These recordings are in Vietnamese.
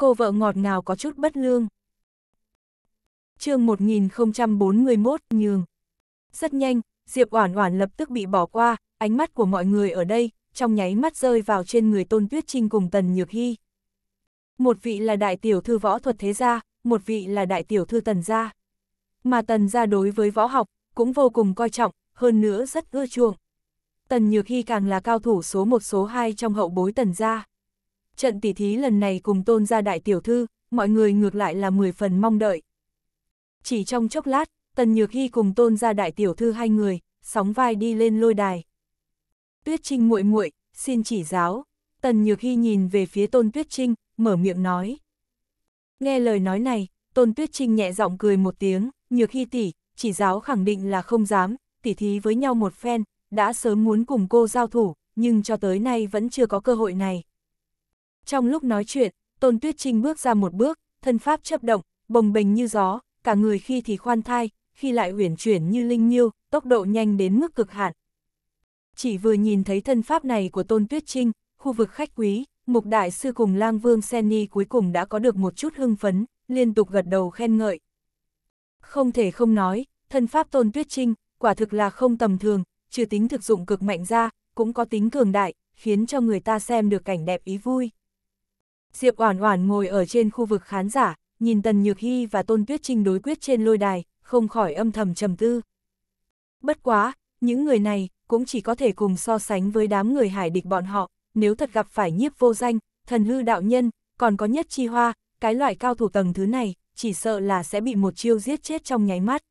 cô vợ ngọt ngào có chút bất lương. chương 1041 nhường. Rất nhanh, Diệp Oản Oản lập tức bị bỏ qua, ánh mắt của mọi người ở đây, trong nháy mắt rơi vào trên người Tôn Tuyết Trinh cùng Tần Nhược Hy. Một vị là đại tiểu thư võ thuật thế gia, một vị là đại tiểu thư Tần gia. Mà Tần gia đối với võ học cũng vô cùng coi trọng, hơn nữa rất ưa chuộng. Tần Nhược Hy càng là cao thủ số một số hai trong hậu bối Tần gia trận tỷ thí lần này cùng tôn ra đại tiểu thư, mọi người ngược lại là 10 phần mong đợi. Chỉ trong chốc lát, Tần Nhược Hy cùng tôn ra đại tiểu thư hai người, sóng vai đi lên lôi đài. Tuyết Trinh muội muội xin chỉ giáo. Tần Nhược Hy nhìn về phía tôn Tuyết Trinh, mở miệng nói. Nghe lời nói này, tôn Tuyết Trinh nhẹ giọng cười một tiếng, Nhược Hy tỷ, chỉ giáo khẳng định là không dám, tỉ thí với nhau một phen, đã sớm muốn cùng cô giao thủ, nhưng cho tới nay vẫn chưa có cơ hội này. Trong lúc nói chuyện, Tôn Tuyết Trinh bước ra một bước, thân pháp chấp động, bồng bềnh như gió, cả người khi thì khoan thai, khi lại uyển chuyển như linh miêu, tốc độ nhanh đến mức cực hạn. Chỉ vừa nhìn thấy thân pháp này của Tôn Tuyết Trinh, khu vực khách quý, Mục Đại Sư cùng Lang Vương Senny cuối cùng đã có được một chút hưng phấn, liên tục gật đầu khen ngợi. Không thể không nói, thân pháp Tôn Tuyết Trinh, quả thực là không tầm thường, trừ tính thực dụng cực mạnh ra, cũng có tính cường đại, khiến cho người ta xem được cảnh đẹp ý vui. Diệp Oản Oản ngồi ở trên khu vực khán giả, nhìn Tần Nhược Hy và Tôn Tuyết Trinh đối quyết trên lôi đài, không khỏi âm thầm trầm tư. Bất quá, những người này cũng chỉ có thể cùng so sánh với đám người hải địch bọn họ, nếu thật gặp phải nhiếp vô danh, thần hư đạo nhân, còn có nhất chi hoa, cái loại cao thủ tầng thứ này, chỉ sợ là sẽ bị một chiêu giết chết trong nháy mắt.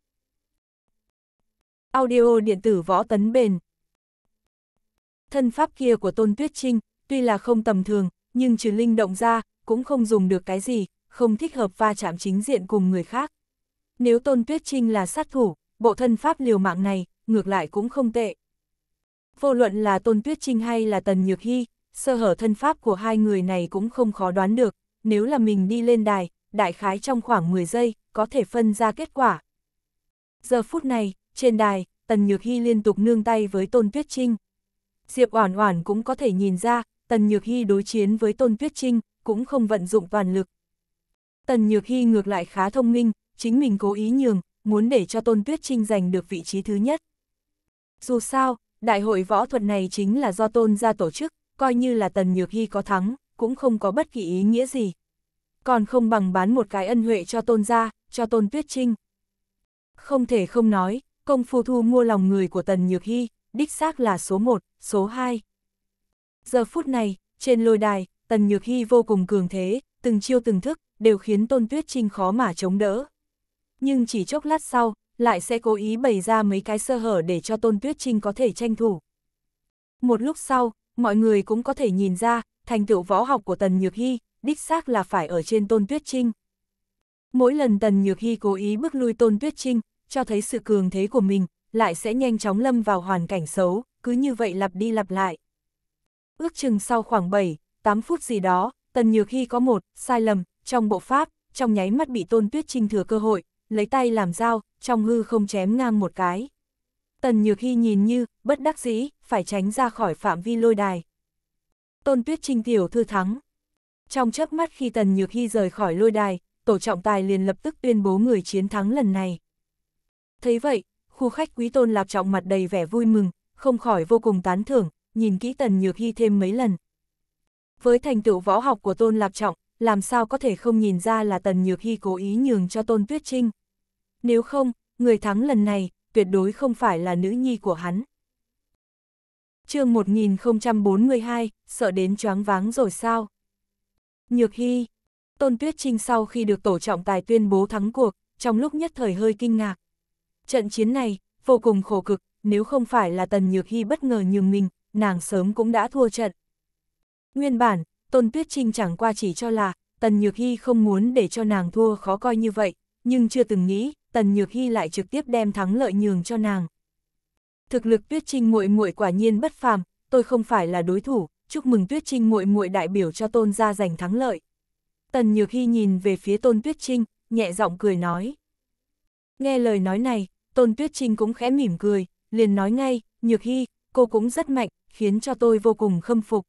Audio điện tử võ tấn bền Thân pháp kia của Tôn Tuyết Trinh, tuy là không tầm thường, nhưng trừ linh động ra, cũng không dùng được cái gì, không thích hợp va chạm chính diện cùng người khác. Nếu Tôn Tuyết Trinh là sát thủ, bộ thân pháp liều mạng này, ngược lại cũng không tệ. Vô luận là Tôn Tuyết Trinh hay là Tần Nhược Hy, sơ hở thân pháp của hai người này cũng không khó đoán được, nếu là mình đi lên đài, đại khái trong khoảng 10 giây, có thể phân ra kết quả. Giờ phút này, trên đài, Tần Nhược Hy liên tục nương tay với Tôn Tuyết Trinh. Diệp Oản Oản cũng có thể nhìn ra, Tần Nhược Hy đối chiến với Tôn Tuyết Trinh, cũng không vận dụng toàn lực. Tần Nhược Hy ngược lại khá thông minh, chính mình cố ý nhường, muốn để cho Tôn Tuyết Trinh giành được vị trí thứ nhất. Dù sao, đại hội võ thuật này chính là do Tôn ra tổ chức, coi như là Tần Nhược Hy có thắng, cũng không có bất kỳ ý nghĩa gì. Còn không bằng bán một cái ân huệ cho Tôn ra, cho Tôn Tuyết Trinh. Không thể không nói, công phu thu mua lòng người của Tần Nhược Hy, đích xác là số 1, số 2. Giờ phút này, trên lôi đài, Tần Nhược Hy vô cùng cường thế, từng chiêu từng thức, đều khiến Tôn Tuyết Trinh khó mà chống đỡ. Nhưng chỉ chốc lát sau, lại sẽ cố ý bày ra mấy cái sơ hở để cho Tôn Tuyết Trinh có thể tranh thủ. Một lúc sau, mọi người cũng có thể nhìn ra, thành tựu võ học của Tần Nhược Hy, đích xác là phải ở trên Tôn Tuyết Trinh. Mỗi lần Tần Nhược Hy cố ý bước lui Tôn Tuyết Trinh, cho thấy sự cường thế của mình, lại sẽ nhanh chóng lâm vào hoàn cảnh xấu, cứ như vậy lặp đi lặp lại ước chừng sau khoảng 7, 8 phút gì đó, Tần Nhược Hy có một sai lầm trong bộ pháp, trong nháy mắt bị Tôn Tuyết Trinh thừa cơ hội, lấy tay làm dao, trong hư không chém ngang một cái. Tần Nhược Hy nhìn như, bất đắc dĩ, phải tránh ra khỏi phạm vi lôi đài. Tôn Tuyết Trinh tiểu thư thắng. Trong chớp mắt khi Tần Nhược Hy rời khỏi lôi đài, tổ trọng tài liền lập tức tuyên bố người chiến thắng lần này. Thấy vậy, khu khách quý Tôn lạp Trọng mặt đầy vẻ vui mừng, không khỏi vô cùng tán thưởng, nhìn kỹ Tần Nhược Hy thêm mấy lần. Với thành tựu võ học của Tôn Lạp Trọng, làm sao có thể không nhìn ra là Tần Nhược Hy cố ý nhường cho Tôn Tuyết Trinh. Nếu không, người thắng lần này, tuyệt đối không phải là nữ nhi của hắn. chương 1042, sợ đến choáng váng rồi sao? Nhược Hy, Tôn Tuyết Trinh sau khi được tổ trọng tài tuyên bố thắng cuộc, trong lúc nhất thời hơi kinh ngạc. Trận chiến này, vô cùng khổ cực, nếu không phải là Tần Nhược Hy bất ngờ nhường mình, nàng sớm cũng đã thua trận. Nguyên bản, Tôn Tuyết Trinh chẳng qua chỉ cho là, Tần Nhược Hy không muốn để cho nàng thua khó coi như vậy, nhưng chưa từng nghĩ, Tần Nhược Hy lại trực tiếp đem thắng lợi nhường cho nàng. Thực lực Tuyết Trinh muội muội quả nhiên bất phàm, tôi không phải là đối thủ, chúc mừng Tuyết Trinh muội muội đại biểu cho Tôn gia giành thắng lợi. Tần Nhược Hy nhìn về phía Tôn Tuyết Trinh, nhẹ giọng cười nói. Nghe lời nói này, Tôn Tuyết Trinh cũng khẽ mỉm cười, liền nói ngay, Nhược Hy, cô cũng rất mạnh, khiến cho tôi vô cùng khâm phục.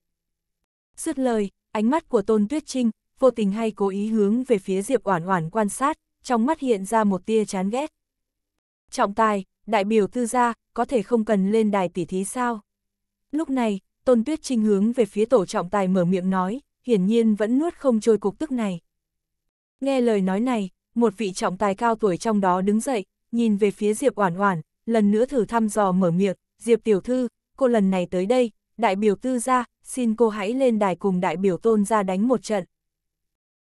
Dứt lời, ánh mắt của Tôn Tuyết Trinh, vô tình hay cố ý hướng về phía Diệp Oản Oản quan sát, trong mắt hiện ra một tia chán ghét. Trọng tài, đại biểu tư gia, có thể không cần lên đài tỉ thí sao? Lúc này, Tôn Tuyết Trinh hướng về phía tổ trọng tài mở miệng nói, hiển nhiên vẫn nuốt không trôi cục tức này. Nghe lời nói này, một vị trọng tài cao tuổi trong đó đứng dậy, nhìn về phía Diệp Oản Oản, lần nữa thử thăm dò mở miệng, "Diệp tiểu thư, cô lần này tới đây, đại biểu tư gia, xin cô hãy lên đài cùng đại biểu tôn gia đánh một trận.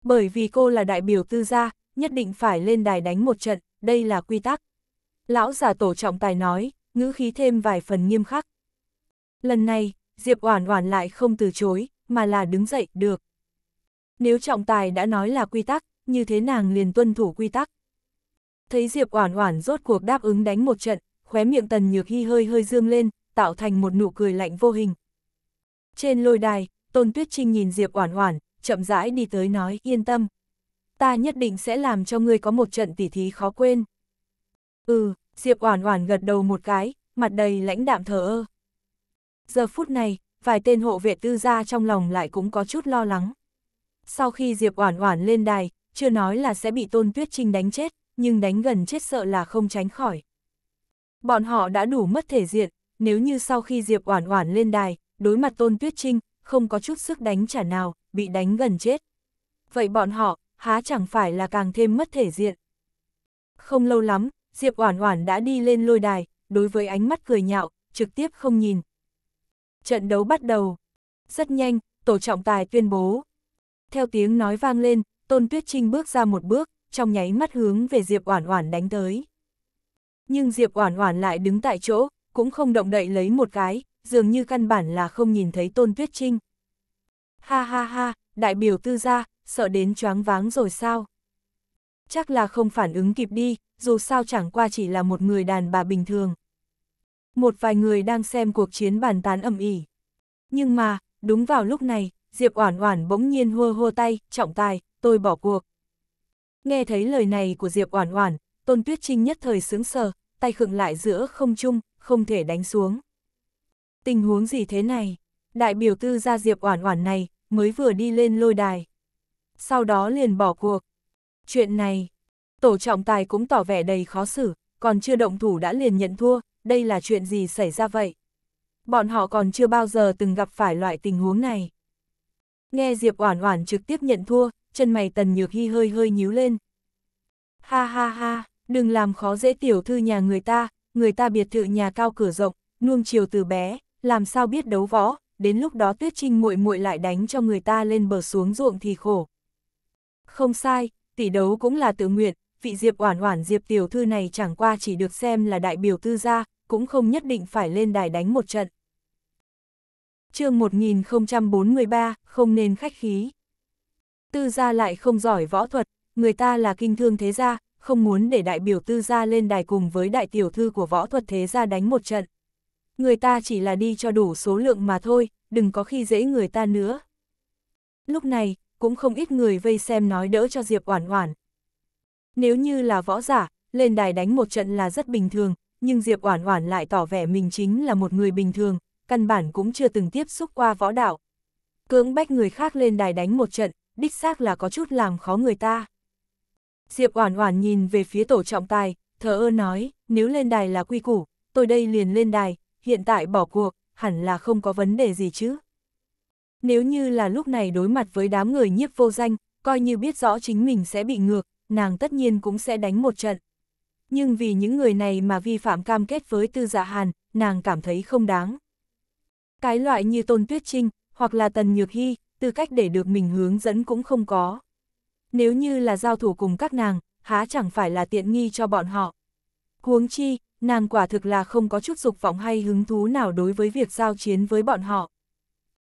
Bởi vì cô là đại biểu tư gia, nhất định phải lên đài đánh một trận, đây là quy tắc. Lão già tổ trọng tài nói, ngữ khí thêm vài phần nghiêm khắc. Lần này, Diệp Oản Oản lại không từ chối, mà là đứng dậy, được. Nếu trọng tài đã nói là quy tắc, như thế nàng liền tuân thủ quy tắc. Thấy Diệp Oản Oản rốt cuộc đáp ứng đánh một trận, khóe miệng Tần Nhược Hi hơi hơi dương lên, tạo thành một nụ cười lạnh vô hình. Trên lôi đài, Tôn Tuyết Trinh nhìn Diệp Oản Oản, chậm rãi đi tới nói, yên tâm. Ta nhất định sẽ làm cho ngươi có một trận tỉ thí khó quên. Ừ, Diệp Oản Oản gật đầu một cái, mặt đầy lãnh đạm thờ ơ. Giờ phút này, vài tên hộ vệ tư gia trong lòng lại cũng có chút lo lắng. Sau khi Diệp Oản Oản lên đài, chưa nói là sẽ bị Tôn Tuyết Trinh đánh chết, nhưng đánh gần chết sợ là không tránh khỏi. Bọn họ đã đủ mất thể diện, nếu như sau khi Diệp Oản Oản lên đài, đối mặt Tôn Tuyết Trinh, không có chút sức đánh trả nào, bị đánh gần chết. Vậy bọn họ, há chẳng phải là càng thêm mất thể diện. Không lâu lắm, Diệp Oản Oản đã đi lên lôi đài, đối với ánh mắt cười nhạo, trực tiếp không nhìn. Trận đấu bắt đầu. Rất nhanh, tổ trọng tài tuyên bố. Theo tiếng nói vang lên, Tôn Tuyết Trinh bước ra một bước, trong nháy mắt hướng về Diệp Oản Oản đánh tới. Nhưng Diệp Oản Oản lại đứng tại chỗ, cũng không động đậy lấy một cái, dường như căn bản là không nhìn thấy Tôn Tuyết Trinh. Ha ha ha, đại biểu tư gia, sợ đến choáng váng rồi sao? Chắc là không phản ứng kịp đi, dù sao chẳng qua chỉ là một người đàn bà bình thường. Một vài người đang xem cuộc chiến bàn tán ầm ĩ. Nhưng mà, đúng vào lúc này, Diệp Oản Oản bỗng nhiên hô hô tay, "Trọng tài, tôi bỏ cuộc." Nghe thấy lời này của Diệp Oản Oản, Tôn Tuyết Trinh nhất thời sững sờ, tay khựng lại giữa không trung, không thể đánh xuống. Tình huống gì thế này? Đại biểu tư gia Diệp Oản Oản này mới vừa đi lên lôi đài. Sau đó liền bỏ cuộc. Chuyện này, tổ trọng tài cũng tỏ vẻ đầy khó xử, còn chưa động thủ đã liền nhận thua, đây là chuyện gì xảy ra vậy? Bọn họ còn chưa bao giờ từng gặp phải loại tình huống này. Nghe Diệp Oản Oản trực tiếp nhận thua, chân mày Tần Nhược Hi hơi hơi nhíu lên. Ha ha ha, đừng làm khó dễ tiểu thư nhà người ta, người ta biệt thự nhà cao cửa rộng, nuông chiều từ bé, làm sao biết đấu võ, đến lúc đó Tuyết Trinh muội muội lại đánh cho người ta lên bờ xuống ruộng thì khổ. Không sai, tỷ đấu cũng là tự nguyện, vị Diệp Oản Oản Diệp tiểu thư này chẳng qua chỉ được xem là đại biểu tư gia, cũng không nhất định phải lên đài đánh một trận. Chương 1043, không nên khách khí. Tư gia lại không giỏi võ thuật, người ta là kinh thương thế gia, không muốn để đại biểu tư gia lên đài cùng với đại tiểu thư của võ thuật thế gia đánh một trận. Người ta chỉ là đi cho đủ số lượng mà thôi, đừng có khi dễ người ta nữa. Lúc này, cũng không ít người vây xem nói đỡ cho Diệp Oản Oản. Nếu như là võ giả, lên đài đánh một trận là rất bình thường, nhưng Diệp Oản Oản lại tỏ vẻ mình chính là một người bình thường, căn bản cũng chưa từng tiếp xúc qua võ đạo. Cưỡng bách người khác lên đài đánh một trận, đích xác là có chút làm khó người ta. Diệp Oản Oản nhìn về phía tổ trọng tài, thờ ơ nói, nếu lên đài là quy củ, tôi đây liền lên đài, hiện tại bỏ cuộc, hẳn là không có vấn đề gì chứ. Nếu như là lúc này đối mặt với đám người nhiếp vô danh, coi như biết rõ chính mình sẽ bị ngược, nàng tất nhiên cũng sẽ đánh một trận. Nhưng vì những người này mà vi phạm cam kết với tư dạ hàn, nàng cảm thấy không đáng. Cái loại như Tôn Tuyết Trinh, hoặc là Tần Nhược Hy, tư cách để được mình hướng dẫn cũng không có nếu như là giao thủ cùng các nàng, há chẳng phải là tiện nghi cho bọn họ. Huống chi, nàng quả thực là không có chút dục vọng hay hứng thú nào đối với việc giao chiến với bọn họ.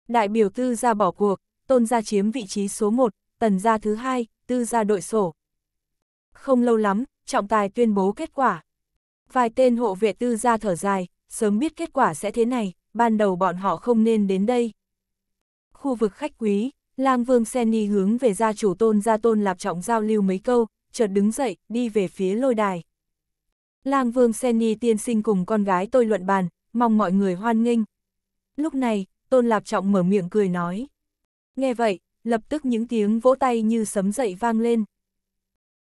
Đại biểu tư gia bỏ cuộc, tôn gia chiếm vị trí số 1, tần gia thứ hai, tư gia đội sổ. Không lâu lắm, trọng tài tuyên bố kết quả. Vài tên hộ vệ tư gia thở dài, sớm biết kết quả sẽ thế này, ban đầu bọn họ không nên đến đây. Khu vực khách quý Lang Vương Seni hướng về gia chủ tôn gia tôn lạp trọng giao lưu mấy câu, chợt đứng dậy, đi về phía lôi đài. Lang Vương Seni tiên sinh cùng con gái tôi luận bàn, mong mọi người hoan nghênh. Lúc này, tôn lạp trọng mở miệng cười nói. Nghe vậy, lập tức những tiếng vỗ tay như sấm dậy vang lên.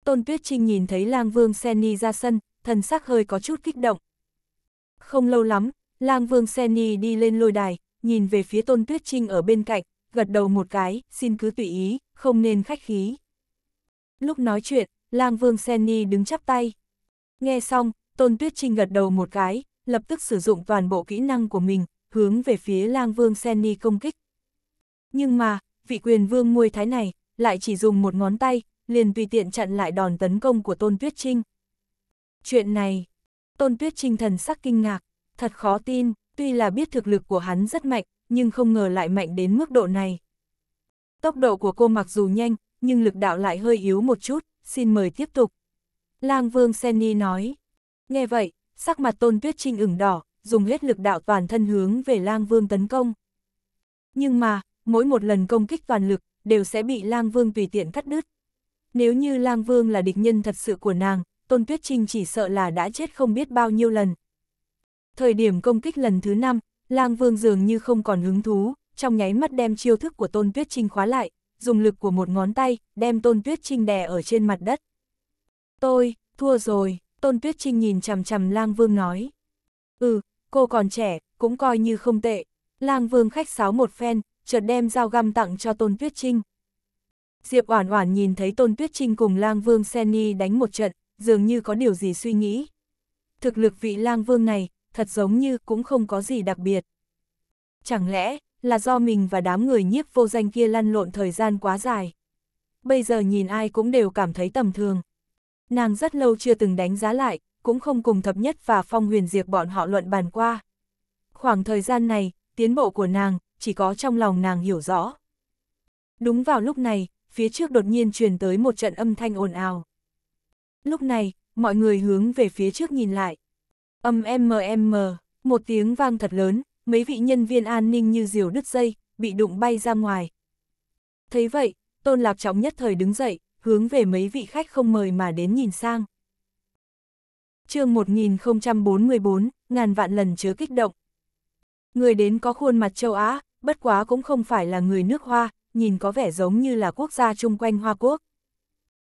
Tôn Tuyết Trinh nhìn thấy Lang Vương Seni ra sân, thần sắc hơi có chút kích động. Không lâu lắm, Lang Vương Seni đi lên lôi đài, nhìn về phía Tôn Tuyết Trinh ở bên cạnh, gật đầu một cái, xin cứ tùy ý, không nên khách khí. Lúc nói chuyện, lang vương Senny đứng chắp tay. Nghe xong, Tôn Tuyết Trinh gật đầu một cái, lập tức sử dụng toàn bộ kỹ năng của mình, hướng về phía lang vương Senny công kích. Nhưng mà, vị quyền vương muôi thái này, lại chỉ dùng một ngón tay, liền tùy tiện chặn lại đòn tấn công của Tôn Tuyết Trinh. Chuyện này, Tôn Tuyết Trinh thần sắc kinh ngạc, thật khó tin, tuy là biết thực lực của hắn rất mạnh, nhưng không ngờ lại mạnh đến mức độ này. Tốc độ của cô mặc dù nhanh, nhưng lực đạo lại hơi yếu một chút, xin mời tiếp tục. Lang Vương Senny nói. Nghe vậy, sắc mặt Tôn Tuyết Trinh ửng đỏ, dùng hết lực đạo toàn thân hướng về Lang Vương tấn công. Nhưng mà, mỗi một lần công kích toàn lực, đều sẽ bị Lang Vương tùy tiện cắt đứt. Nếu như Lang Vương là địch nhân thật sự của nàng, Tôn Tuyết Trinh chỉ sợ là đã chết không biết bao nhiêu lần. Thời điểm công kích lần thứ năm, Lang Vương dường như không còn hứng thú, trong nháy mắt đem chiêu thức của Tôn Tuyết Trinh khóa lại, dùng lực của một ngón tay, đem Tôn Tuyết Trinh đè ở trên mặt đất. Tôi, thua rồi, Tôn Tuyết Trinh nhìn chằm chằm Lang Vương nói. Ừ, cô còn trẻ, cũng coi như không tệ. Lang Vương khách sáo một phen, chợt đem dao găm tặng cho Tôn Tuyết Trinh. Diệp Oản Oản nhìn thấy Tôn Tuyết Trinh cùng Lang Vương Seni đánh một trận, dường như có điều gì suy nghĩ. Thực lực vị Lang Vương này, thật giống như cũng không có gì đặc biệt. Chẳng lẽ, là do mình và đám người nhiếp vô danh kia lăn lộn thời gian quá dài. Bây giờ nhìn ai cũng đều cảm thấy tầm thường. Nàng rất lâu chưa từng đánh giá lại, cũng không cùng thập nhất và phong huyền diệt bọn họ luận bàn qua. Khoảng thời gian này, tiến bộ của nàng, chỉ có trong lòng nàng hiểu rõ. Đúng vào lúc này, phía trước đột nhiên truyền tới một trận âm thanh ồn ào. Lúc này, mọi người hướng về phía trước nhìn lại. Âm MMM, một tiếng vang thật lớn, mấy vị nhân viên an ninh như diều đứt dây, bị đụng bay ra ngoài. Thấy vậy, Tôn lạp Trọng nhất thời đứng dậy, hướng về mấy vị khách không mời mà đến nhìn sang. chương 1044, ngàn vạn lần chứa kích động. Người đến có khuôn mặt châu Á, bất quá cũng không phải là người nước Hoa, nhìn có vẻ giống như là quốc gia chung quanh Hoa Quốc.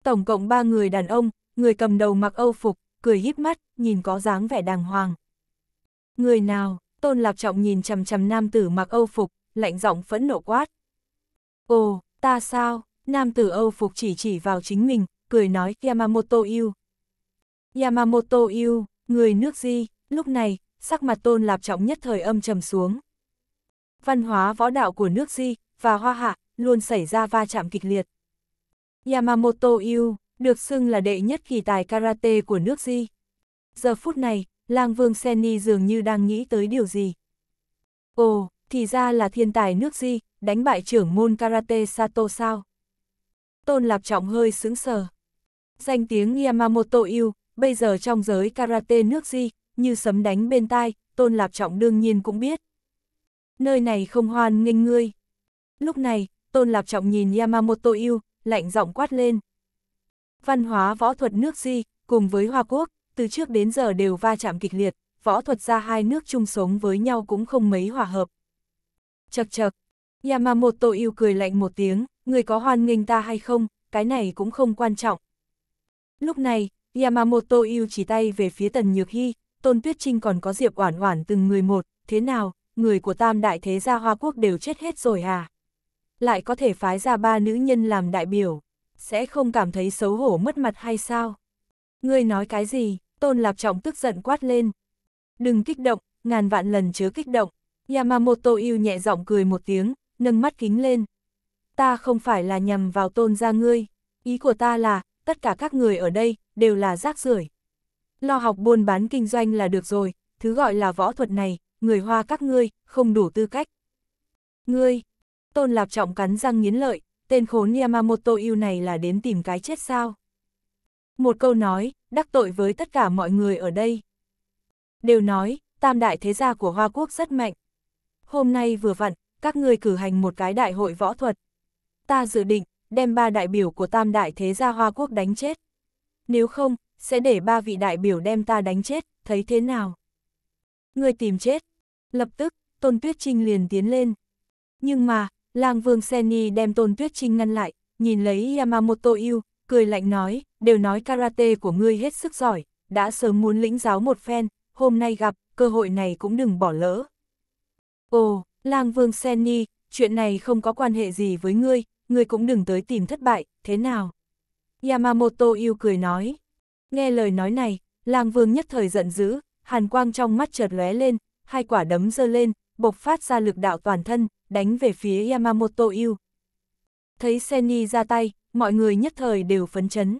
Tổng cộng ba người đàn ông, người cầm đầu mặc Âu phục, cười híp mắt, nhìn có dáng vẻ đàng hoàng. Người nào, tôn lạc trọng nhìn chằm chằm nam tử mặc âu phục, lạnh giọng phẫn nộ quát. Ồ, ta sao, nam tử âu phục chỉ chỉ vào chính mình, cười nói Yamamoto yêu. Yamamoto yêu, người nước gì, lúc này, sắc mặt tôn lạp trọng nhất thời âm trầm xuống. Văn hóa võ đạo của nước Di và Hoa Hạ luôn xảy ra va chạm kịch liệt. Yamamoto Yu, được xưng là đệ nhất kỳ tài karate của nước Di. Giờ phút này, lang vương seni dường như đang nghĩ tới điều gì. Ồ, thì ra là thiên tài nước Di, đánh bại trưởng môn karate Sato sao? Tôn Lạp Trọng hơi sững sờ. Danh tiếng Yamamoto yêu, bây giờ trong giới karate nước Di, như sấm đánh bên tai, Tôn Lạp Trọng đương nhiên cũng biết. Nơi này không hoan nghênh ngươi. Lúc này, Tôn Lạp Trọng nhìn Yamamoto yêu, lạnh giọng quát lên. Văn hóa võ thuật nước Di, cùng với Hoa Quốc, từ trước đến giờ đều va chạm kịch liệt, võ thuật ra hai nước chung sống với nhau cũng không mấy hòa hợp. Chật chật, Yamamoto yêu cười lạnh một tiếng, người có hoan nghênh ta hay không, cái này cũng không quan trọng. Lúc này, Yamamoto yêu chỉ tay về phía Tần Nhược Hy, Tôn Tuyết Trinh còn có Diệp Oản Oản từng người một, thế nào, người của tam đại thế gia Hoa Quốc đều chết hết rồi à? Lại có thể phái ra ba nữ nhân làm đại biểu sẽ không cảm thấy xấu hổ mất mặt hay sao? Ngươi nói cái gì? Tôn Lạc Trọng tức giận quát lên. Đừng kích động, ngàn vạn lần chớ kích động. Yamamoto yêu nhẹ giọng cười một tiếng, nâng mắt kính lên. Ta không phải là nhằm vào tôn gia ngươi. Ý của ta là, tất cả các người ở đây, đều là rác rưởi. Lo học buôn bán kinh doanh là được rồi, thứ gọi là võ thuật này, người hoa các ngươi, không đủ tư cách. Ngươi, tôn lạp trọng cắn răng nghiến lợi, tên khốn Yamamoto yêu này là đến tìm cái chết sao? Một câu nói, đắc tội với tất cả mọi người ở đây. Đều nói, tam đại thế gia của Hoa Quốc rất mạnh. Hôm nay vừa vặn, các ngươi cử hành một cái đại hội võ thuật. Ta dự định, đem ba đại biểu của tam đại thế gia Hoa Quốc đánh chết. Nếu không, sẽ để ba vị đại biểu đem ta đánh chết, thấy thế nào? Người tìm chết. Lập tức, Tôn Tuyết Trinh liền tiến lên. Nhưng mà, Lang Vương Seni đem Tôn Tuyết Trinh ngăn lại, nhìn lấy Yamamoto Yu, cười lạnh nói, đều nói karate của ngươi hết sức giỏi, đã sớm muốn lĩnh giáo một phen, hôm nay gặp, cơ hội này cũng đừng bỏ lỡ. Ồ, Lang Vương Seni, chuyện này không có quan hệ gì với ngươi, ngươi cũng đừng tới tìm thất bại, thế nào? Yamamoto Yu cười nói. Nghe lời nói này, Lang Vương nhất thời giận dữ, hàn quang trong mắt chợt lóe lên, hai quả đấm giơ lên, bộc phát ra lực đạo toàn thân, đánh về phía Yamamoto Yu. Thấy Seni ra tay, mọi người nhất thời đều phấn chấn.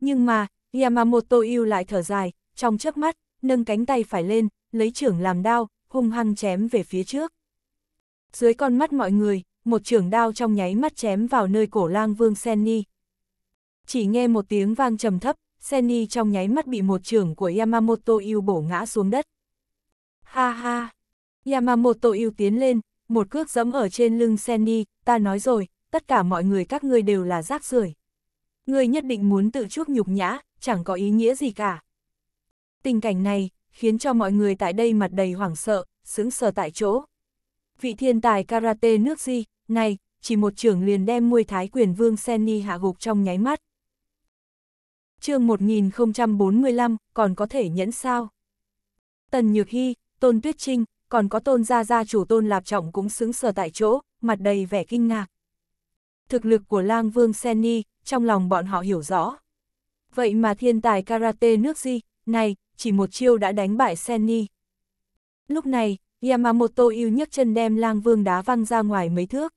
Nhưng mà, Yamamoto Yu lại thở dài, trong chớp mắt, nâng cánh tay phải lên, lấy trưởng làm đao, hung hăng chém về phía trước. Dưới con mắt mọi người, một trưởng đao trong nháy mắt chém vào nơi cổ lang vương Seni. Chỉ nghe một tiếng vang trầm thấp, Seni trong nháy mắt bị một trưởng của Yamamoto Yu bổ ngã xuống đất. Ha ha! Yamamoto Yu tiến lên, một cước dẫm ở trên lưng Sandy, ta nói rồi, tất cả mọi người các ngươi đều là rác rưởi. Ngươi nhất định muốn tự chuốc nhục nhã, chẳng có ý nghĩa gì cả. Tình cảnh này, khiến cho mọi người tại đây mặt đầy hoảng sợ, sững sờ tại chỗ. Vị thiên tài karate nước gì, này, chỉ một trưởng liền đem muôi thái quyền vương Senni hạ gục trong nháy mắt. chương 1045, còn có thể nhẫn sao? Tần Nhược Hy, Tôn Tuyết Trinh, còn có tôn gia gia chủ tôn lạp trọng cũng xứng sờ tại chỗ, mặt đầy vẻ kinh ngạc. Thực lực của lang vương Senni, trong lòng bọn họ hiểu rõ. Vậy mà thiên tài karate nước di này, chỉ một chiêu đã đánh bại Senni. Lúc này, Yamamoto yêu nhấc chân đem lang vương đá văng ra ngoài mấy thước.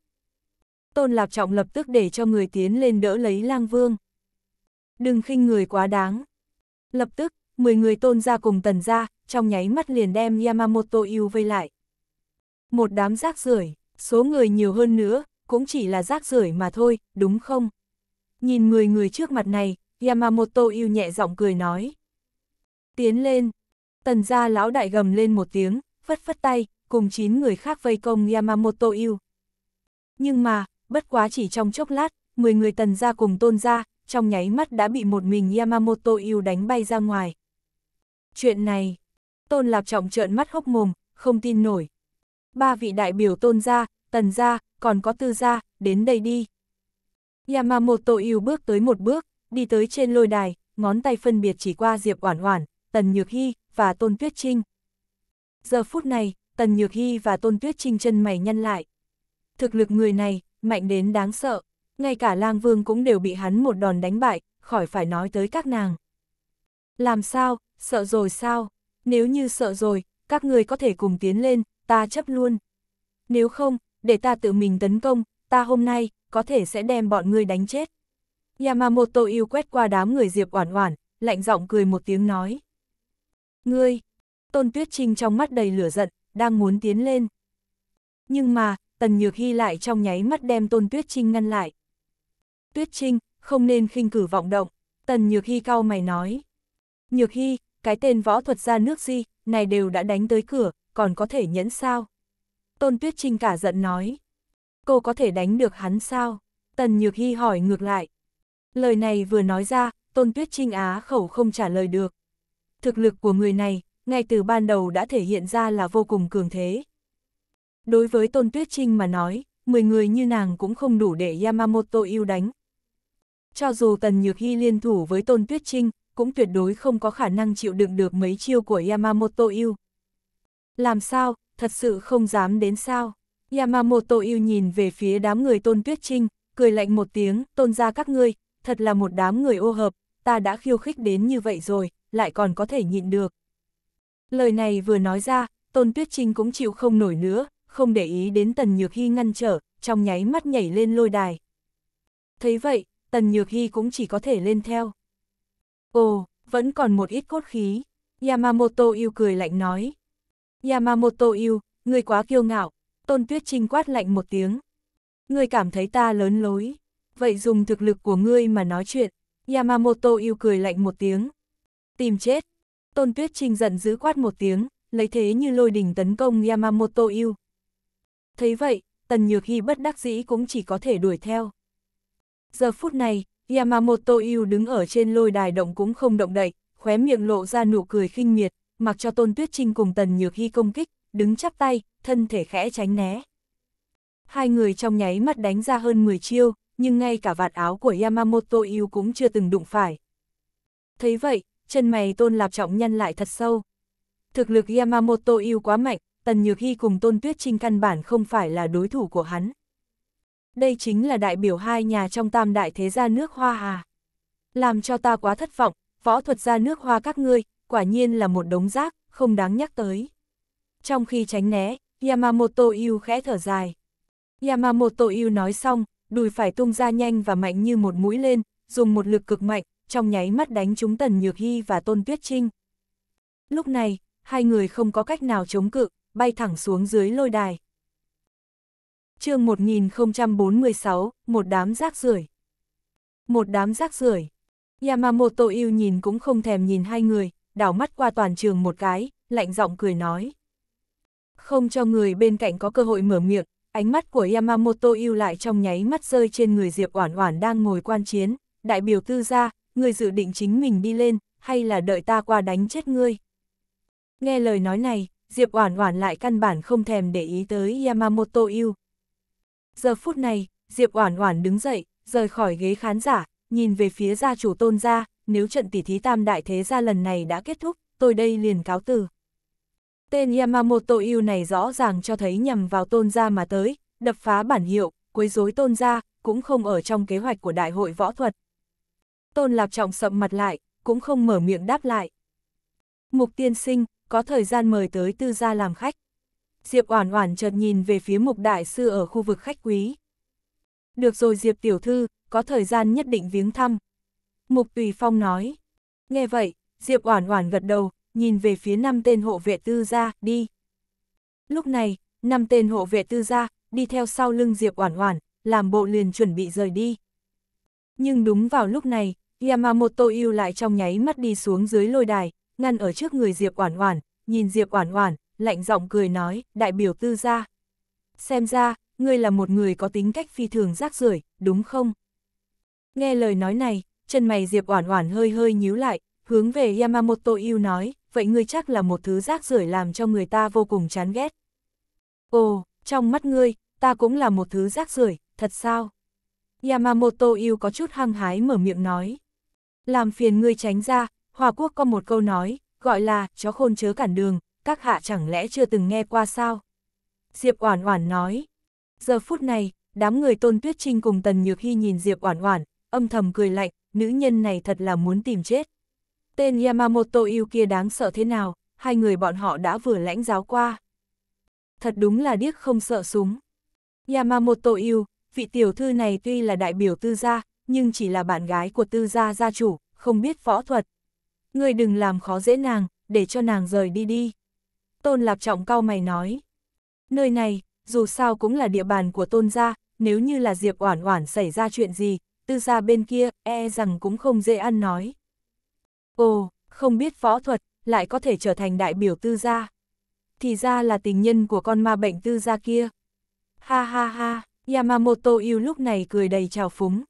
Tôn Lạp Trọng lập tức để cho người tiến lên đỡ lấy lang vương. Đừng khinh người quá đáng. Lập tức, 10 người tôn ra cùng tần ra, trong nháy mắt liền đem Yamamoto yêu vây lại. Một đám rác rưởi, số người nhiều hơn nữa, cũng chỉ là rác rưởi mà thôi, đúng không? Nhìn người người trước mặt này, Yamamoto yêu nhẹ giọng cười nói. Tiến lên, tần gia lão đại gầm lên một tiếng, phất phất tay, cùng 9 người khác vây công Yamamoto yêu. Nhưng mà, bất quá chỉ trong chốc lát, 10 người tần gia cùng tôn gia, trong nháy mắt đã bị một mình Yamamoto yêu đánh bay ra ngoài. Chuyện này, Tôn Lạp Trọng trợn mắt hốc mồm, không tin nổi. Ba vị đại biểu tôn gia, tần gia, còn có tư gia, đến đây đi. Yamamoto yêu bước tới một bước, đi tới trên lôi đài, ngón tay phân biệt chỉ qua Diệp Oản Oản, Tần Nhược Hy và Tôn Tuyết Trinh. Giờ phút này, Tần Nhược Hy và Tôn Tuyết Trinh chân mày nhăn lại. Thực lực người này, mạnh đến đáng sợ, ngay cả Lang Vương cũng đều bị hắn một đòn đánh bại, khỏi phải nói tới các nàng. Làm sao, sợ rồi sao? Nếu như sợ rồi, các người có thể cùng tiến lên, ta chấp luôn. Nếu không, để ta tự mình tấn công, ta hôm nay, có thể sẽ đem bọn ngươi đánh chết. Yamamoto yêu quét qua đám người Diệp Oản Oản, lạnh giọng cười một tiếng nói. Ngươi, Tôn Tuyết Trinh trong mắt đầy lửa giận, đang muốn tiến lên. Nhưng mà, Tần Nhược Hy lại trong nháy mắt đem Tôn Tuyết Trinh ngăn lại. Tuyết Trinh, không nên khinh cử vọng động, Tần Nhược Hy cau mày nói. Nhược Hy, cái tên võ thuật gia nước gì này đều đã đánh tới cửa, còn có thể nhẫn sao? Tôn Tuyết Trinh cả giận nói. Cô có thể đánh được hắn sao? Tần Nhược Hy hỏi ngược lại. Lời này vừa nói ra, Tôn Tuyết Trinh á khẩu không trả lời được. Thực lực của người này, ngay từ ban đầu đã thể hiện ra là vô cùng cường thế. Đối với Tôn Tuyết Trinh mà nói, 10 người như nàng cũng không đủ để Yamamoto yêu đánh. Cho dù Tần Nhược Hy liên thủ với Tôn Tuyết Trinh, cũng tuyệt đối không có khả năng chịu đựng được mấy chiêu của Yamamoto Yu. Làm sao, thật sự không dám đến sao? Yamamoto Yu nhìn về phía đám người Tôn Tuyết Trinh, cười lạnh một tiếng, tôn ra các ngươi, thật là một đám người ô hợp, ta đã khiêu khích đến như vậy rồi, lại còn có thể nhịn được. Lời này vừa nói ra, Tôn Tuyết Trinh cũng chịu không nổi nữa, không để ý đến Tần Nhược Hy ngăn trở, trong nháy mắt nhảy lên lôi đài. Thấy vậy, Tần Nhược Hy cũng chỉ có thể lên theo. Ồ, vẫn còn một ít cốt khí. Yamamoto yêu cười lạnh nói. Yamamoto yêu, người quá kiêu ngạo. Tôn Tuyết Trinh quát lạnh một tiếng. Người cảm thấy ta lớn lối. Vậy dùng thực lực của ngươi mà nói chuyện. Yamamoto yêu cười lạnh một tiếng. Tìm chết. Tôn Tuyết Trinh giận dữ quát một tiếng, lấy thế như lôi đỉnh tấn công Yamamoto yêu. Thấy vậy, Tần Nhược Hy bất đắc dĩ cũng chỉ có thể đuổi theo. Giờ phút này, Yamamoto Yu đứng ở trên lôi đài động cũng không động đậy, khóe miệng lộ ra nụ cười khinh miệt, mặc cho Tôn Tuyết Trinh cùng Tần Nhược Hy công kích, đứng chắp tay, thân thể khẽ tránh né. Hai người trong nháy mắt đánh ra hơn 10 chiêu, nhưng ngay cả vạt áo của Yamamoto Yu cũng chưa từng đụng phải. Thấy vậy, chân mày Tôn Lạp Trọng nhăn lại thật sâu. Thực lực Yamamoto Yu quá mạnh, Tần Nhược Hy cùng Tôn Tuyết Trinh căn bản không phải là đối thủ của hắn đây chính là đại biểu hai nhà trong tam đại thế gia nước hoa à. Làm cho ta quá thất vọng, võ thuật gia nước hoa các ngươi, quả nhiên là một đống rác, không đáng nhắc tới. Trong khi tránh né, Yamamoto Yu khẽ thở dài. Yamamoto Yu nói xong, đùi phải tung ra nhanh và mạnh như một mũi lên, dùng một lực cực mạnh, trong nháy mắt đánh trúng Tần Nhược Hy và Tôn Tuyết Trinh. Lúc này, hai người không có cách nào chống cự, bay thẳng xuống dưới lôi đài chương 1046, một đám rác rưởi. Một đám rác rưởi. Yamamoto yêu nhìn cũng không thèm nhìn hai người, đảo mắt qua toàn trường một cái, lạnh giọng cười nói. Không cho người bên cạnh có cơ hội mở miệng, ánh mắt của Yamamoto yêu lại trong nháy mắt rơi trên người Diệp Oản Oản đang ngồi quan chiến, đại biểu tư gia, người dự định chính mình đi lên, hay là đợi ta qua đánh chết ngươi. Nghe lời nói này, Diệp Oản Oản lại căn bản không thèm để ý tới Yamamoto yêu, Giờ phút này, Diệp Oản Oản đứng dậy, rời khỏi ghế khán giả, nhìn về phía gia chủ Tôn gia, nếu trận tỷ thí tam đại thế gia lần này đã kết thúc, tôi đây liền cáo từ. Tên Yamamoto Yu này rõ ràng cho thấy nhằm vào Tôn gia mà tới, đập phá bản hiệu, quấy rối Tôn gia, cũng không ở trong kế hoạch của đại hội võ thuật. Tôn Lạp Trọng sậm mặt lại, cũng không mở miệng đáp lại. Mục tiên sinh, có thời gian mời tới tư gia làm khách. Diệp Oản Oản chợt nhìn về phía Mục đại sư ở khu vực khách quý. Được rồi Diệp tiểu thư, có thời gian nhất định viếng thăm. Mục Tùy Phong nói. Nghe vậy, Diệp Oản Oản gật đầu, nhìn về phía năm tên hộ vệ tư gia, đi. Lúc này, năm tên hộ vệ tư gia đi theo sau lưng Diệp Oản Oản, làm bộ liền chuẩn bị rời đi. Nhưng đúng vào lúc này, Yamamoto Yu lại trong nháy mắt đi xuống dưới lôi đài, ngăn ở trước người Diệp Oản Oản, nhìn Diệp Oản Oản, lạnh giọng cười nói, đại biểu tư gia. Xem ra, ngươi là một người có tính cách phi thường rác rưởi, đúng không? Nghe lời nói này, chân mày Diệp Oản Oản hơi hơi nhíu lại, hướng về Yamamoto yêu nói, vậy ngươi chắc là một thứ rác rưởi làm cho người ta vô cùng chán ghét. Ồ, trong mắt ngươi, ta cũng là một thứ rác rưởi, thật sao? Yamamoto yêu có chút hăng hái mở miệng nói. Làm phiền ngươi tránh ra, Hòa Quốc có một câu nói, gọi là, chó khôn chớ cản đường, các hạ chẳng lẽ chưa từng nghe qua sao? Diệp Oản Oản nói. Giờ phút này, đám người Tôn Tuyết Trinh cùng Tần Nhược Hy nhìn Diệp Oản Oản, âm thầm cười lạnh, nữ nhân này thật là muốn tìm chết. Tên Yamamoto yêu kia đáng sợ thế nào, hai người bọn họ đã vừa lãnh giáo qua. Thật đúng là điếc không sợ súng. Yamamoto yêu, vị tiểu thư này tuy là đại biểu tư gia, nhưng chỉ là bạn gái của tư gia gia chủ, không biết võ thuật. Người đừng làm khó dễ nàng, để cho nàng rời đi đi. Tôn Lạc Trọng cao mày nói. Nơi này, dù sao cũng là địa bàn của tôn gia, nếu như là Diệp Oản Oản xảy ra chuyện gì, tư gia bên kia, e rằng cũng không dễ ăn nói. Ồ, không biết võ thuật, lại có thể trở thành đại biểu tư gia. Thì ra là tình nhân của con ma bệnh tư gia kia. Ha ha ha, Yamamoto Yu lúc này cười đầy trào phúng.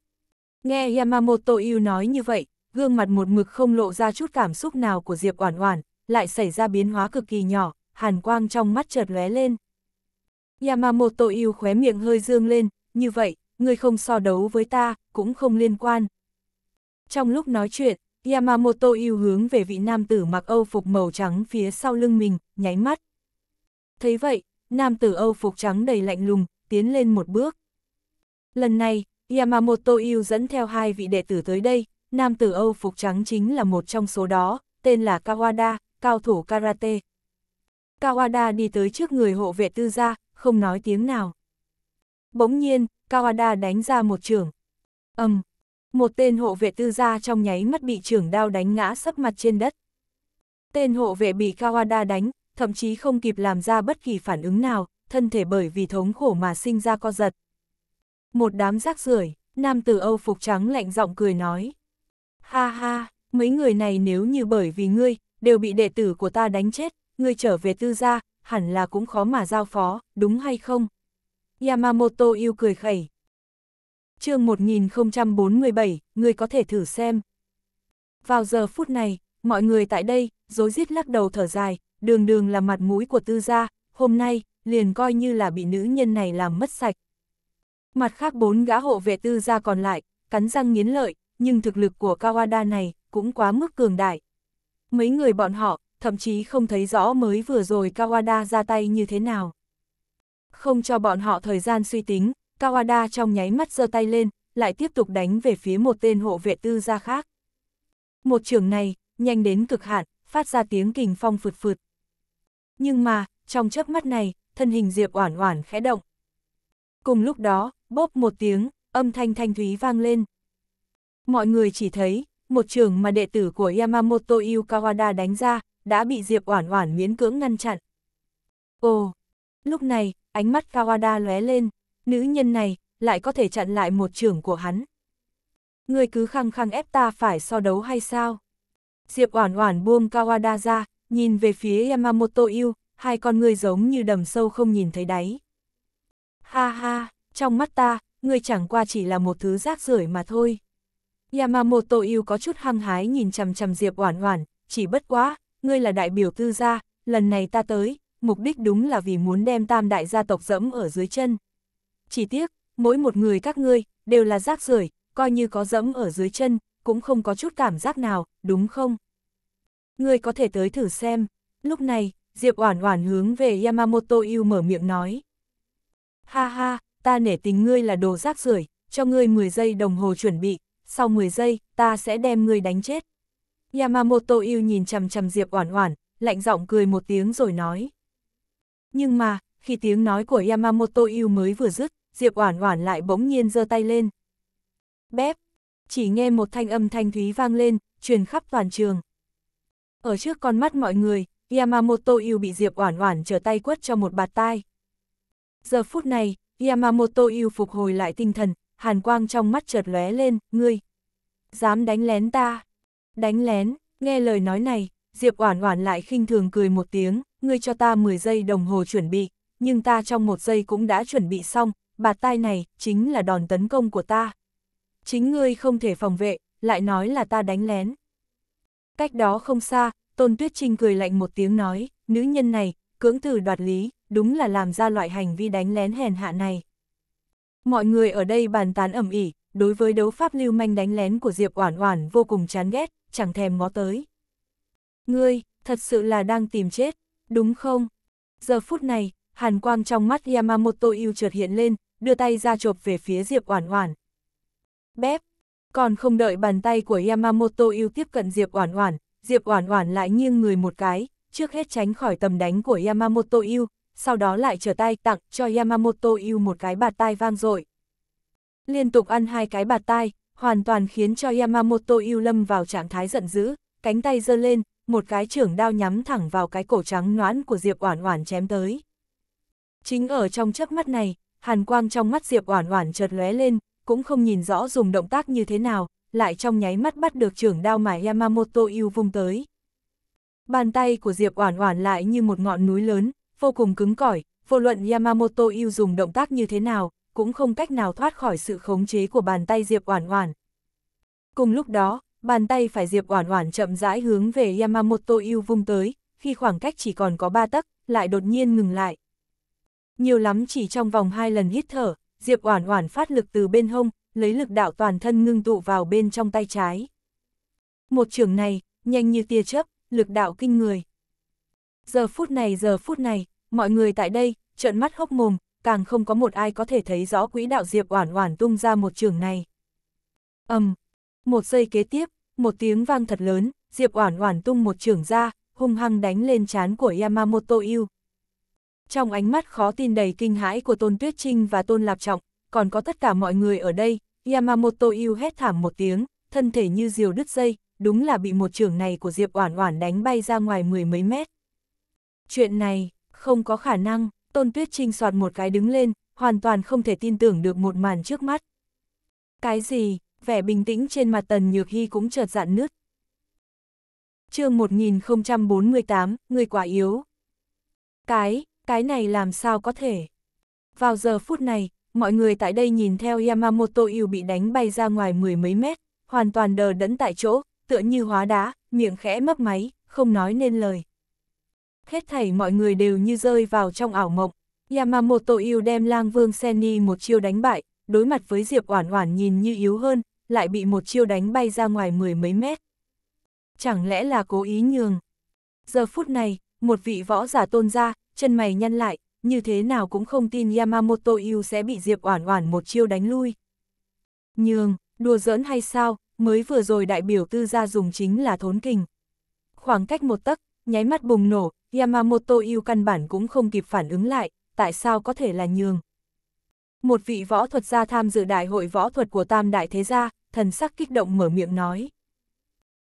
Nghe Yamamoto Yu nói như vậy, gương mặt một mực không lộ ra chút cảm xúc nào của Diệp Oản Oản, lại xảy ra biến hóa cực kỳ nhỏ, hàn quang trong mắt chợt lóe lên. Yamamoto yêu khóe miệng hơi dương lên, như vậy, người không so đấu với ta, cũng không liên quan. Trong lúc nói chuyện, Yamamoto yêu hướng về vị nam tử mặc âu phục màu trắng phía sau lưng mình, nháy mắt. Thấy vậy, nam tử âu phục trắng đầy lạnh lùng, tiến lên một bước. Lần này, Yamamoto yêu dẫn theo hai vị đệ tử tới đây, nam tử âu phục trắng chính là một trong số đó, tên là Kawada, cao thủ karate. Kawada đi tới trước người hộ vệ tư gia, không nói tiếng nào. Bỗng nhiên, Kawada đánh ra một trường. ầm, um, một tên hộ vệ tư gia trong nháy mắt bị trưởng đao đánh ngã sấp mặt trên đất. Tên hộ vệ bị Kawada đánh, thậm chí không kịp làm ra bất kỳ phản ứng nào, thân thể bởi vì thống khổ mà sinh ra co giật. Một đám rác rưởi, nam tử Âu phục trắng lạnh giọng cười nói. Ha ha, mấy người này nếu như bởi vì ngươi, đều bị đệ tử của ta đánh chết, người trở về tư gia, hẳn là cũng khó mà giao phó, đúng hay không? Yamamoto yêu cười khẩy. chương 1047, người có thể thử xem. Vào giờ phút này, mọi người tại đây, dối rít lắc đầu thở dài, đường đường là mặt mũi của tư gia, hôm nay, liền coi như là bị nữ nhân này làm mất sạch. Mặt khác bốn gã hộ vệ tư gia còn lại, cắn răng nghiến lợi, nhưng thực lực của Kawada này cũng quá mức cường đại. Mấy người bọn họ, thậm chí không thấy rõ mới vừa rồi Kawada ra tay như thế nào. Không cho bọn họ thời gian suy tính, Kawada trong nháy mắt giơ tay lên, lại tiếp tục đánh về phía một tên hộ vệ tư gia khác. Một trường này, nhanh đến cực hạn, phát ra tiếng kình phong phượt phượt. Nhưng mà, trong chớp mắt này, thân hình Diệp Oản Oản khẽ động. Cùng lúc đó, bóp một tiếng, âm thanh thanh thúy vang lên. Mọi người chỉ thấy, một trường mà đệ tử của Yamamoto Yukawada đánh ra, đã bị Diệp Oản Oản miễn cưỡng ngăn chặn. Ồ, lúc này, ánh mắt Kawada lóe lên, nữ nhân này lại có thể chặn lại một trưởng của hắn. Ngươi cứ khăng khăng ép ta phải so đấu hay sao? Diệp Oản Oản buông Kawada ra, nhìn về phía Yamamoto Yu, hai con ngươi giống như đầm sâu không nhìn thấy đáy. Ha ha, trong mắt ta, ngươi chẳng qua chỉ là một thứ rác rưởi mà thôi. Yamamoto Yu có chút hăng hái nhìn chằm chằm Diệp Oản Oản, chỉ bất quá, ngươi là đại biểu tư gia, lần này ta tới, mục đích đúng là vì muốn đem tam đại gia tộc dẫm ở dưới chân. Chỉ tiếc, mỗi một người các ngươi, đều là rác rưởi coi như có dẫm ở dưới chân, cũng không có chút cảm giác nào, đúng không? Ngươi có thể tới thử xem. Lúc này, Diệp Oản Oản hướng về Yamamoto Yu mở miệng nói. Ha ha, ta nể tình ngươi là đồ rác rưởi, cho ngươi 10 giây đồng hồ chuẩn bị, sau 10 giây, ta sẽ đem ngươi đánh chết. Yamamoto yêu nhìn chằm chằm Diệp Oản Oản, lạnh giọng cười một tiếng rồi nói. Nhưng mà, khi tiếng nói của Yamamoto yêu mới vừa dứt, Diệp Oản Oản lại bỗng nhiên giơ tay lên. Bép, chỉ nghe một thanh âm thanh thúy vang lên, truyền khắp toàn trường. Ở trước con mắt mọi người, Yamamoto yêu bị Diệp Oản Oản trở tay quất cho một bạt tai. Giờ phút này, Yamamoto yêu phục hồi lại tinh thần, hàn quang trong mắt chợt lóe lên, ngươi dám đánh lén ta. Đánh lén, nghe lời nói này, Diệp Oản Oản lại khinh thường cười một tiếng, ngươi cho ta 10 giây đồng hồ chuẩn bị, nhưng ta trong một giây cũng đã chuẩn bị xong, bạt tai này chính là đòn tấn công của ta. Chính ngươi không thể phòng vệ, lại nói là ta đánh lén. Cách đó không xa, Tôn Tuyết Trinh cười lạnh một tiếng nói, nữ nhân này, cưỡng từ đoạt lý, đúng là làm ra loại hành vi đánh lén hèn hạ này. Mọi người ở đây bàn tán ầm ĩ, đối với đấu pháp lưu manh đánh lén của Diệp Oản Oản vô cùng chán ghét, chẳng thèm ngó tới. Ngươi, thật sự là đang tìm chết, đúng không? Giờ phút này, hàn quang trong mắt Yamamoto yêu trượt hiện lên, đưa tay ra chộp về phía Diệp Oản Oản. Bép, còn không đợi bàn tay của Yamamoto yêu tiếp cận Diệp Oản Oản, Diệp Oản Oản lại nghiêng người một cái, trước hết tránh khỏi tầm đánh của Yamamoto yêu, sau đó lại trở tay tặng cho Yamamoto yêu một cái bạt tai vang dội. Liên tục ăn hai cái bạt tai, hoàn toàn khiến cho Yamamoto yêu lâm vào trạng thái giận dữ, cánh tay giơ lên, một cái trưởng đao nhắm thẳng vào cái cổ trắng noãn của Diệp Oản Oản chém tới. Chính ở trong chớp mắt này, hàn quang trong mắt Diệp Oản Oản chợt lóe lên, cũng không nhìn rõ dùng động tác như thế nào, lại trong nháy mắt bắt được trưởng đao mà Yamamoto yêu vung tới. Bàn tay của Diệp Oản Oản lại như một ngọn núi lớn, vô cùng cứng cỏi, vô luận Yamamoto yêu dùng động tác như thế nào, cũng không cách nào thoát khỏi sự khống chế của bàn tay Diệp Oản Oản. Cùng lúc đó, bàn tay phải Diệp Oản Oản chậm rãi hướng về Yamamoto Yu vung tới, khi khoảng cách chỉ còn có 3 tấc, lại đột nhiên ngừng lại. Nhiều lắm chỉ trong vòng 2 lần hít thở, Diệp Oản Oản phát lực từ bên hông, lấy lực đạo toàn thân ngưng tụ vào bên trong tay trái. Một trường này, nhanh như tia chớp, lực đạo kinh người. Giờ phút này giờ phút này, mọi người tại đây, trợn mắt hốc mồm, càng không có một ai có thể thấy rõ quỹ đạo Diệp Oản Oản tung ra một trường này. Ầm. Um, một giây kế tiếp, một tiếng vang thật lớn, Diệp Oản Oản tung một trường ra, hung hăng đánh lên trán của Yamamoto Yu. Trong ánh mắt khó tin đầy kinh hãi của Tôn Tuyết Trinh và Tôn Lạp Trọng, còn có tất cả mọi người ở đây, Yamamoto Yu hét thảm một tiếng, thân thể như diều đứt dây, đúng là bị một trường này của Diệp Oản Oản đánh bay ra ngoài mười mấy mét. Chuyện này, không có khả năng. Tôn Tuyết Trinh soạt một cái đứng lên, hoàn toàn không thể tin tưởng được một màn trước mắt. Cái gì, vẻ bình tĩnh trên mặt Tần Nhược Hy cũng chợt dạn nứt. chương 1048, người quả yếu. Cái, cái này làm sao có thể? Vào giờ phút này, mọi người tại đây nhìn theo Yamamoto yêu bị đánh bay ra ngoài mười mấy mét, hoàn toàn đờ đẫn tại chỗ, tựa như hóa đá, miệng khẽ mấp máy, không nói nên lời hết thảy mọi người đều như rơi vào trong ảo mộng. Yamamoto yêu đem lang vương Seni một chiêu đánh bại, đối mặt với Diệp Oản Oản nhìn như yếu hơn, lại bị một chiêu đánh bay ra ngoài mười mấy mét. Chẳng lẽ là cố ý nhường? Giờ phút này, một vị võ giả tôn ra, chân mày nhăn lại, như thế nào cũng không tin Yamamoto Yu sẽ bị Diệp Oản Oản một chiêu đánh lui. Nhường, đùa giỡn hay sao, mới vừa rồi đại biểu tư gia dùng chính là thốn kình. Khoảng cách một tấc, nháy mắt bùng nổ, Yamamoto yêu căn bản cũng không kịp phản ứng lại, tại sao có thể là nhường. Một vị võ thuật gia tham dự đại hội võ thuật của Tam Đại Thế Gia, thần sắc kích động mở miệng nói.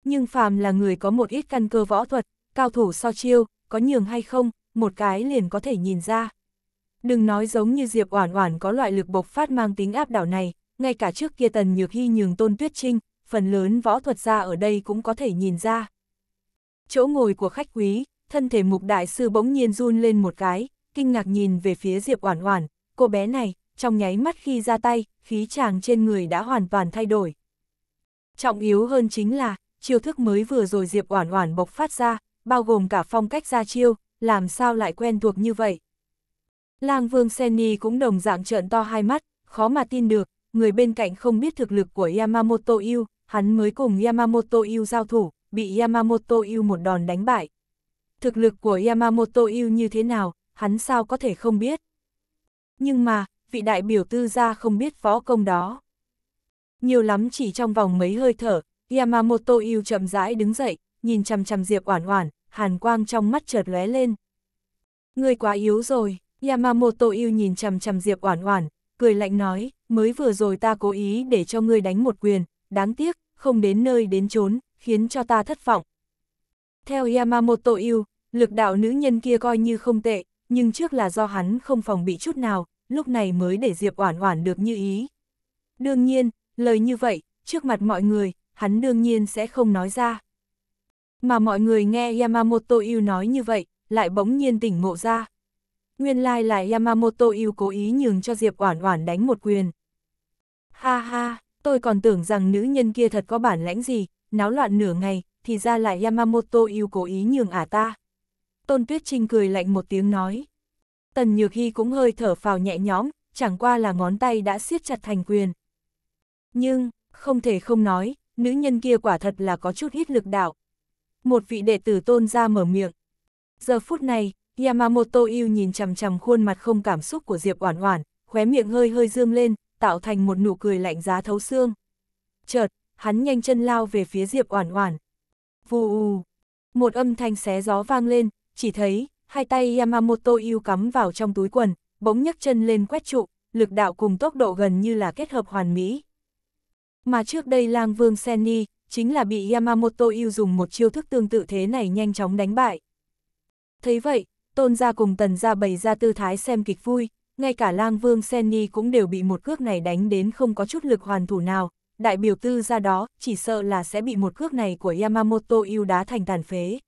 Nhưng phàm là người có một ít căn cơ võ thuật, cao thủ so chiêu, có nhường hay không, một cái liền có thể nhìn ra. Đừng nói giống như Diệp Oản Oản có loại lực bộc phát mang tính áp đảo này, ngay cả trước kia Tần Nhược Hy nhường Tôn Tuyết Trinh, phần lớn võ thuật gia ở đây cũng có thể nhìn ra. Chỗ ngồi của khách quý, thân thể mục đại sư bỗng nhiên run lên một cái, kinh ngạc nhìn về phía Diệp Oản Oản, cô bé này, trong nháy mắt khi ra tay, khí chàng trên người đã hoàn toàn thay đổi. Trọng yếu hơn chính là, chiêu thức mới vừa rồi Diệp Oản Oản bộc phát ra, bao gồm cả phong cách ra chiêu, làm sao lại quen thuộc như vậy. Lang Vương seni cũng đồng dạng trợn to hai mắt, khó mà tin được, người bên cạnh không biết thực lực của Yamamoto Yu, hắn mới cùng Yamamoto Yu giao thủ, bị Yamamoto Yu một đòn đánh bại, thực lực của Yamamoto yêu như thế nào, hắn sao có thể không biết. Nhưng mà, vị đại biểu tư gia không biết võ công đó. Nhiều lắm chỉ trong vòng mấy hơi thở, Yamamoto yêu chậm rãi đứng dậy, nhìn chằm chằm Diệp Oản Oản, hàn quang trong mắt chợt lóe lên. người quá yếu rồi, Yamamoto yêu nhìn chằm chằm Diệp Oản Oản, cười lạnh nói, mới vừa rồi ta cố ý để cho ngươi đánh một quyền, đáng tiếc, không đến nơi đến chốn, khiến cho ta thất vọng. Theo Yamamoto yêu, Lực đạo nữ nhân kia coi như không tệ, nhưng trước là do hắn không phòng bị chút nào, lúc này mới để Diệp Oản Oản được như ý. Đương nhiên, lời như vậy, trước mặt mọi người, hắn đương nhiên sẽ không nói ra. Mà mọi người nghe Yamamoto Yu nói như vậy, lại bỗng nhiên tỉnh ngộ ra. Nguyên lai like là Yamamoto Yu cố ý nhường cho Diệp Oản Oản đánh một quyền. Ha ha, tôi còn tưởng rằng nữ nhân kia thật có bản lãnh gì, náo loạn nửa ngày, thì ra lại Yamamoto Yu cố ý nhường ả à ta. Tôn Tuyết Trinh cười lạnh một tiếng nói. Tần Nhược Hy cũng hơi thở phào nhẹ nhõm, chẳng qua là ngón tay đã siết chặt thành quyền. Nhưng, không thể không nói, nữ nhân kia quả thật là có chút ít lực đạo. Một vị đệ tử tôn ra mở miệng. Giờ phút này, Yamamoto yêu nhìn chằm chằm khuôn mặt không cảm xúc của Diệp Oản Oản, khóe miệng hơi hơi dương lên, tạo thành một nụ cười lạnh giá thấu xương. Chợt, hắn nhanh chân lao về phía Diệp Oản Oản. Vù ù, một âm thanh xé gió vang lên, chỉ thấy, hai tay Yamamoto yêu cắm vào trong túi quần, bỗng nhấc chân lên quét trụ, lực đạo cùng tốc độ gần như là kết hợp hoàn mỹ. Mà trước đây lang vương Senni, chính là bị Yamamoto yêu dùng một chiêu thức tương tự thế này nhanh chóng đánh bại. Thấy vậy, tôn gia cùng tần gia bày ra tư thái xem kịch vui, ngay cả lang vương Senni cũng đều bị một cước này đánh đến không có chút lực hoàn thủ nào, đại biểu tư ra đó chỉ sợ là sẽ bị một cước này của Yamamoto yêu đá thành tàn phế.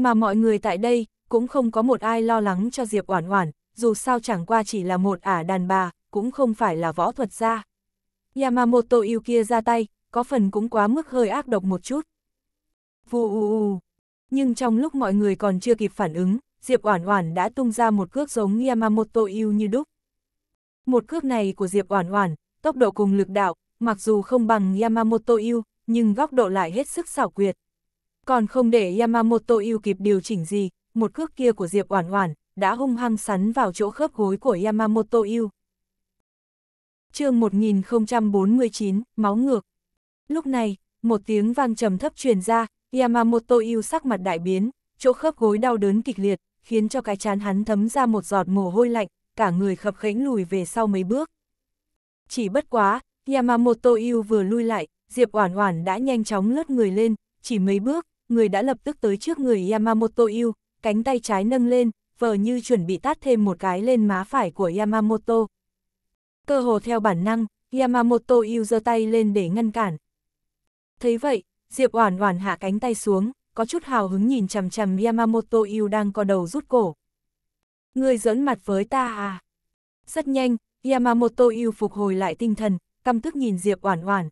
Mà mọi người tại đây, cũng không có một ai lo lắng cho Diệp Oản Oản, dù sao chẳng qua chỉ là một ả đàn bà, cũng không phải là võ thuật gia. Yamamoto yêu kia ra tay, có phần cũng quá mức hơi ác độc một chút. Vù u u. Nhưng trong lúc mọi người còn chưa kịp phản ứng, Diệp Oản Oản đã tung ra một cước giống Yamamoto yêu như đúc. Một cước này của Diệp Oản Oản, tốc độ cùng lực đạo, mặc dù không bằng Yamamoto yêu, nhưng góc độ lại hết sức xảo quyệt. Còn không để Yamamoto yêu kịp điều chỉnh gì, một cước kia của Diệp Oản Oản đã hung hăng sắn vào chỗ khớp gối của Yamamoto yêu. Chương 1049, máu ngược. Lúc này, một tiếng vang trầm thấp truyền ra, Yamamoto yêu sắc mặt đại biến, chỗ khớp gối đau đớn kịch liệt, khiến cho cái chán hắn thấm ra một giọt mồ hôi lạnh, cả người khập khẽnh lùi về sau mấy bước. Chỉ bất quá, Yamamoto yêu vừa lui lại, Diệp Oản Oản đã nhanh chóng lướt người lên, chỉ mấy bước, người đã lập tức tới trước người Yamamoto Yu, cánh tay trái nâng lên, vờ như chuẩn bị tát thêm một cái lên má phải của Yamamoto. Cơ hồ theo bản năng, Yamamoto Yu giơ tay lên để ngăn cản. Thấy vậy, Diệp Oản Oản hạ cánh tay xuống, có chút hào hứng nhìn chằm chằm Yamamoto Yu đang co đầu rút cổ. Người giỡn mặt với ta à? Rất nhanh, Yamamoto Yu phục hồi lại tinh thần, căm tức nhìn Diệp Oản Oản.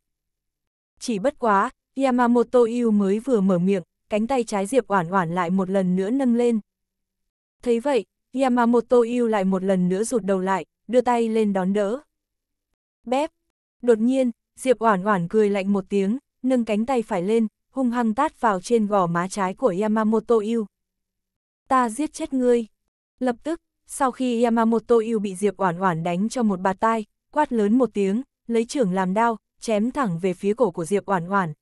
Chỉ bất quá, Yamamoto Yu mới vừa mở miệng, cánh tay trái Diệp Oản Oản lại một lần nữa nâng lên. Thấy vậy, Yamamoto Yu lại một lần nữa rụt đầu lại, đưa tay lên đón đỡ. Bép! Đột nhiên, Diệp Oản Oản cười lạnh một tiếng, nâng cánh tay phải lên, hung hăng tát vào trên gò má trái của Yamamoto Yu. Ta giết chết ngươi! Lập tức, sau khi Yamamoto Yu bị Diệp Oản Oản đánh cho một bà tai, quát lớn một tiếng, lấy trưởng làm đao, chém thẳng về phía cổ của Diệp Oản Oản,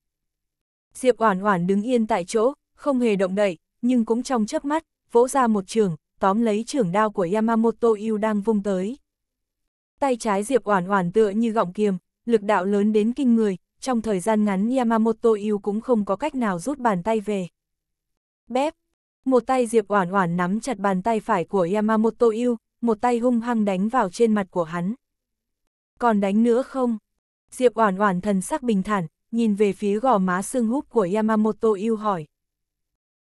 Diệp Oản Oản đứng yên tại chỗ, không hề động đậy, nhưng cũng trong chớp mắt, vỗ ra một trường, tóm lấy trường đao của Yamamoto Yu đang vung tới. Tay trái Diệp Oản Oản tựa như gọng kiềm, lực đạo lớn đến kinh người, trong thời gian ngắn Yamamoto Yu cũng không có cách nào rút bàn tay về. Bép, một tay Diệp Oản Oản nắm chặt bàn tay phải của Yamamoto Yu, một tay hung hăng đánh vào trên mặt của hắn. Còn đánh nữa không? Diệp Oản Oản thần sắc bình thản, nhìn về phía gò má sưng húp của Yamamoto yêu hỏi.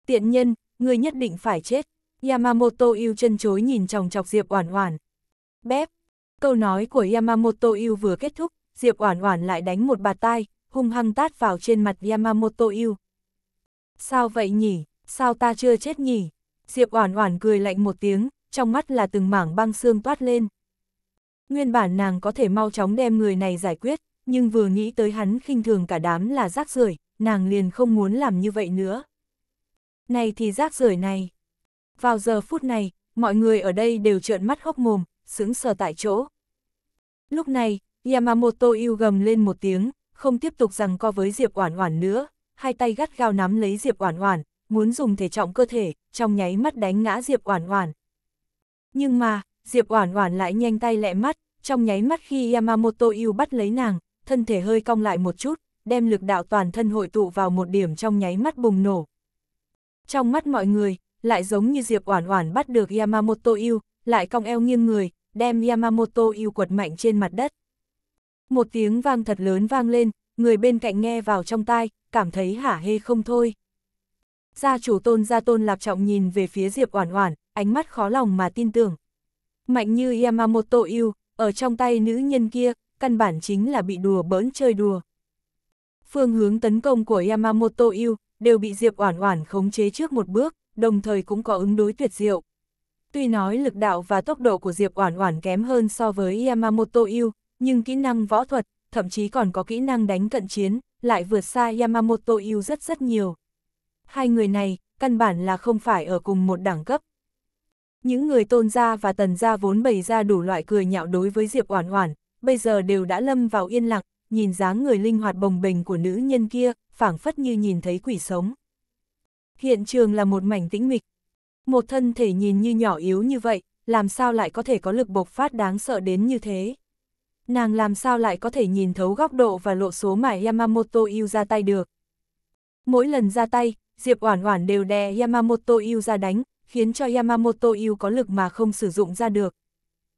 Tiện nhân, người nhất định phải chết. Yamamoto yêu chân chối nhìn chồng chọc Diệp Oản Oản. Bép, câu nói của Yamamoto yêu vừa kết thúc, Diệp Oản Oản lại đánh một bạt tai, hung hăng tát vào trên mặt Yamamoto yêu. Sao vậy nhỉ, sao ta chưa chết nhỉ? Diệp Oản Oản cười lạnh một tiếng, trong mắt là từng mảng băng xương toát lên. Nguyên bản nàng có thể mau chóng đem người này giải quyết, nhưng vừa nghĩ tới hắn khinh thường cả đám là rác rưởi nàng liền không muốn làm như vậy nữa. Này thì rác rưởi này. Vào giờ phút này, mọi người ở đây đều trợn mắt hốc mồm, sững sờ tại chỗ. Lúc này, Yamamoto yêu gầm lên một tiếng, không tiếp tục rằng co với Diệp Oản Oản nữa, hai tay gắt gao nắm lấy Diệp Oản Oản, muốn dùng thể trọng cơ thể, trong nháy mắt đánh ngã Diệp Oản Oản. Nhưng mà, Diệp Oản Oản lại nhanh tay lẹ mắt, trong nháy mắt khi Yamamoto yêu bắt lấy nàng, thân thể hơi cong lại một chút, đem lực đạo toàn thân hội tụ vào một điểm trong nháy mắt bùng nổ. Trong mắt mọi người, lại giống như Diệp Oản Oản bắt được Yamamoto Yu, lại cong eo nghiêng người, đem Yamamoto Yu quật mạnh trên mặt đất. Một tiếng vang thật lớn vang lên, người bên cạnh nghe vào trong tai, cảm thấy hả hê không thôi. Gia chủ Tôn Gia Tôn Lạp Trọng nhìn về phía Diệp Oản Oản, ánh mắt khó lòng mà tin tưởng. Mạnh như Yamamoto Yu, ở trong tay nữ nhân kia, căn bản chính là bị đùa bỡn chơi đùa. Phương hướng tấn công của Yamamoto Yu đều bị Diệp Oản Oản khống chế trước một bước, đồng thời cũng có ứng đối tuyệt diệu. Tuy nói lực đạo và tốc độ của Diệp Oản Oản kém hơn so với Yamamoto Yu, nhưng kỹ năng võ thuật, thậm chí còn có kỹ năng đánh cận chiến, lại vượt xa Yamamoto Yu rất rất nhiều. Hai người này, căn bản là không phải ở cùng một đẳng cấp. Những người tôn gia và tần gia vốn bày ra đủ loại cười nhạo đối với Diệp Oản Oản, bây giờ đều đã lâm vào yên lặng, nhìn dáng người linh hoạt bồng bềnh của nữ nhân kia, phảng phất như nhìn thấy quỷ sống. Hiện trường là một mảnh tĩnh mịch. Một thân thể nhìn như nhỏ yếu như vậy, làm sao lại có thể có lực bộc phát đáng sợ đến như thế? Nàng làm sao lại có thể nhìn thấu góc độ và lộ số mà Yamamoto yêu ra tay được? Mỗi lần ra tay, Diệp Oản Oản đều đè Yamamoto yêu ra đánh, khiến cho Yamamoto yêu có lực mà không sử dụng ra được.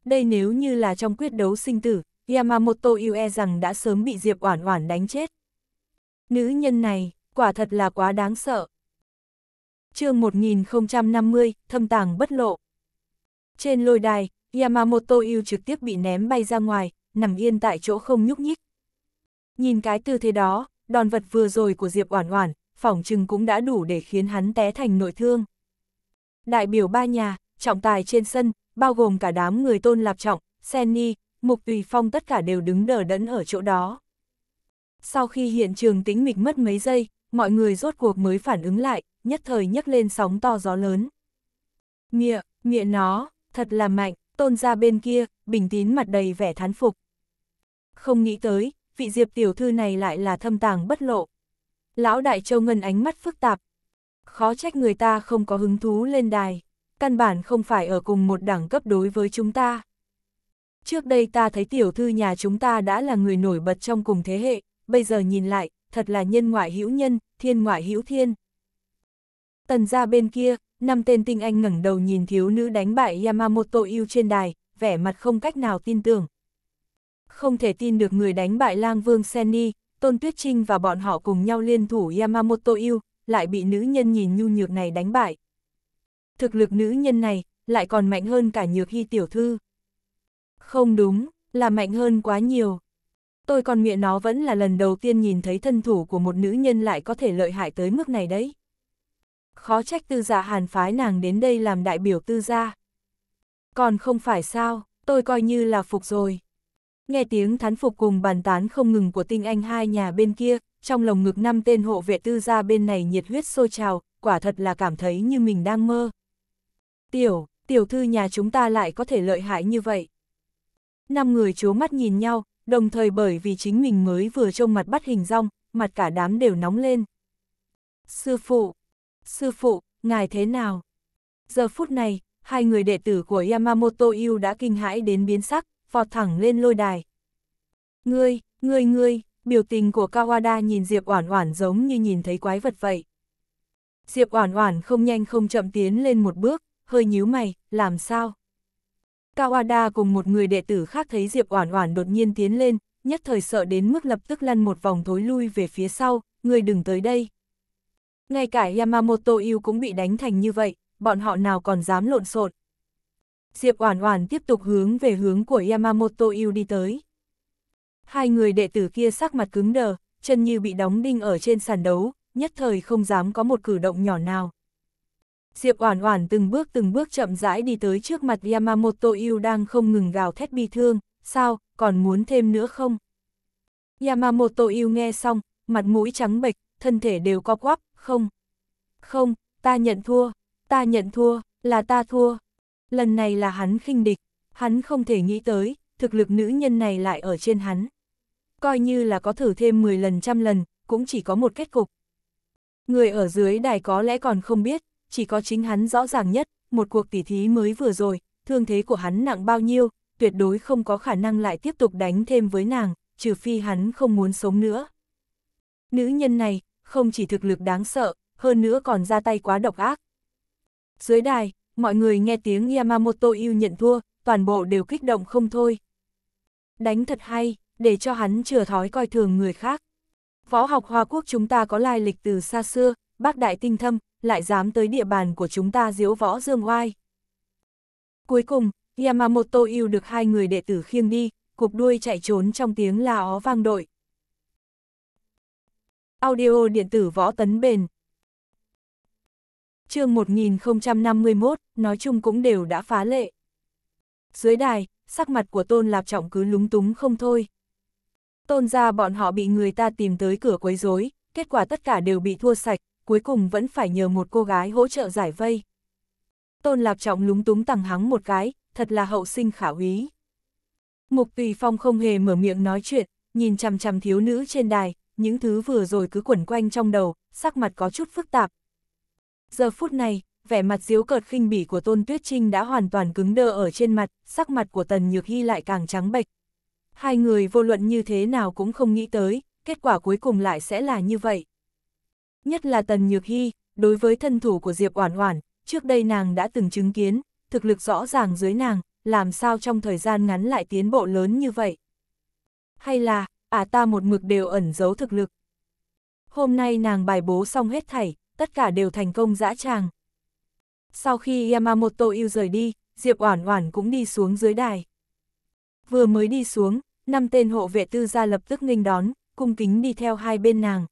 Đây nếu như là trong quyết đấu sinh tử, Yamamoto Yue rằng đã sớm bị Diệp Oản Oản đánh chết. Nữ nhân này, quả thật là quá đáng sợ. chương 1050, thâm tàng bất lộ. Trên lôi đài, Yamamoto Yu trực tiếp bị ném bay ra ngoài, nằm yên tại chỗ không nhúc nhích. Nhìn cái tư thế đó, đòn vật vừa rồi của Diệp Oản Oản, phỏng chừng cũng đã đủ để khiến hắn té thành nội thương. Đại biểu ba nhà, trọng tài trên sân, bao gồm cả đám người tôn lạp trọng, Senni, Mục Tùy Phong tất cả đều đứng đờ đẫn ở chỗ đó. Sau khi hiện trường tĩnh mịch mất mấy giây, mọi người rốt cuộc mới phản ứng lại, nhất thời nhấc lên sóng to gió lớn. Mịa, mịa nó, thật là mạnh, tôn ra bên kia, bình tín mặt đầy vẻ thán phục. Không nghĩ tới, vị diệp tiểu thư này lại là thâm tàng bất lộ. Lão đại châu ngân ánh mắt phức tạp. Khó trách người ta không có hứng thú lên đài, căn bản không phải ở cùng một đẳng cấp đối với chúng ta trước đây ta thấy tiểu thư nhà chúng ta đã là người nổi bật trong cùng thế hệ, bây giờ nhìn lại, thật là nhân ngoại hữu nhân, thiên ngoại hữu thiên. Tần ra bên kia, năm tên tinh anh ngẩng đầu nhìn thiếu nữ đánh bại Yamamoto yêu trên đài, vẻ mặt không cách nào tin tưởng. Không thể tin được người đánh bại lang vương Senni, Tôn Tuyết Trinh và bọn họ cùng nhau liên thủ Yamamoto yêu, lại bị nữ nhân nhìn nhu nhược này đánh bại. Thực lực nữ nhân này, lại còn mạnh hơn cả nhược hy tiểu thư. Không đúng, là mạnh hơn quá nhiều. Tôi còn miệng nó vẫn là lần đầu tiên nhìn thấy thân thủ của một nữ nhân lại có thể lợi hại tới mức này đấy. Khó trách tư giả hàn phái nàng đến đây làm đại biểu tư gia. Còn không phải sao, tôi coi như là phục rồi. Nghe tiếng thán phục cùng bàn tán không ngừng của tinh anh hai nhà bên kia, trong lồng ngực năm tên hộ vệ tư gia bên này nhiệt huyết sôi trào, quả thật là cảm thấy như mình đang mơ. Tiểu, tiểu thư nhà chúng ta lại có thể lợi hại như vậy. Năm người chố mắt nhìn nhau, đồng thời bởi vì chính mình mới vừa trông mặt bắt hình rong, mặt cả đám đều nóng lên. Sư phụ, sư phụ, ngài thế nào? Giờ phút này, hai người đệ tử của Yamamoto Yu đã kinh hãi đến biến sắc, vọt thẳng lên lôi đài. Ngươi, ngươi ngươi, biểu tình của Kawada nhìn Diệp Oản Oản giống như nhìn thấy quái vật vậy. Diệp Oản Oản không nhanh không chậm tiến lên một bước, hơi nhíu mày, làm sao? Kawada cùng một người đệ tử khác thấy Diệp Oản Oản đột nhiên tiến lên, nhất thời sợ đến mức lập tức lăn một vòng thối lui về phía sau, người đừng tới đây. Ngay cả Yamamoto Yu cũng bị đánh thành như vậy, bọn họ nào còn dám lộn xộn. Diệp Oản Oản tiếp tục hướng về hướng của Yamamoto Yu đi tới. Hai người đệ tử kia sắc mặt cứng đờ, chân như bị đóng đinh ở trên sàn đấu, nhất thời không dám có một cử động nhỏ nào. Diệp Oản Oản từng bước từng bước chậm rãi đi tới trước mặt Yamamoto Yu đang không ngừng gào thét bi thương, "Sao, còn muốn thêm nữa không?" Yamamoto Yu nghe xong, mặt mũi trắng bệch, thân thể đều co quắp, "Không. Không, ta nhận thua, ta nhận thua, là ta thua." Lần này là hắn khinh địch, hắn không thể nghĩ tới, thực lực nữ nhân này lại ở trên hắn. Coi như là có thử thêm 10 lần trăm lần, cũng chỉ có một kết cục. Người ở dưới đài có lẽ còn không biết, chỉ có chính hắn rõ ràng nhất, một cuộc tỉ thí mới vừa rồi, thương thế của hắn nặng bao nhiêu, tuyệt đối không có khả năng lại tiếp tục đánh thêm với nàng, trừ phi hắn không muốn sống nữa. Nữ nhân này, không chỉ thực lực đáng sợ, hơn nữa còn ra tay quá độc ác. Dưới đài, mọi người nghe tiếng Yamamoto yêu nhận thua, toàn bộ đều kích động không thôi. Đánh thật hay, để cho hắn chừa thói coi thường người khác. Võ học Hoa Quốc chúng ta có lai lịch từ xa xưa, bác đại tinh thâm, lại dám tới địa bàn của chúng ta diếu võ dương oai. Cuối cùng, Yamamoto yêu được hai người đệ tử khiêng đi, cục đuôi chạy trốn trong tiếng la ó vang đội. Audio điện tử võ tấn bền chương 1051, nói chung cũng đều đã phá lệ. Dưới đài, sắc mặt của tôn lạp trọng cứ lúng túng không thôi. Tôn ra bọn họ bị người ta tìm tới cửa quấy rối, kết quả tất cả đều bị thua sạch, cuối cùng vẫn phải nhờ một cô gái hỗ trợ giải vây. Tôn Lạp Trọng lúng túng tặng hắn một cái, thật là hậu sinh khả úy. Mục Tùy Phong không hề mở miệng nói chuyện, nhìn chằm chằm thiếu nữ trên đài, những thứ vừa rồi cứ quẩn quanh trong đầu, sắc mặt có chút phức tạp. Giờ phút này, vẻ mặt diếu cợt khinh bỉ của Tôn Tuyết Trinh đã hoàn toàn cứng đơ ở trên mặt, sắc mặt của Tần Nhược Hy lại càng trắng bệch. Hai người vô luận như thế nào cũng không nghĩ tới, kết quả cuối cùng lại sẽ là như vậy. Nhất là Tần Nhược Hy, đối với thân thủ của Diệp Oản Oản, trước đây nàng đã từng chứng kiến, thực lực rõ ràng dưới nàng, làm sao trong thời gian ngắn lại tiến bộ lớn như vậy. Hay là, à ta một mực đều ẩn giấu thực lực. Hôm nay nàng bài bố xong hết thảy, tất cả đều thành công dã tràng. Sau khi Yamamoto yêu rời đi, Diệp Oản Oản cũng đi xuống dưới đài. Vừa mới đi xuống, năm tên hộ vệ tư gia lập tức nghênh đón, cung kính đi theo hai bên nàng.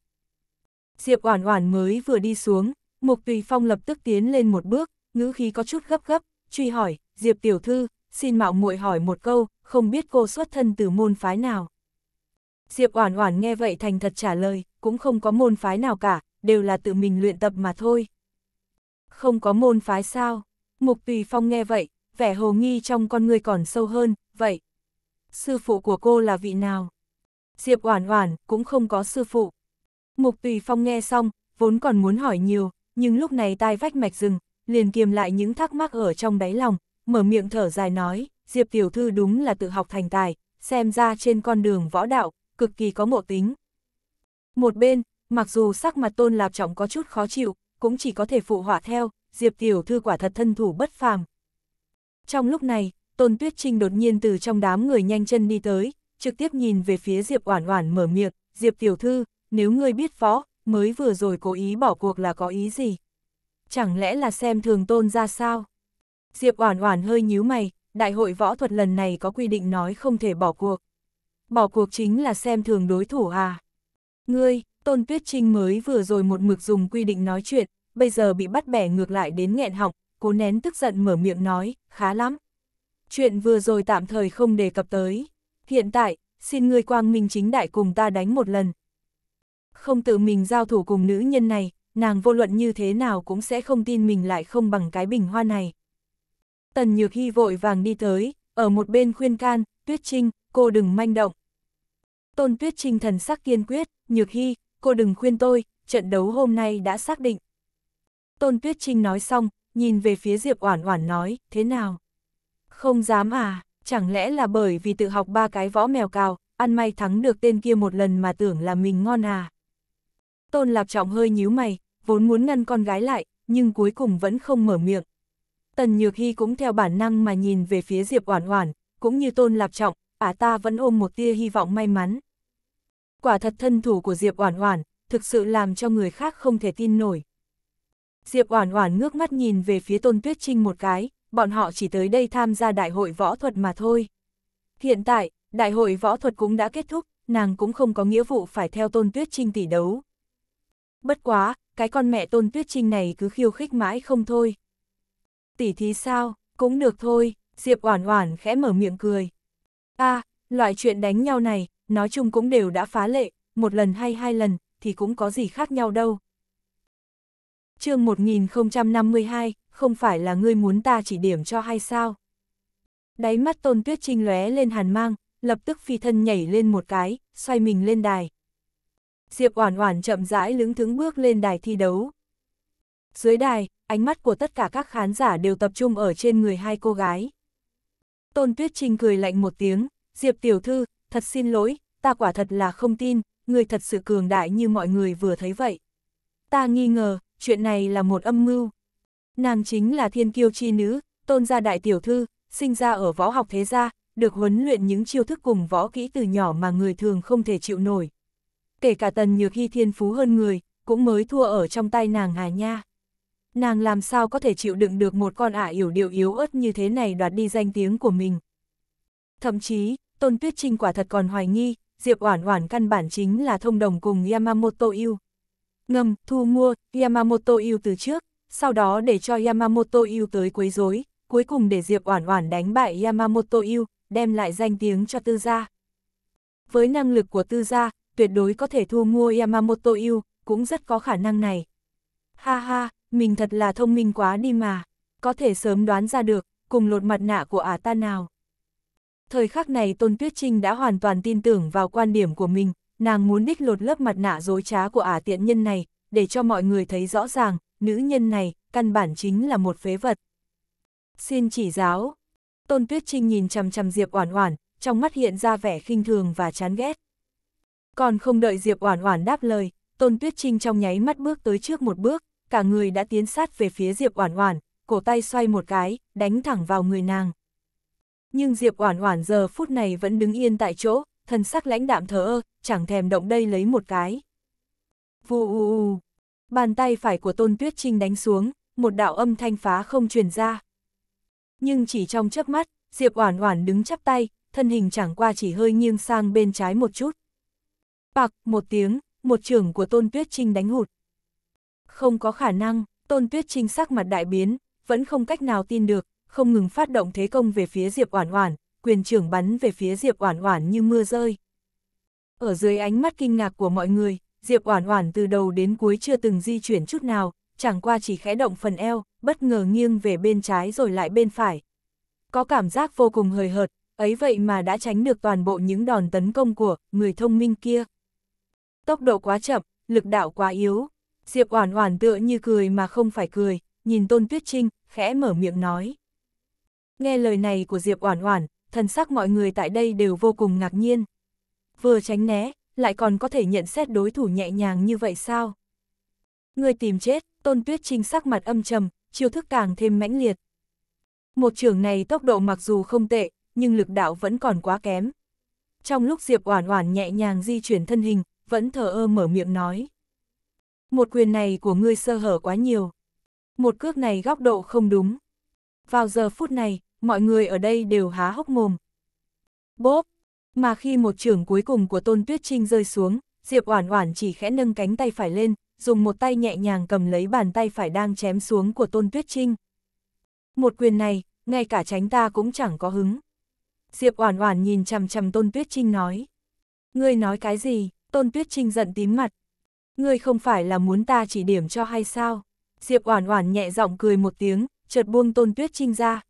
Diệp Oản Oản mới vừa đi xuống, Mục Tùy Phong lập tức tiến lên một bước, ngữ khí có chút gấp gáp, truy hỏi, "Diệp tiểu thư, xin mạo muội hỏi một câu, không biết cô xuất thân từ môn phái nào?" Diệp Oản Oản nghe vậy thành thật trả lời, cũng không có môn phái nào cả, đều là tự mình luyện tập mà thôi. Không có môn phái sao? Mục Tùy Phong nghe vậy, vẻ hồ nghi trong con người còn sâu hơn, vậy. Sư phụ của cô là vị nào? Diệp Oản Oản cũng không có sư phụ. Mục Tùy Phong nghe xong, vốn còn muốn hỏi nhiều, nhưng lúc này tai vách mạch rừng, liền kiềm lại những thắc mắc ở trong đáy lòng, mở miệng thở dài nói, Diệp Tiểu Thư đúng là tự học thành tài, xem ra trên con đường võ đạo, cực kỳ có mộ tính. Một bên, mặc dù sắc mặt tôn lạp trọng có chút khó chịu, cũng chỉ có thể phụ họa theo, Diệp Tiểu Thư quả thật thân thủ bất phàm. Trong lúc này, Tôn Tuyết Trinh đột nhiên từ trong đám người nhanh chân đi tới, trực tiếp nhìn về phía Diệp Oản Oản mở miệng, "Diệp tiểu thư, nếu ngươi biết võ, mới vừa rồi cố ý bỏ cuộc là có ý gì? Chẳng lẽ là xem thường tôn ra sao? Diệp Oản Oản hơi nhíu mày, đại hội võ thuật lần này có quy định nói không thể bỏ cuộc. Bỏ cuộc chính là xem thường đối thủ à? Ngươi, Tôn Tuyết Trinh mới vừa rồi một mực dùng quy định nói chuyện, bây giờ bị bắt bẻ ngược lại đến nghẹn họng, cố nén tức giận mở miệng nói, khá lắm. Chuyện vừa rồi tạm thời không đề cập tới. Hiện tại, xin ngươi quang minh chính đại cùng ta đánh một lần, không tự mình giao thủ cùng nữ nhân này, nàng vô luận như thế nào cũng sẽ không tin mình lại không bằng cái bình hoa này. Tần Nhược Hy vội vàng đi tới, ở một bên khuyên can, Tuyết Trinh, cô đừng manh động. Tôn Tuyết Trinh thần sắc kiên quyết, Nhược Hy, cô đừng khuyên tôi, trận đấu hôm nay đã xác định. Tôn Tuyết Trinh nói xong, nhìn về phía Diệp Oản Oản nói, thế nào? Không dám à, chẳng lẽ là bởi vì tự học ba cái võ mèo cào, ăn may thắng được tên kia một lần mà tưởng là mình ngon à? Tôn Lạp Trọng hơi nhíu mày, vốn muốn ngăn con gái lại, nhưng cuối cùng vẫn không mở miệng. Tần Nhược Hy cũng theo bản năng mà nhìn về phía Diệp Oản Oản, cũng như Tôn Lạp Trọng, ả ta vẫn ôm một tia hy vọng may mắn. Quả thật thân thủ của Diệp Oản Oản, thực sự làm cho người khác không thể tin nổi. Diệp Oản Oản ngước mắt nhìn về phía Tôn Tuyết Trinh một cái, bọn họ chỉ tới đây tham gia đại hội võ thuật mà thôi. Hiện tại, đại hội võ thuật cũng đã kết thúc, nàng cũng không có nghĩa vụ phải theo Tôn Tuyết Trinh tỷ đấu bất quá, cái con mẹ tôn tuyết trinh này cứ khiêu khích mãi không thôi. Tỷ thí sao, cũng được thôi, Diệp Oản Oản khẽ mở miệng cười. A, à, loại chuyện đánh nhau này, nói chung cũng đều đã phá lệ, một lần hay hai lần thì cũng có gì khác nhau đâu. Chương 1052, không phải là ngươi muốn ta chỉ điểm cho hay sao? Đáy mắt Tôn Tuyết Trinh lóe lên hàn mang, lập tức phi thân nhảy lên một cái, xoay mình lên đài. Diệp Oản Oản chậm rãi lững thững bước lên đài thi đấu. Dưới đài, ánh mắt của tất cả các khán giả đều tập trung ở trên người hai cô gái. Tôn Tuyết Trinh cười lạnh một tiếng, "Diệp tiểu thư, thật xin lỗi, ta quả thật là không tin, người thật sự cường đại như mọi người vừa thấy vậy. Ta nghi ngờ, chuyện này là một âm mưu." Nàng chính là thiên kiêu chi nữ, Tôn gia đại tiểu thư, sinh ra ở võ học thế gia, được huấn luyện những chiêu thức cùng võ kỹ từ nhỏ mà người thường không thể chịu nổi, kể cả tần nhược hy thiên phú hơn người, cũng mới thua ở trong tay nàng hà nha. Nàng làm sao có thể chịu đựng được một con ả yểu điệu yếu ớt như thế này đoạt đi danh tiếng của mình. Thậm chí, Tôn Tuyết Trinh quả thật còn hoài nghi, Diệp Oản Oản căn bản chính là thông đồng cùng Yamamoto Yu. Ngầm, thu mua Yamamoto Yu từ trước, sau đó để cho Yamamoto Yu tới quấy rối, cuối cùng để Diệp Oản Oản đánh bại Yamamoto Yu, đem lại danh tiếng cho Tư gia. Với năng lực của Tư gia, tuyệt đối có thể thua mua Yamamoto Yu, cũng rất có khả năng này. Ha ha, mình thật là thông minh quá đi mà, có thể sớm đoán ra được, cùng lột mặt nạ của ả ta nào. Thời khắc này Tôn Tuyết Trinh đã hoàn toàn tin tưởng vào quan điểm của mình, nàng muốn đích lột lớp mặt nạ dối trá của ả tiện nhân này, để cho mọi người thấy rõ ràng, nữ nhân này, căn bản chính là một phế vật. Xin chỉ giáo. Tôn Tuyết Trinh nhìn chằm chằm Diệp Oản Oản, trong mắt hiện ra vẻ khinh thường và chán ghét. Còn không đợi Diệp Oản Oản đáp lời, Tôn Tuyết Trinh trong nháy mắt bước tới trước một bước, cả người đã tiến sát về phía Diệp Oản Oản, cổ tay xoay một cái, đánh thẳng vào người nàng. Nhưng Diệp Oản Oản giờ phút này vẫn đứng yên tại chỗ, thân sắc lãnh đạm thờ ơ, chẳng thèm động đây lấy một cái. Vù u u, bàn tay phải của Tôn Tuyết Trinh đánh xuống, một đạo âm thanh phá không truyền ra. Nhưng chỉ trong chớp mắt, Diệp Oản Oản đứng chắp tay, thân hình chẳng qua chỉ hơi nghiêng sang bên trái một chút. Bạc, một tiếng, một trưởng của Tôn Tuyết Trinh đánh hụt. Không có khả năng, Tôn Tuyết Trinh sắc mặt đại biến, vẫn không cách nào tin được, không ngừng phát động thế công về phía Diệp Oản Oản, quyền trưởng bắn về phía Diệp Oản Oản như mưa rơi. Ở dưới ánh mắt kinh ngạc của mọi người, Diệp Oản Oản từ đầu đến cuối chưa từng di chuyển chút nào, chẳng qua chỉ khẽ động phần eo, bất ngờ nghiêng về bên trái rồi lại bên phải. Có cảm giác vô cùng hời hợt, ấy vậy mà đã tránh được toàn bộ những đòn tấn công của người thông minh kia. Tốc độ quá chậm, lực đạo quá yếu. Diệp Oản Oản tựa như cười mà không phải cười, nhìn Tôn Tuyết Trinh, khẽ mở miệng nói. Nghe lời này của Diệp Oản Oản, thần sắc mọi người tại đây đều vô cùng ngạc nhiên. Vừa tránh né, lại còn có thể nhận xét đối thủ nhẹ nhàng như vậy sao? Người tìm chết, Tôn Tuyết Trinh sắc mặt âm trầm, chiêu thức càng thêm mãnh liệt. Một trường này tốc độ mặc dù không tệ, nhưng lực đạo vẫn còn quá kém. Trong lúc Diệp Oản Oản nhẹ nhàng di chuyển thân hình, vẫn thờ ơ mở miệng nói. Một quyền này của ngươi sơ hở quá nhiều. Một cước này góc độ không đúng. Vào giờ phút này, mọi người ở đây đều há hốc mồm. Bốp! Mà khi một trưởng cuối cùng của Tôn Tuyết Trinh rơi xuống, Diệp Oản Oản chỉ khẽ nâng cánh tay phải lên, dùng một tay nhẹ nhàng cầm lấy bàn tay phải đang chém xuống của Tôn Tuyết Trinh. Một quyền này, ngay cả tránh ta cũng chẳng có hứng. Diệp Oản Oản nhìn chằm chằm Tôn Tuyết Trinh nói: "Ngươi nói cái gì?" Tôn Tuyết Trinh giận tím mặt. Ngươi không phải là muốn ta chỉ điểm cho hay sao? Diệp Oản Oản nhẹ giọng cười một tiếng, chợt buông Tôn Tuyết Trinh ra.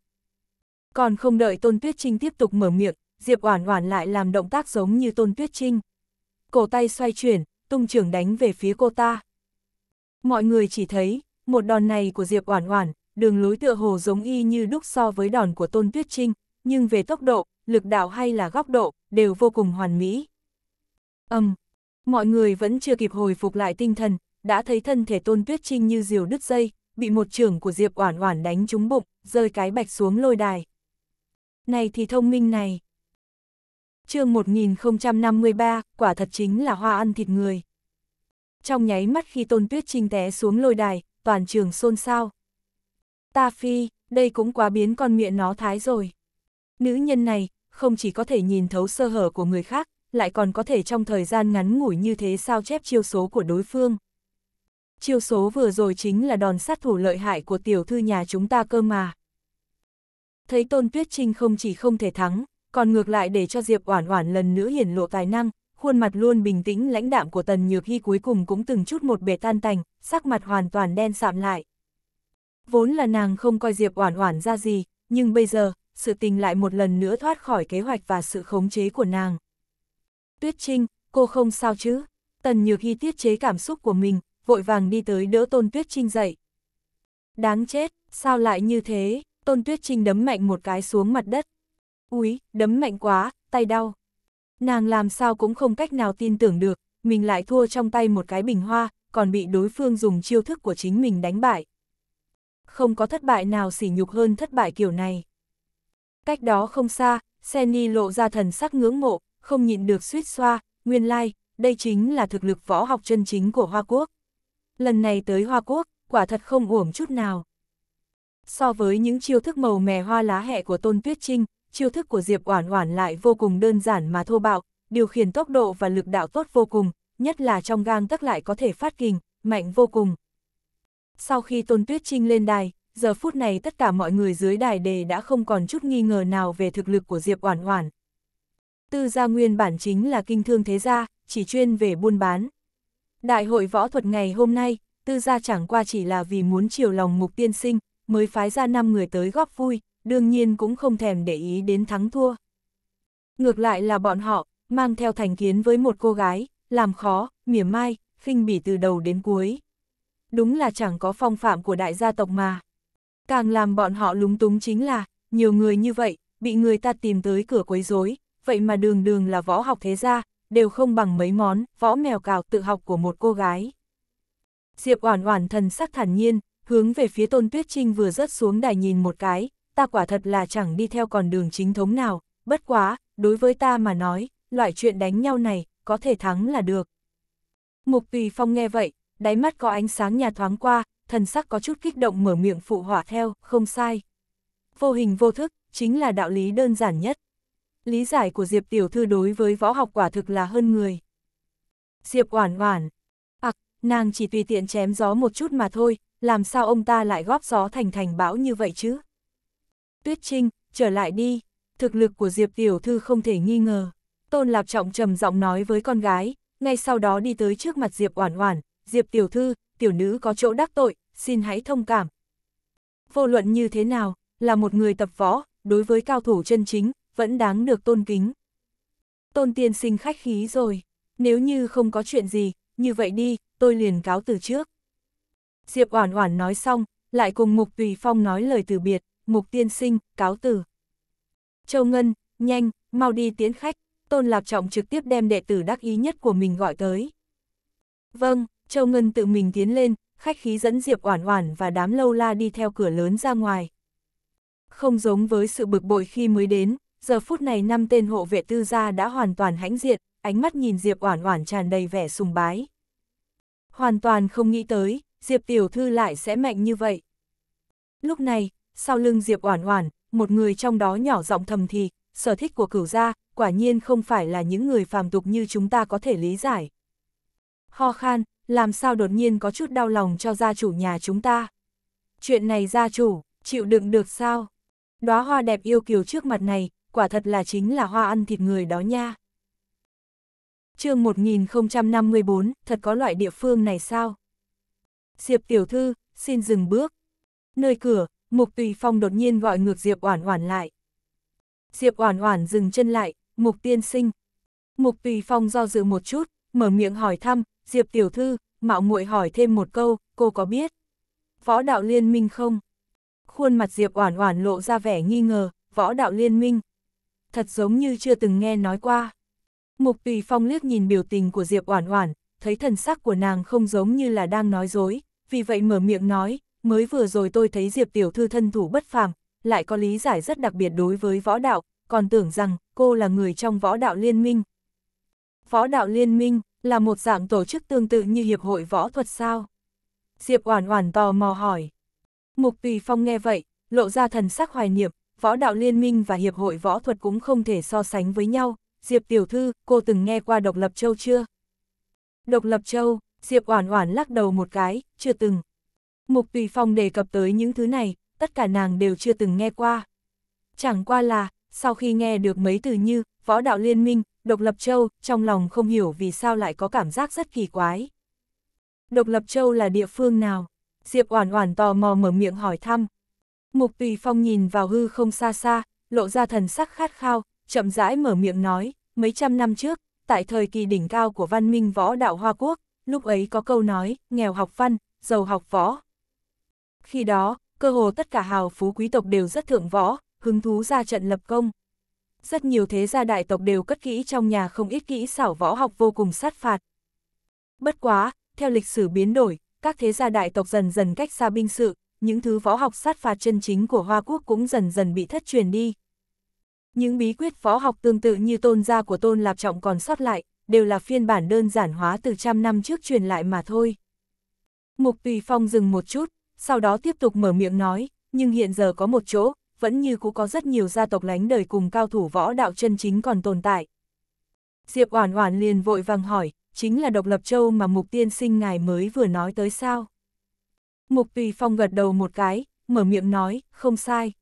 Còn không đợi Tôn Tuyết Trinh tiếp tục mở miệng, Diệp Oản Oản lại làm động tác giống như Tôn Tuyết Trinh. Cổ tay xoay chuyển, tung trưởng đánh về phía cô ta. Mọi người chỉ thấy, một đòn này của Diệp Oản Oản, đường lối tựa hồ giống y như đúc so với đòn của Tôn Tuyết Trinh, nhưng về tốc độ, lực đạo hay là góc độ, đều vô cùng hoàn mỹ. Ầm, um, Mọi người vẫn chưa kịp hồi phục lại tinh thần, đã thấy thân thể Tôn Tuyết Trinh như diều đứt dây, bị một trưởng của Diệp Oản Oản đánh trúng bụng, rơi cái bạch xuống lôi đài. Này thì thông minh này. Chương 1053, quả thật chính là hoa ăn thịt người. Trong nháy mắt khi Tôn Tuyết Trinh té xuống lôi đài, toàn trường xôn xao. Ta phi, đây cũng quá biến con miệng nó thái rồi. Nữ nhân này, không chỉ có thể nhìn thấu sơ hở của người khác, lại còn có thể trong thời gian ngắn ngủi như thế sao chép chiêu số của đối phương. Chiêu số vừa rồi chính là đòn sát thủ lợi hại của tiểu thư nhà chúng ta cơ mà. Thấy Tôn Tuyết Trinh không chỉ không thể thắng, còn ngược lại để cho Diệp Oản Oản lần nữa hiển lộ tài năng, khuôn mặt luôn bình tĩnh lãnh đạm của Tần Nhược hy cuối cùng cũng từng chút một bể tan tành, sắc mặt hoàn toàn đen sạm lại. Vốn là nàng không coi Diệp Oản Oản ra gì, nhưng bây giờ, sự tình lại một lần nữa thoát khỏi kế hoạch và sự khống chế của nàng. Tuyết Trinh, cô không sao chứ? Tần Nhược Hy tiết chế cảm xúc của mình, vội vàng đi tới đỡ Tôn Tuyết Trinh dậy. Đáng chết, sao lại như thế? Tôn Tuyết Trinh đấm mạnh một cái xuống mặt đất. Úi, đấm mạnh quá, tay đau. Nàng làm sao cũng không cách nào tin tưởng được, mình lại thua trong tay một cái bình hoa, còn bị đối phương dùng chiêu thức của chính mình đánh bại. Không có thất bại nào sỉ nhục hơn thất bại kiểu này. Cách đó không xa, Seni lộ ra thần sắc ngưỡng mộ, không nhịn được suýt xoa, nguyên lai, like, đây chính là thực lực võ học chân chính của Hoa Quốc. Lần này tới Hoa Quốc, quả thật không uổng chút nào. So với những chiêu thức màu mè hoa lá hẹ của Tôn Tuyết Trinh, chiêu thức của Diệp Oản Oản lại vô cùng đơn giản mà thô bạo, điều khiển tốc độ và lực đạo tốt vô cùng, nhất là trong gang tắc lại có thể phát kình, mạnh vô cùng. Sau khi Tôn Tuyết Trinh lên đài, giờ phút này tất cả mọi người dưới đài đề đã không còn chút nghi ngờ nào về thực lực của Diệp Oản Oản, Tư gia nguyên bản chính là kinh thương thế gia, chỉ chuyên về buôn bán. Đại hội võ thuật ngày hôm nay, tư gia chẳng qua chỉ là vì muốn chiều lòng mục tiên sinh, mới phái ra 5 người tới góp vui, đương nhiên cũng không thèm để ý đến thắng thua. Ngược lại là bọn họ, mang theo thành kiến với một cô gái, làm khó, mỉa mai, khinh bỉ từ đầu đến cuối. Đúng là chẳng có phong phạm của đại gia tộc mà. Càng làm bọn họ lúng túng chính là, nhiều người như vậy, bị người ta tìm tới cửa quấy rối, vậy mà đường đường là võ học thế gia, đều không bằng mấy món võ mèo cào tự học của một cô gái. Diệp Oản Oản thần sắc thản nhiên, hướng về phía Tôn Tuyết Trinh vừa rớt xuống đài nhìn một cái, ta quả thật là chẳng đi theo con đường chính thống nào, bất quá, đối với ta mà nói, loại chuyện đánh nhau này, có thể thắng là được. Mục Tùy Phong nghe vậy, đáy mắt có ánh sáng nhà thoáng qua, thần sắc có chút kích động mở miệng phụ họa theo, không sai. Vô hình vô thức, chính là đạo lý đơn giản nhất lý giải của Diệp Tiểu Thư đối với võ học quả thực là hơn người. Diệp Oản Oản, ạc, à, nàng chỉ tùy tiện chém gió một chút mà thôi, làm sao ông ta lại góp gió thành thành bão như vậy chứ? Tuyết Trinh, trở lại đi, thực lực của Diệp Tiểu Thư không thể nghi ngờ. Tôn Lạp Trọng trầm giọng nói với con gái, ngay sau đó đi tới trước mặt Diệp Oản Oản, Diệp Tiểu Thư, tiểu nữ có chỗ đắc tội, xin hãy thông cảm. Vô luận như thế nào, là một người tập võ, đối với cao thủ chân chính, vẫn đáng được tôn kính. Tôn tiên sinh khách khí rồi, nếu như không có chuyện gì, như vậy đi, tôi liền cáo từ trước. Diệp Oản Oản nói xong, lại cùng Mục Tùy Phong nói lời từ biệt, Mục tiên sinh, cáo từ. Châu Ngân, nhanh, mau đi tiến khách, Tôn Lạc Trọng trực tiếp đem đệ tử đắc ý nhất của mình gọi tới. Vâng, Châu Ngân tự mình tiến lên, khách khí dẫn Diệp Oản Oản và đám lâu la đi theo cửa lớn ra ngoài. Không giống với sự bực bội khi mới đến, giờ phút này năm tên hộ vệ tư gia đã hoàn toàn hãnh diện, ánh mắt nhìn Diệp Oản Oản tràn đầy vẻ sùng bái. Hoàn toàn không nghĩ tới, Diệp tiểu thư lại sẽ mạnh như vậy. Lúc này, sau lưng Diệp Oản Oản, một người trong đó nhỏ giọng thầm thì, sở thích của cửu gia, quả nhiên không phải là những người phàm tục như chúng ta có thể lý giải. Ho khan, làm sao đột nhiên có chút đau lòng cho gia chủ nhà chúng ta. Chuyện này gia chủ, chịu đựng được sao? Đóa hoa đẹp yêu kiều trước mặt này, quả thật là chính là hoa ăn thịt người đó nha. chương 1054, thật có loại địa phương này sao? Diệp tiểu thư, xin dừng bước. Nơi cửa, Mục Tùy Phong đột nhiên gọi ngược Diệp Oản Oản lại. Diệp Oản Oản dừng chân lại, Mục tiên sinh. Mục Tùy Phong do dự một chút, mở miệng hỏi thăm, Diệp tiểu thư, mạo muội hỏi thêm một câu, cô có biết? Võ đạo liên minh không? Khuôn mặt Diệp Oản Oản lộ ra vẻ nghi ngờ, võ đạo liên minh thật giống như chưa từng nghe nói qua. Mục Tùy Phong liếc nhìn biểu tình của Diệp Oản Oản, thấy thần sắc của nàng không giống như là đang nói dối, vì vậy mở miệng nói, mới vừa rồi tôi thấy Diệp tiểu thư thân thủ bất phàm, lại có lý giải rất đặc biệt đối với võ đạo, còn tưởng rằng cô là người trong võ đạo liên minh. Võ đạo liên minh là một dạng tổ chức tương tự như hiệp hội võ thuật sao? Diệp Oản Oản tò mò hỏi. Mục Tùy Phong nghe vậy, lộ ra thần sắc hoài niệm, võ đạo liên minh và hiệp hội võ thuật cũng không thể so sánh với nhau. Diệp Tiểu Thư, cô từng nghe qua Độc Lập Châu chưa? Độc Lập Châu, Diệp Oản Oản lắc đầu một cái, chưa từng. Mục Tùy Phong đề cập tới những thứ này, tất cả nàng đều chưa từng nghe qua. Chẳng qua là, sau khi nghe được mấy từ như võ đạo liên minh, Độc Lập Châu, trong lòng không hiểu vì sao lại có cảm giác rất kỳ quái. Độc Lập Châu là địa phương nào? Diệp Oản Oản tò mò mở miệng hỏi thăm. Mục Tùy Phong nhìn vào hư không xa xa, lộ ra thần sắc khát khao, chậm rãi mở miệng nói, mấy trăm năm trước, tại thời kỳ đỉnh cao của văn minh võ đạo Hoa Quốc, lúc ấy có câu nói, nghèo học văn, giàu học võ. Khi đó, cơ hồ tất cả hào phú quý tộc đều rất thượng võ, hứng thú ra trận lập công. Rất nhiều thế gia đại tộc đều cất kỹ trong nhà không ít kỹ xảo võ học vô cùng sát phạt. Bất quá, theo lịch sử biến đổi, các thế gia đại tộc dần dần cách xa binh sự, những thứ võ học sát phạt chân chính của Hoa Quốc cũng dần dần bị thất truyền đi. Những bí quyết võ học tương tự như tôn gia của tôn lạp trọng còn sót lại, đều là phiên bản đơn giản hóa từ trăm năm trước truyền lại mà thôi. Mục Tùy Phong dừng một chút, sau đó tiếp tục mở miệng nói, nhưng hiện giờ có một chỗ, vẫn như cũ có rất nhiều gia tộc lánh đời cùng cao thủ võ đạo chân chính còn tồn tại. Diệp Oản Oản liền vội vàng hỏi, chính là độc lập châu mà Mục Tiên Sinh ngài mới vừa nói tới sao? Mục Tùy Phong gật đầu một cái, mở miệng nói, không sai.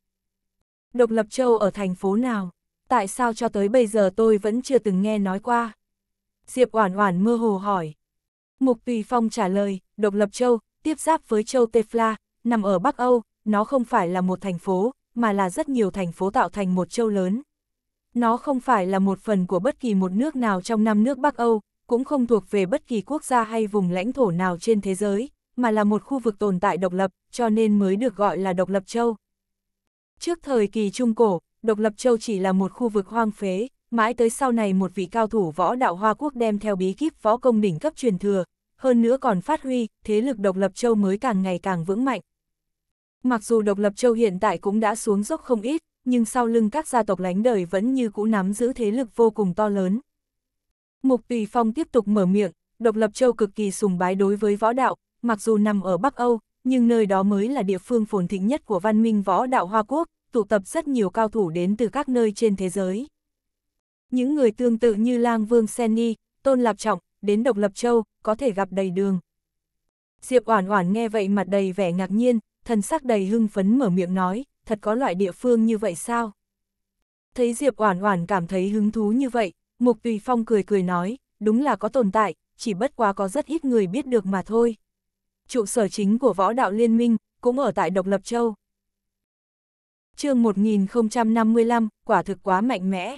Độc lập châu ở thành phố nào? Tại sao cho tới bây giờ tôi vẫn chưa từng nghe nói qua? Diệp Oản Oản mơ hồ hỏi. Mục Tùy Phong trả lời, Độc lập châu, tiếp giáp với châu Tê Fla, nằm ở Bắc Âu, nó không phải là một thành phố, mà là rất nhiều thành phố tạo thành một châu lớn. Nó không phải là một phần của bất kỳ một nước nào trong năm nước Bắc Âu, cũng không thuộc về bất kỳ quốc gia hay vùng lãnh thổ nào trên thế giới, mà là một khu vực tồn tại độc lập, cho nên mới được gọi là độc lập châu. Trước thời kỳ Trung Cổ, độc lập châu chỉ là một khu vực hoang phế, mãi tới sau này một vị cao thủ võ đạo Hoa Quốc đem theo bí kíp võ công đỉnh cấp truyền thừa, hơn nữa còn phát huy, thế lực độc lập châu mới càng ngày càng vững mạnh. Mặc dù độc lập châu hiện tại cũng đã xuống dốc không ít, nhưng sau lưng các gia tộc lánh đời vẫn như cũ nắm giữ thế lực vô cùng to lớn. Mục Tùy Phong tiếp tục mở miệng, độc lập châu cực kỳ sùng bái đối với võ đạo, mặc dù nằm ở Bắc Âu, nhưng nơi đó mới là địa phương phồn thịnh nhất của văn minh võ đạo Hoa Quốc, tụ tập rất nhiều cao thủ đến từ các nơi trên thế giới. Những người tương tự như Lang Vương Senni, Tôn Lạp Trọng, đến Độc Lập Châu, có thể gặp đầy đường. Diệp Oản Oản nghe vậy mặt đầy vẻ ngạc nhiên, thần sắc đầy hưng phấn mở miệng nói, thật có loại địa phương như vậy sao? Thấy Diệp Oản Oản cảm thấy hứng thú như vậy, Mục Tùy Phong cười cười nói, đúng là có tồn tại, chỉ bất quá có rất ít người biết được mà thôi trụ sở chính của võ đạo liên minh, cũng ở tại Độc Lập Châu. chương 1055, quả thực quá mạnh mẽ.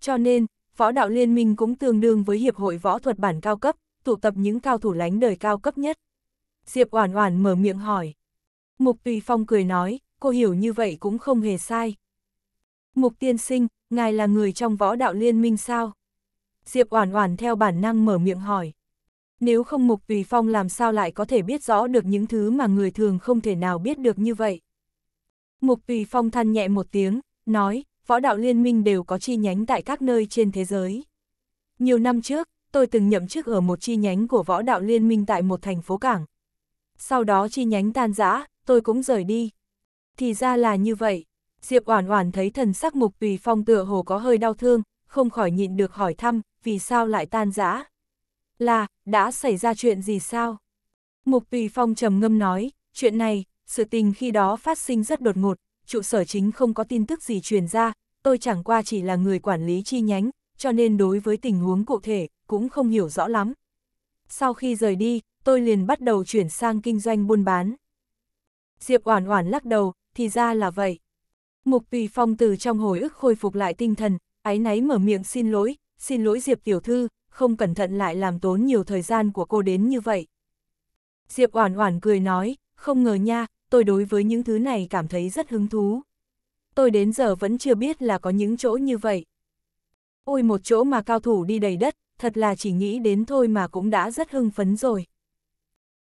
Cho nên, võ đạo liên minh cũng tương đương với hiệp hội võ thuật bản cao cấp, tụ tập những cao thủ lánh đời cao cấp nhất. Diệp Oản Oản mở miệng hỏi. Mục Tùy Phong cười nói, cô hiểu như vậy cũng không hề sai. Mục tiên sinh, ngài là người trong võ đạo liên minh sao? Diệp Oản Oản theo bản năng mở miệng hỏi nếu không Mục Tùy Phong làm sao lại có thể biết rõ được những thứ mà người thường không thể nào biết được như vậy. Mục Tùy Phong than nhẹ một tiếng, nói, võ đạo liên minh đều có chi nhánh tại các nơi trên thế giới. Nhiều năm trước, tôi từng nhậm chức ở một chi nhánh của võ đạo liên minh tại một thành phố cảng. Sau đó chi nhánh tan rã, tôi cũng rời đi. Thì ra là như vậy, Diệp Oản Oản thấy thần sắc Mục Tùy Phong tựa hồ có hơi đau thương, không khỏi nhịn được hỏi thăm, vì sao lại tan rã? Là, đã xảy ra chuyện gì sao? Mục Tùy Phong trầm ngâm nói, chuyện này, sự tình khi đó phát sinh rất đột ngột, trụ sở chính không có tin tức gì truyền ra, tôi chẳng qua chỉ là người quản lý chi nhánh, cho nên đối với tình huống cụ thể, cũng không hiểu rõ lắm. Sau khi rời đi, tôi liền bắt đầu chuyển sang kinh doanh buôn bán. Diệp Oản Oản lắc đầu, thì ra là vậy. Mục Tùy Phong từ trong hồi ức khôi phục lại tinh thần, áy náy mở miệng xin lỗi, xin lỗi Diệp tiểu thư, không cẩn thận lại làm tốn nhiều thời gian của cô đến như vậy. Diệp Oản Oản cười nói, không ngờ nha, tôi đối với những thứ này cảm thấy rất hứng thú. Tôi đến giờ vẫn chưa biết là có những chỗ như vậy. Ôi một chỗ mà cao thủ đi đầy đất, thật là chỉ nghĩ đến thôi mà cũng đã rất hưng phấn rồi.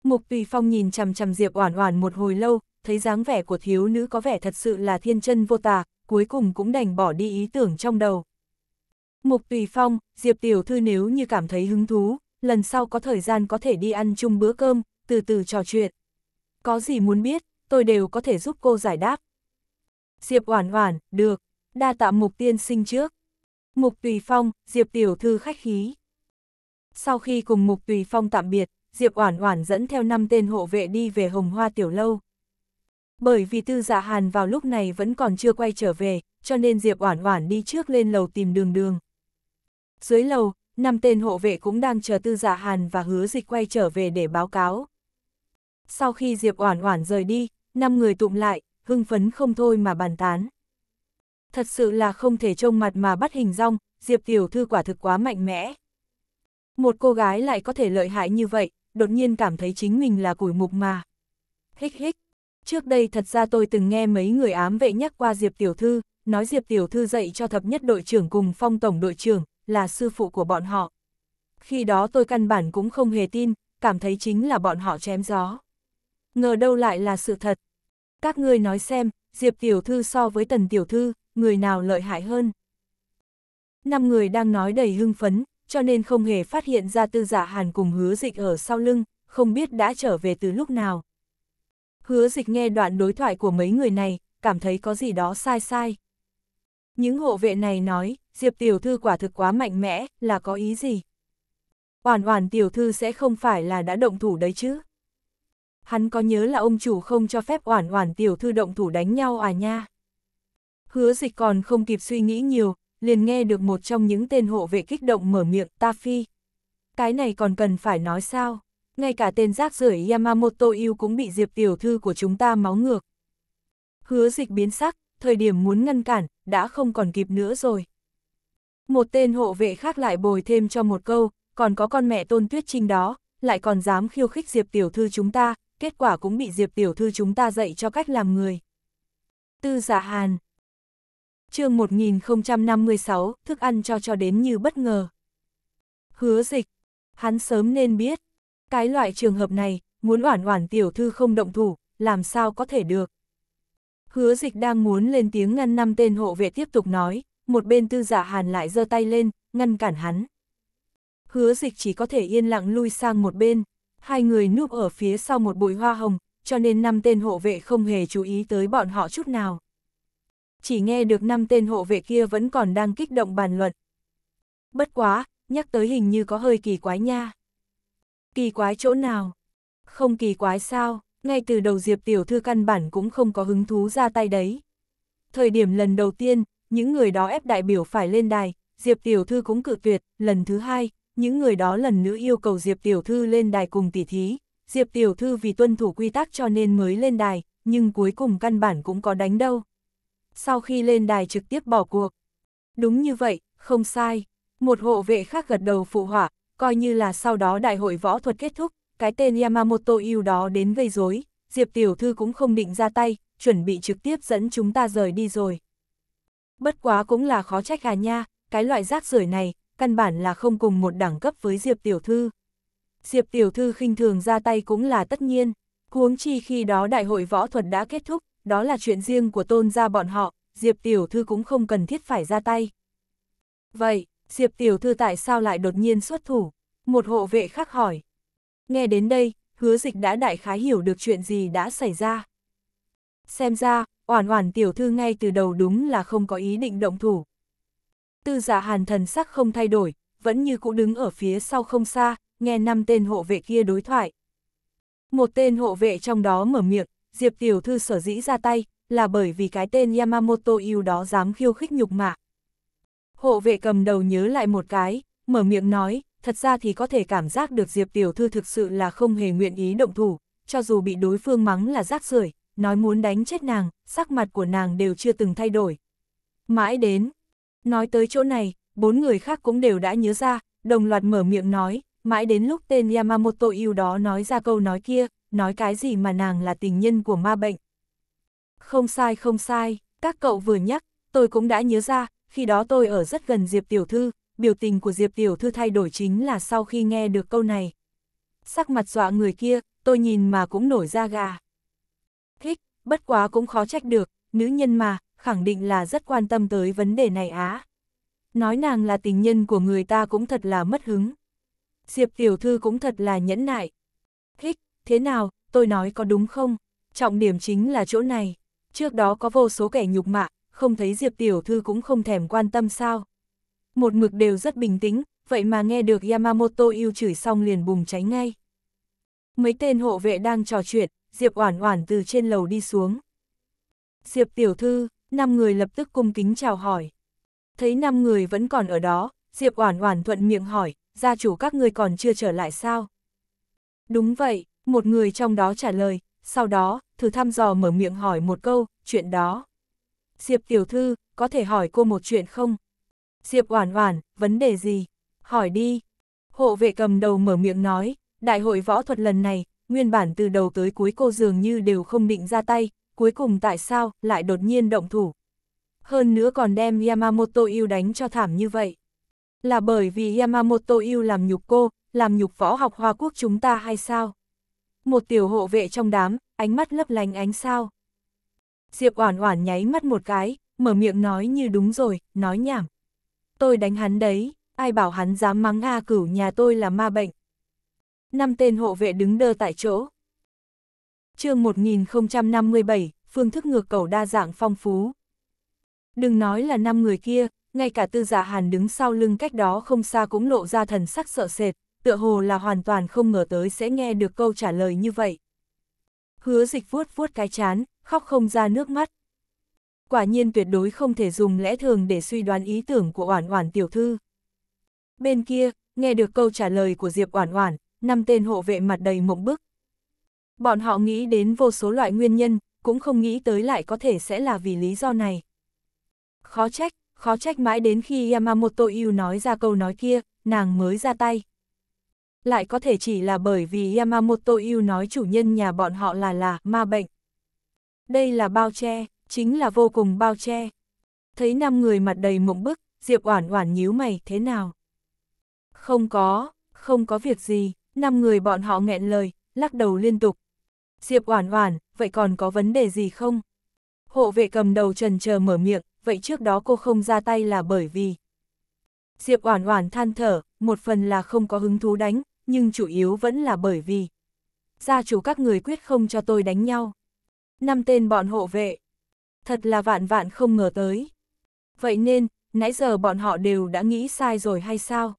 Mục Tùy Phong nhìn chằm chằm Diệp Oản Oản một hồi lâu, thấy dáng vẻ của thiếu nữ có vẻ thật sự là thiên chân vô tà, cuối cùng cũng đành bỏ đi ý tưởng trong đầu. Mục Tùy Phong, Diệp Tiểu Thư nếu như cảm thấy hứng thú, lần sau có thời gian có thể đi ăn chung bữa cơm, từ từ trò chuyện. Có gì muốn biết, tôi đều có thể giúp cô giải đáp. Diệp Oản Oản, được, đa tạ Mục Tiên Sinh trước. Mục Tùy Phong, Diệp Tiểu Thư khách khí. Sau khi cùng Mục Tùy Phong tạm biệt, Diệp Oản Oản dẫn theo 5 tên hộ vệ đi về Hồng Hoa Tiểu Lâu. Bởi vì Tư Dạ Hàn vào lúc này vẫn còn chưa quay trở về, cho nên Diệp Oản Oản đi trước lên lầu tìm Đường Đường. Dưới lầu, năm tên hộ vệ cũng đang chờ Tư Giả Hàn và Hứa Dịch quay trở về để báo cáo. Sau khi Diệp Oản Oản rời đi, năm người tụm lại, hưng phấn không thôi mà bàn tán. Thật sự là không thể trông mặt mà bắt hình rong, Diệp tiểu thư quả thực quá mạnh mẽ. Một cô gái lại có thể lợi hại như vậy, đột nhiên cảm thấy chính mình là củi mục mà. Hích hích, trước đây thật ra tôi từng nghe mấy người ám vệ nhắc qua Diệp tiểu thư, nói Diệp tiểu thư dạy cho thập nhất đội trưởng cùng phong tổng đội trưởng, là sư phụ của bọn họ. Khi đó tôi căn bản cũng không hề tin, cảm thấy chính là bọn họ chém gió. Ngờ đâu lại là sự thật. Các ngươi nói xem, Diệp Tiểu Thư so với Tần Tiểu Thư, người nào lợi hại hơn? Năm người đang nói đầy hưng phấn, cho nên không hề phát hiện ra tư giả dạ hàn cùng hứa dịch ở sau lưng, không biết đã trở về từ lúc nào. Hứa dịch nghe đoạn đối thoại của mấy người này, cảm thấy có gì đó sai sai. Những hộ vệ này nói, Diệp tiểu thư quả thực quá mạnh mẽ, là có ý gì? Oản oản tiểu thư sẽ không phải là đã động thủ đấy chứ? Hắn có nhớ là ông chủ không cho phép oản oản tiểu thư động thủ đánh nhau à nha? Hứa dịch còn không kịp suy nghĩ nhiều, liền nghe được một trong những tên hộ vệ kích động mở miệng ta phi. Cái này còn cần phải nói sao? Ngay cả tên rác rưởi Yamamoto yêu cũng bị diệp tiểu thư của chúng ta máu ngược. Hứa dịch biến sắc, thời điểm muốn ngăn cản, đã không còn kịp nữa rồi. Một tên hộ vệ khác lại bồi thêm cho một câu, còn có con mẹ tôn tuyết trinh đó, lại còn dám khiêu khích Diệp Tiểu Thư chúng ta, kết quả cũng bị Diệp Tiểu Thư chúng ta dạy cho cách làm người. Tư giả dạ hàn chương 1056, thức ăn cho cho đến như bất ngờ. Hứa dịch, hắn sớm nên biết, cái loại trường hợp này, muốn oản oản tiểu thư không động thủ, làm sao có thể được. Hứa dịch đang muốn lên tiếng ngăn năm tên hộ vệ tiếp tục nói, một bên tư giả dạ hàn lại giơ tay lên, ngăn cản hắn. Hứa dịch chỉ có thể yên lặng lui sang một bên, hai người núp ở phía sau một bụi hoa hồng, cho nên năm tên hộ vệ không hề chú ý tới bọn họ chút nào. Chỉ nghe được năm tên hộ vệ kia vẫn còn đang kích động bàn luận. Bất quá, nhắc tới hình như có hơi kỳ quái nha. Kỳ quái chỗ nào? Không kỳ quái sao? ngay từ đầu Diệp Tiểu Thư căn bản cũng không có hứng thú ra tay đấy. Thời điểm lần đầu tiên, những người đó ép đại biểu phải lên đài, Diệp Tiểu Thư cũng cự tuyệt, lần thứ hai, những người đó lần nữa yêu cầu Diệp Tiểu Thư lên đài cùng tỉ thí, Diệp Tiểu Thư vì tuân thủ quy tắc cho nên mới lên đài, nhưng cuối cùng căn bản cũng có đánh đâu. Sau khi lên đài trực tiếp bỏ cuộc. Đúng như vậy, không sai. Một hộ vệ khác gật đầu phụ họa, coi như là sau đó đại hội võ thuật kết thúc, cái tên Yamamoto yêu đó đến gây rối, Diệp Tiểu Thư cũng không định ra tay, chuẩn bị trực tiếp dẫn chúng ta rời đi rồi. Bất quá cũng là khó trách à nha, cái loại rác rưởi này, căn bản là không cùng một đẳng cấp với Diệp Tiểu Thư. Diệp Tiểu Thư khinh thường ra tay cũng là tất nhiên, huống chi khi đó đại hội võ thuật đã kết thúc, đó là chuyện riêng của tôn gia bọn họ, Diệp Tiểu Thư cũng không cần thiết phải ra tay. Vậy, Diệp Tiểu Thư tại sao lại đột nhiên xuất thủ? Một hộ vệ khác hỏi. Nghe đến đây, hứa dịch đã đại khái hiểu được chuyện gì đã xảy ra. Xem ra, oản oản tiểu thư ngay từ đầu đúng là không có ý định động thủ. Tư giả dạ hàn thần sắc không thay đổi, vẫn như cũ đứng ở phía sau không xa, nghe năm tên hộ vệ kia đối thoại. Một tên hộ vệ trong đó mở miệng, Diệp tiểu thư sở dĩ ra tay, là bởi vì cái tên Yamamoto yêu đó dám khiêu khích nhục mạ. Hộ vệ cầm đầu nhớ lại một cái, mở miệng nói, thật ra thì có thể cảm giác được Diệp Tiểu Thư thực sự là không hề nguyện ý động thủ, cho dù bị đối phương mắng là rác rưởi nói muốn đánh chết nàng, sắc mặt của nàng đều chưa từng thay đổi. Mãi đến, nói tới chỗ này, bốn người khác cũng đều đã nhớ ra, đồng loạt mở miệng nói, mãi đến lúc tên Yamamoto yêu đó nói ra câu nói kia, nói cái gì mà nàng là tình nhân của ma bệnh. Không sai không sai, các cậu vừa nhắc, tôi cũng đã nhớ ra, khi đó tôi ở rất gần Diệp Tiểu Thư, biểu tình của Diệp Tiểu Thư thay đổi chính là sau khi nghe được câu này. Sắc mặt dọa người kia, tôi nhìn mà cũng nổi da gà. Thích, bất quá cũng khó trách được, nữ nhân mà, khẳng định là rất quan tâm tới vấn đề này á. Nói nàng là tình nhân của người ta cũng thật là mất hứng. Diệp Tiểu Thư cũng thật là nhẫn nại. Thích, thế nào, tôi nói có đúng không? Trọng điểm chính là chỗ này. Trước đó có vô số kẻ nhục mạ, không thấy Diệp Tiểu Thư cũng không thèm quan tâm sao một mực đều rất bình tĩnh, vậy mà nghe được Yamamoto yêu chửi xong liền bùng cháy ngay. Mấy tên hộ vệ đang trò chuyện, Diệp Oản Oản từ trên lầu đi xuống. Diệp tiểu thư, năm người lập tức cung kính chào hỏi. Thấy năm người vẫn còn ở đó, Diệp Oản Oản thuận miệng hỏi, gia chủ các người còn chưa trở lại sao? Đúng vậy, một người trong đó trả lời, sau đó, thử thăm dò mở miệng hỏi một câu, chuyện đó. Diệp tiểu thư, có thể hỏi cô một chuyện không? Diệp Oản Oản, vấn đề gì? Hỏi đi. Hộ vệ cầm đầu mở miệng nói, đại hội võ thuật lần này, nguyên bản từ đầu tới cuối cô dường như đều không định ra tay, cuối cùng tại sao lại đột nhiên động thủ? Hơn nữa còn đem Yamamoto yêu đánh cho thảm như vậy. Là bởi vì Yamamoto yêu làm nhục cô, làm nhục võ học hoa quốc chúng ta hay sao? Một tiểu hộ vệ trong đám, ánh mắt lấp lánh ánh sao. Diệp Oản Oản nháy mắt một cái, mở miệng nói như đúng rồi, nói nhảm tôi đánh hắn đấy, ai bảo hắn dám mắng A cửu nhà tôi là ma bệnh. Năm tên hộ vệ đứng đơ tại chỗ. chương 1057, phương thức ngược cầu đa dạng phong phú. Đừng nói là năm người kia, ngay cả tư giả dạ hàn đứng sau lưng cách đó không xa cũng lộ ra thần sắc sợ sệt, tựa hồ là hoàn toàn không ngờ tới sẽ nghe được câu trả lời như vậy. Hứa dịch vuốt vuốt cái chán, khóc không ra nước mắt, quả nhiên tuyệt đối không thể dùng lẽ thường để suy đoán ý tưởng của Oản Oản tiểu thư. Bên kia, nghe được câu trả lời của Diệp Oản Oản, năm tên hộ vệ mặt đầy mộng bức. Bọn họ nghĩ đến vô số loại nguyên nhân, cũng không nghĩ tới lại có thể sẽ là vì lý do này. Khó trách, khó trách mãi đến khi Yamamoto Yu nói ra câu nói kia, nàng mới ra tay. Lại có thể chỉ là bởi vì Yamamoto Yu nói chủ nhân nhà bọn họ là là ma bệnh. Đây là bao che, chính là vô cùng bao che. Thấy năm người mặt đầy mộng bức, Diệp Oản Oản nhíu mày, thế nào? Không có, không có việc gì, năm người bọn họ nghẹn lời, lắc đầu liên tục. Diệp Oản Oản, vậy còn có vấn đề gì không? Hộ vệ cầm đầu trần chờ mở miệng, vậy trước đó cô không ra tay là bởi vì... Diệp Oản Oản than thở, một phần là không có hứng thú đánh, nhưng chủ yếu vẫn là bởi vì... Gia chủ các người quyết không cho tôi đánh nhau. Năm tên bọn hộ vệ, thật là vạn vạn không ngờ tới. Vậy nên, nãy giờ bọn họ đều đã nghĩ sai rồi hay sao?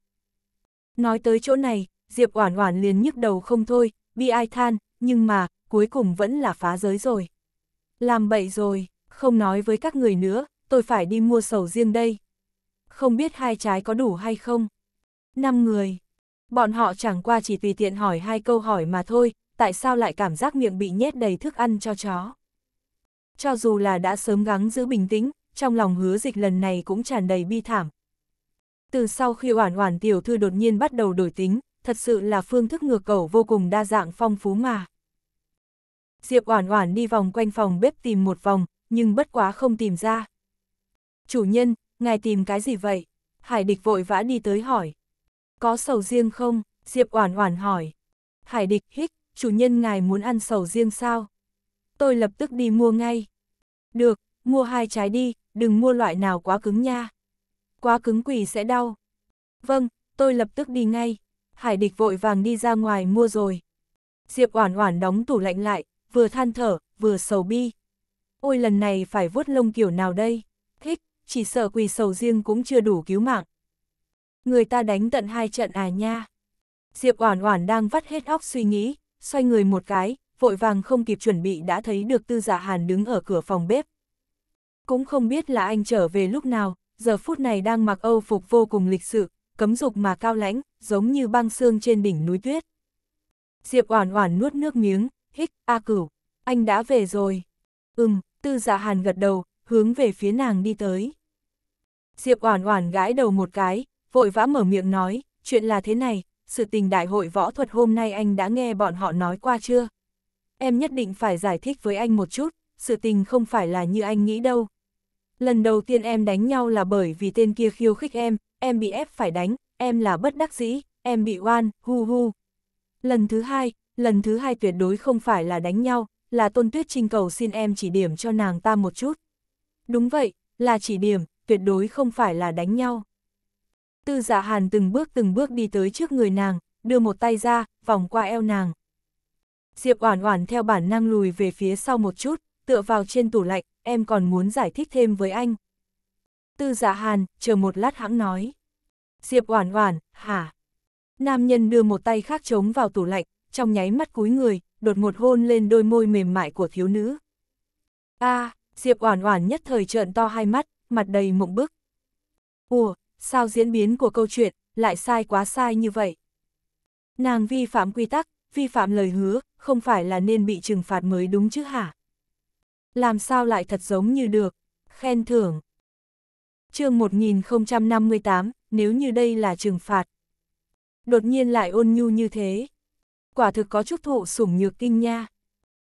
Nói tới chỗ này, Diệp Oản Oản liền nhức đầu không thôi, bi ai than, nhưng mà, cuối cùng vẫn là phá giới rồi. Làm bậy rồi, không nói với các người nữa, tôi phải đi mua sầu riêng đây. Không biết hai trái có đủ hay không? Năm người. Bọn họ chẳng qua chỉ tùy tiện hỏi hai câu hỏi mà thôi, tại sao lại cảm giác miệng bị nhét đầy thức ăn cho chó cho dù là đã sớm gắng giữ bình tĩnh, trong lòng hứa dịch lần này cũng tràn đầy bi thảm. Từ sau khi oản oản tiểu thư đột nhiên bắt đầu đổi tính, thật sự là phương thức ngược cầu vô cùng đa dạng phong phú mà. Diệp oản oản đi vòng quanh phòng bếp tìm một vòng, nhưng bất quá không tìm ra. Chủ nhân, ngài tìm cái gì vậy? Hải địch vội vã đi tới hỏi. Có sầu riêng không? Diệp oản oản hỏi. Hải địch hít, chủ nhân ngài muốn ăn sầu riêng sao? tôi lập tức đi mua ngay. Được, mua hai trái đi, đừng mua loại nào quá cứng nha. Quá cứng quỷ sẽ đau. Vâng, tôi lập tức đi ngay. Hải địch vội vàng đi ra ngoài mua rồi. Diệp Oản Oản đóng tủ lạnh lại, vừa than thở, vừa sầu bi. Ôi lần này phải vuốt lông kiểu nào đây? Thích, chỉ sợ quỳ sầu riêng cũng chưa đủ cứu mạng. Người ta đánh tận hai trận à nha. Diệp Oản Oản đang vắt hết óc suy nghĩ, xoay người một cái, vội vàng không kịp chuẩn bị đã thấy được tư dạ hàn đứng ở cửa phòng bếp. Cũng không biết là anh trở về lúc nào, giờ phút này đang mặc âu phục vô cùng lịch sự, cấm dục mà cao lãnh, giống như băng xương trên đỉnh núi tuyết. Diệp oản oản nuốt nước miếng, hích, a cửu, anh đã về rồi. Ừm, tư dạ hàn gật đầu, hướng về phía nàng đi tới. Diệp oản oản gãi đầu một cái, vội vã mở miệng nói, chuyện là thế này, sự tình đại hội võ thuật hôm nay anh đã nghe bọn họ nói qua chưa? em nhất định phải giải thích với anh một chút, sự tình không phải là như anh nghĩ đâu. Lần đầu tiên em đánh nhau là bởi vì tên kia khiêu khích em, em bị ép phải đánh, em là bất đắc dĩ, em bị oan, hu hu. Lần thứ hai, lần thứ hai tuyệt đối không phải là đánh nhau, là Tôn Tuyết Trinh cầu xin em chỉ điểm cho nàng ta một chút. Đúng vậy, là chỉ điểm, tuyệt đối không phải là đánh nhau. Tư dạ hàn từng bước từng bước đi tới trước người nàng, đưa một tay ra, vòng qua eo nàng. Diệp Oản Oản theo bản năng lùi về phía sau một chút, tựa vào trên tủ lạnh, em còn muốn giải thích thêm với anh. Tư Dạ Hàn, chờ một lát hãng nói. Diệp Oản Oản, hả? Nam nhân đưa một tay khác chống vào tủ lạnh, trong nháy mắt cúi người, đột ngột hôn lên đôi môi mềm mại của thiếu nữ. A, Diệp Oản Oản nhất thời trợn to hai mắt, mặt đầy mộng bức. Ủa, sao diễn biến của câu chuyện lại sai quá sai như vậy? Nàng vi phạm quy tắc, vi phạm lời hứa, không phải là nên bị trừng phạt mới đúng chứ hả? Làm sao lại thật giống như được? Khen thưởng. chương 1058, nếu như đây là trừng phạt. Đột nhiên lại ôn nhu như thế. Quả thực có chút thụ sủng nhược kinh nha.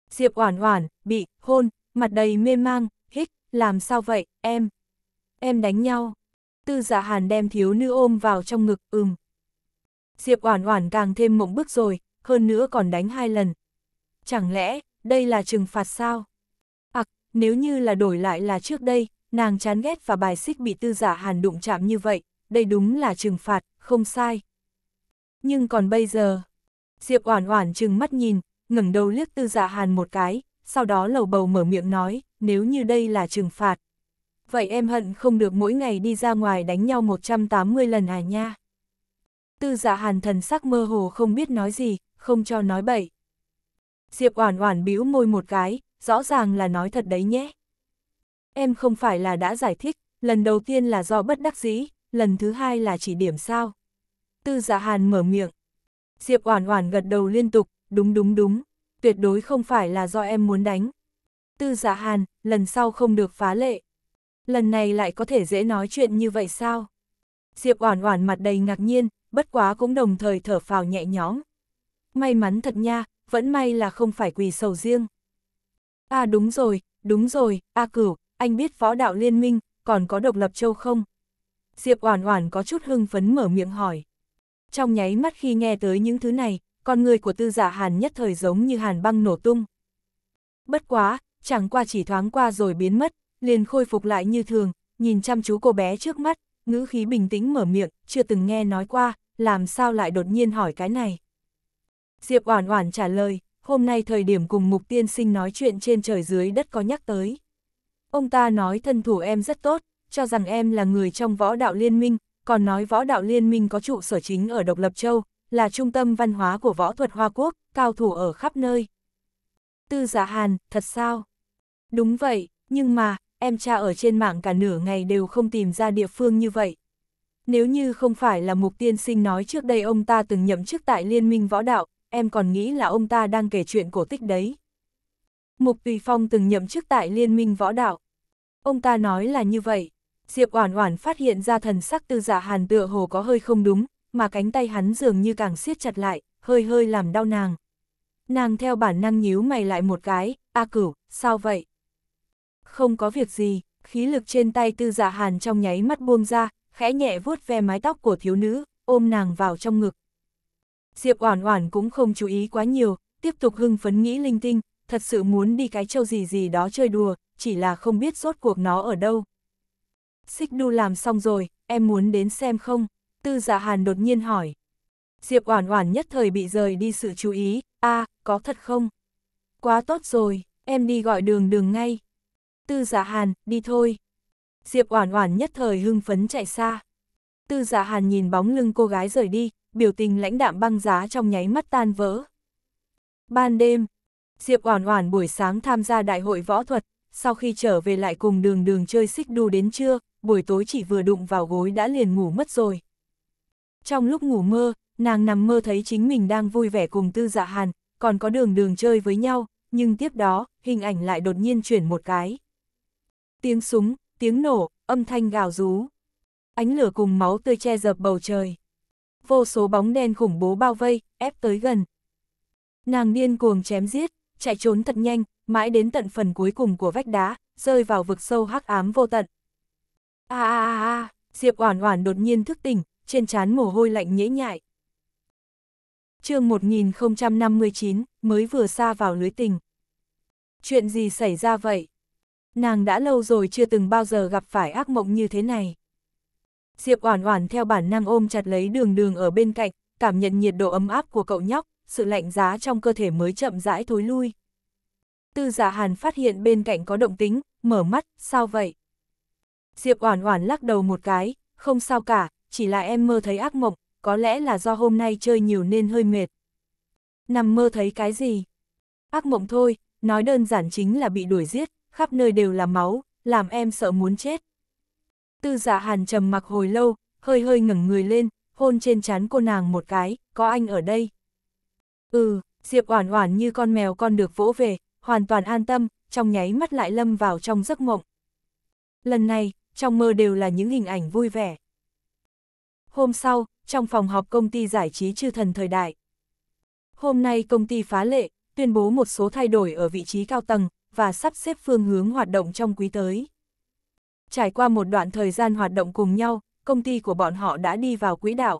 Diệp oản oản, bị, hôn, mặt đầy mê mang, hích, làm sao vậy, em? Em đánh nhau. Tư giả dạ hàn đem thiếu nữ ôm vào trong ngực, ừm. Diệp oản oản càng thêm mộng bức rồi, hơn nữa còn đánh hai lần, chẳng lẽ, đây là trừng phạt sao? Ặc, nếu như là đổi lại là trước đây, nàng chán ghét và bài xích bị tư giả hàn đụng chạm như vậy, đây đúng là trừng phạt, không sai. Nhưng còn bây giờ, Diệp Oản Oản trừng mắt nhìn, ngẩng đầu liếc Tư Dạ Hàn một cái, sau đó lầu bầu mở miệng nói, nếu như đây là trừng phạt. Vậy em hận không được mỗi ngày đi ra ngoài đánh nhau 180 lần à nha. Tư Dạ Hàn thần sắc mơ hồ không biết nói gì, không cho nói bậy. Diệp Oản Oản bĩu môi một cái, rõ ràng là nói thật đấy nhé. Em không phải là đã giải thích, lần đầu tiên là do bất đắc dĩ, lần thứ hai là chỉ điểm sao. Tư Dạ Hàn mở miệng. Diệp Oản Oản gật đầu liên tục, đúng đúng đúng, tuyệt đối không phải là do em muốn đánh. Tư Dạ Hàn, lần sau không được phá lệ. Lần này lại có thể dễ nói chuyện như vậy sao? Diệp Oản Oản mặt đầy ngạc nhiên, bất quá cũng đồng thời thở phào nhẹ nhõm. May mắn thật nha, vẫn may là không phải quỳ sầu riêng. À đúng rồi, đúng rồi, A Cửu, anh biết võ đạo liên minh, còn có độc lập châu không? Diệp Oản Oản có chút hưng phấn mở miệng hỏi. Trong nháy mắt khi nghe tới những thứ này, con người của tư giả Hàn nhất thời giống như hàn băng nổ tung. Bất quá, chẳng qua chỉ thoáng qua rồi biến mất, liền khôi phục lại như thường, nhìn chăm chú cô bé trước mắt, ngữ khí bình tĩnh mở miệng, chưa từng nghe nói qua, làm sao lại đột nhiên hỏi cái này. Diệp Oản Oản trả lời, hôm nay thời điểm cùng Mục Tiên Sinh nói chuyện trên trời dưới đất có nhắc tới. Ông ta nói thân thủ em rất tốt, cho rằng em là người trong võ đạo liên minh, còn nói võ đạo liên minh có trụ sở chính ở Độc Lập Châu, là trung tâm văn hóa của võ thuật Hoa Quốc, cao thủ ở khắp nơi. Tư Dạ Hàn, thật sao? Đúng vậy, nhưng mà, em tra ở trên mạng cả nửa ngày đều không tìm ra địa phương như vậy. Nếu như không phải là mục tiên sinh nói trước đây ông ta từng nhậm chức tại Liên minh Võ Đạo, em còn nghĩ là ông ta đang kể chuyện cổ tích đấy. Mục Tùy Phong từng nhậm chức tại Liên minh Võ Đạo. Ông ta nói là như vậy. Diệp Oản Oản phát hiện ra thần sắc tư giả dạ hàn tựa hồ có hơi không đúng, mà cánh tay hắn dường như càng siết chặt lại, hơi hơi làm đau nàng. Nàng theo bản năng nhíu mày lại một cái, A cửu, sao vậy? Không có việc gì, khí lực trên tay tư giả dạ hàn trong nháy mắt buông ra, khẽ nhẹ vuốt ve mái tóc của thiếu nữ, ôm nàng vào trong ngực. Diệp Oản Oản cũng không chú ý quá nhiều, tiếp tục hưng phấn nghĩ linh tinh, thật sự muốn đi cái châu gì gì đó chơi đùa, chỉ là không biết rốt cuộc nó ở đâu. Xích đu làm xong rồi, em muốn đến xem không? Tư Dạ Hàn đột nhiên hỏi. Diệp Oản Oản nhất thời bị rời đi sự chú ý, "A, có thật không? Quá tốt rồi, em đi gọi Đường Đường ngay." Tư Dạ Hàn, "Đi thôi." Diệp Oản Oản nhất thời hưng phấn chạy xa. Tư Dạ Hàn nhìn bóng lưng cô gái rời đi, biểu tình lãnh đạm băng giá trong nháy mắt tan vỡ. Ban đêm, Diệp Oản Oản buổi sáng tham gia đại hội võ thuật, sau khi trở về lại cùng đường đường chơi xích đu đến trưa, buổi tối chỉ vừa đụng vào gối đã liền ngủ mất rồi. Trong lúc ngủ mơ, nàng nằm mơ thấy chính mình đang vui vẻ cùng tư dạ hàn, còn có đường đường chơi với nhau, nhưng tiếp đó, hình ảnh lại đột nhiên chuyển một cái. Tiếng súng, tiếng nổ, âm thanh gào rú. Ánh lửa cùng máu tươi che dập bầu trời vô số bóng đen khủng bố bao vây, ép tới gần. Nàng điên cuồng chém giết, chạy trốn thật nhanh, mãi đến tận phần cuối cùng của vách đá, rơi vào vực sâu hắc ám vô tận. A a a a, Diệp Oản Oản đột nhiên thức tỉnh, trên trán mồ hôi lạnh nhễ nhại. Chương 1059, mới vừa xa vào lưới tình. Chuyện gì xảy ra vậy? Nàng đã lâu rồi chưa từng bao giờ gặp phải ác mộng như thế này. Diệp Oản Oản theo bản năng ôm chặt lấy Đường Đường ở bên cạnh, cảm nhận nhiệt độ ấm áp của cậu nhóc, sự lạnh giá trong cơ thể mới chậm rãi thối lui. Tư Dạ Hàn phát hiện bên cạnh có động tĩnh, mở mắt, sao vậy? Diệp Oản Oản lắc đầu một cái, không sao cả, chỉ là em mơ thấy ác mộng, có lẽ là do hôm nay chơi nhiều nên hơi mệt. Nằm mơ thấy cái gì? Ác mộng thôi, nói đơn giản chính là bị đuổi giết, khắp nơi đều là máu, làm em sợ muốn chết tư dạ hàn trầm mặc hồi lâu, hơi hơi ngẩng người lên, hôn trên trán cô nàng một cái, có anh ở đây. Ừ, Diệp Oản Oản như con mèo con được vỗ về, hoàn toàn an tâm, trong nháy mắt lại lâm vào trong giấc mộng. Lần này, trong mơ đều là những hình ảnh vui vẻ. Hôm sau, trong phòng họp công ty giải trí chư thần thời đại. Hôm nay công ty phá lệ, tuyên bố một số thay đổi ở vị trí cao tầng và sắp xếp phương hướng hoạt động trong quý tới. Trải qua một đoạn thời gian hoạt động cùng nhau, công ty của bọn họ đã đi vào quỹ đạo.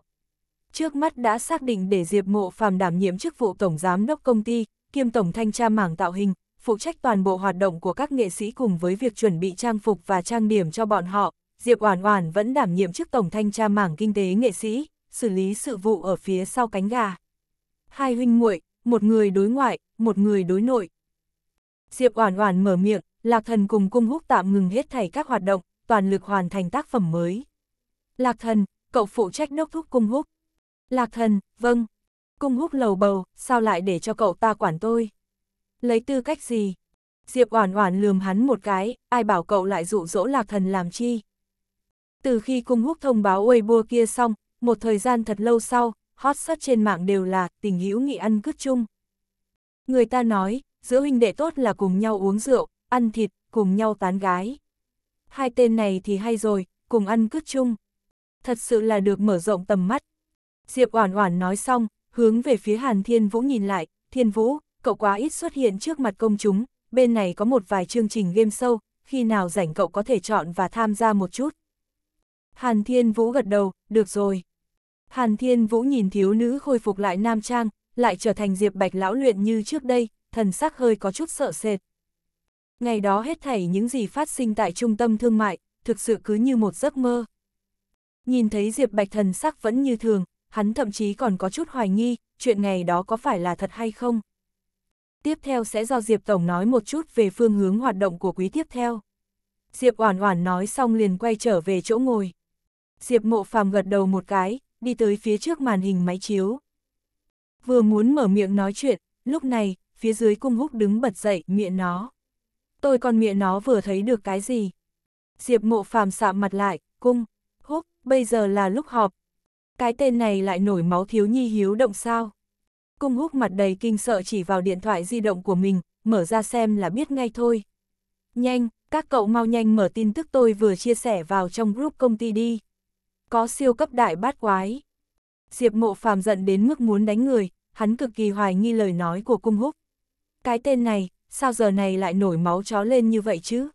Trước mắt đã xác định để Diệp Mộ Phàm đảm nhiệm chức vụ tổng giám đốc công ty, kiêm tổng thanh tra mảng tạo hình, phụ trách toàn bộ hoạt động của các nghệ sĩ cùng với việc chuẩn bị trang phục và trang điểm cho bọn họ. Diệp Oản Oản vẫn đảm nhiệm chức tổng thanh tra mảng kinh tế nghệ sĩ, xử lý sự vụ ở phía sau cánh gà. Hai huynh muội, một người đối ngoại, một người đối nội. Diệp Oản Oản mở miệng, Lạc Thần cùng Cung Húc tạm ngừng hết thảy các hoạt động, toàn lực hoàn thành tác phẩm mới. Lạc Thần, cậu phụ trách nốc thúc Cung Húc. Lạc Thần, vâng. Cung Húc lầu bầu, sao lại để cho cậu ta quản tôi? Lấy tư cách gì? Diệp Oản Oản lườm hắn một cái, ai bảo cậu lại dụ dỗ Lạc Thần làm chi? Từ khi Cung Húc thông báo Weibo kia xong, một thời gian thật lâu sau, hot search trên mạng đều là tình hữu nghị ăn cướp chung. Người ta nói, giữa huynh đệ tốt là cùng nhau uống rượu, ăn thịt, cùng nhau tán gái. Hai tên này thì hay rồi, cùng ăn cứt chung. Thật sự là được mở rộng tầm mắt. Diệp Oản Oản nói xong, hướng về phía Hàn Thiên Vũ nhìn lại, Thiên Vũ, cậu quá ít xuất hiện trước mặt công chúng, bên này có một vài chương trình game show, khi nào rảnh cậu có thể chọn và tham gia một chút. Hàn Thiên Vũ gật đầu, được rồi. Hàn Thiên Vũ nhìn thiếu nữ khôi phục lại nam trang, lại trở thành Diệp Bạch lão luyện như trước đây, thần sắc hơi có chút sợ sệt. Ngày đó hết thảy những gì phát sinh tại trung tâm thương mại, thực sự cứ như một giấc mơ. Nhìn thấy Diệp Bạch thần sắc vẫn như thường, hắn thậm chí còn có chút hoài nghi, chuyện ngày đó có phải là thật hay không. Tiếp theo sẽ do Diệp Tổng nói một chút về phương hướng hoạt động của quý tiếp theo. Diệp Oản Oản nói xong liền quay trở về chỗ ngồi. Diệp Mộ Phàm gật đầu một cái, đi tới phía trước màn hình máy chiếu. Vừa muốn mở miệng nói chuyện, lúc này, phía dưới cung húc đứng bật dậy, miệng nó tôi con miệng nó vừa thấy được cái gì. Diệp mộ phàm sạm mặt lại, cung, húc, bây giờ là lúc họp. Cái tên này lại nổi máu thiếu nhi hiếu động sao. Cung húc mặt đầy kinh sợ chỉ vào điện thoại di động của mình, mở ra xem là biết ngay thôi. Nhanh, các cậu mau nhanh mở tin tức tôi vừa chia sẻ vào trong group công ty đi. Có siêu cấp đại bát quái. Diệp mộ phàm giận đến mức muốn đánh người, hắn cực kỳ hoài nghi lời nói của cung húc. Cái tên này, sao giờ này lại nổi máu chó lên như vậy chứ?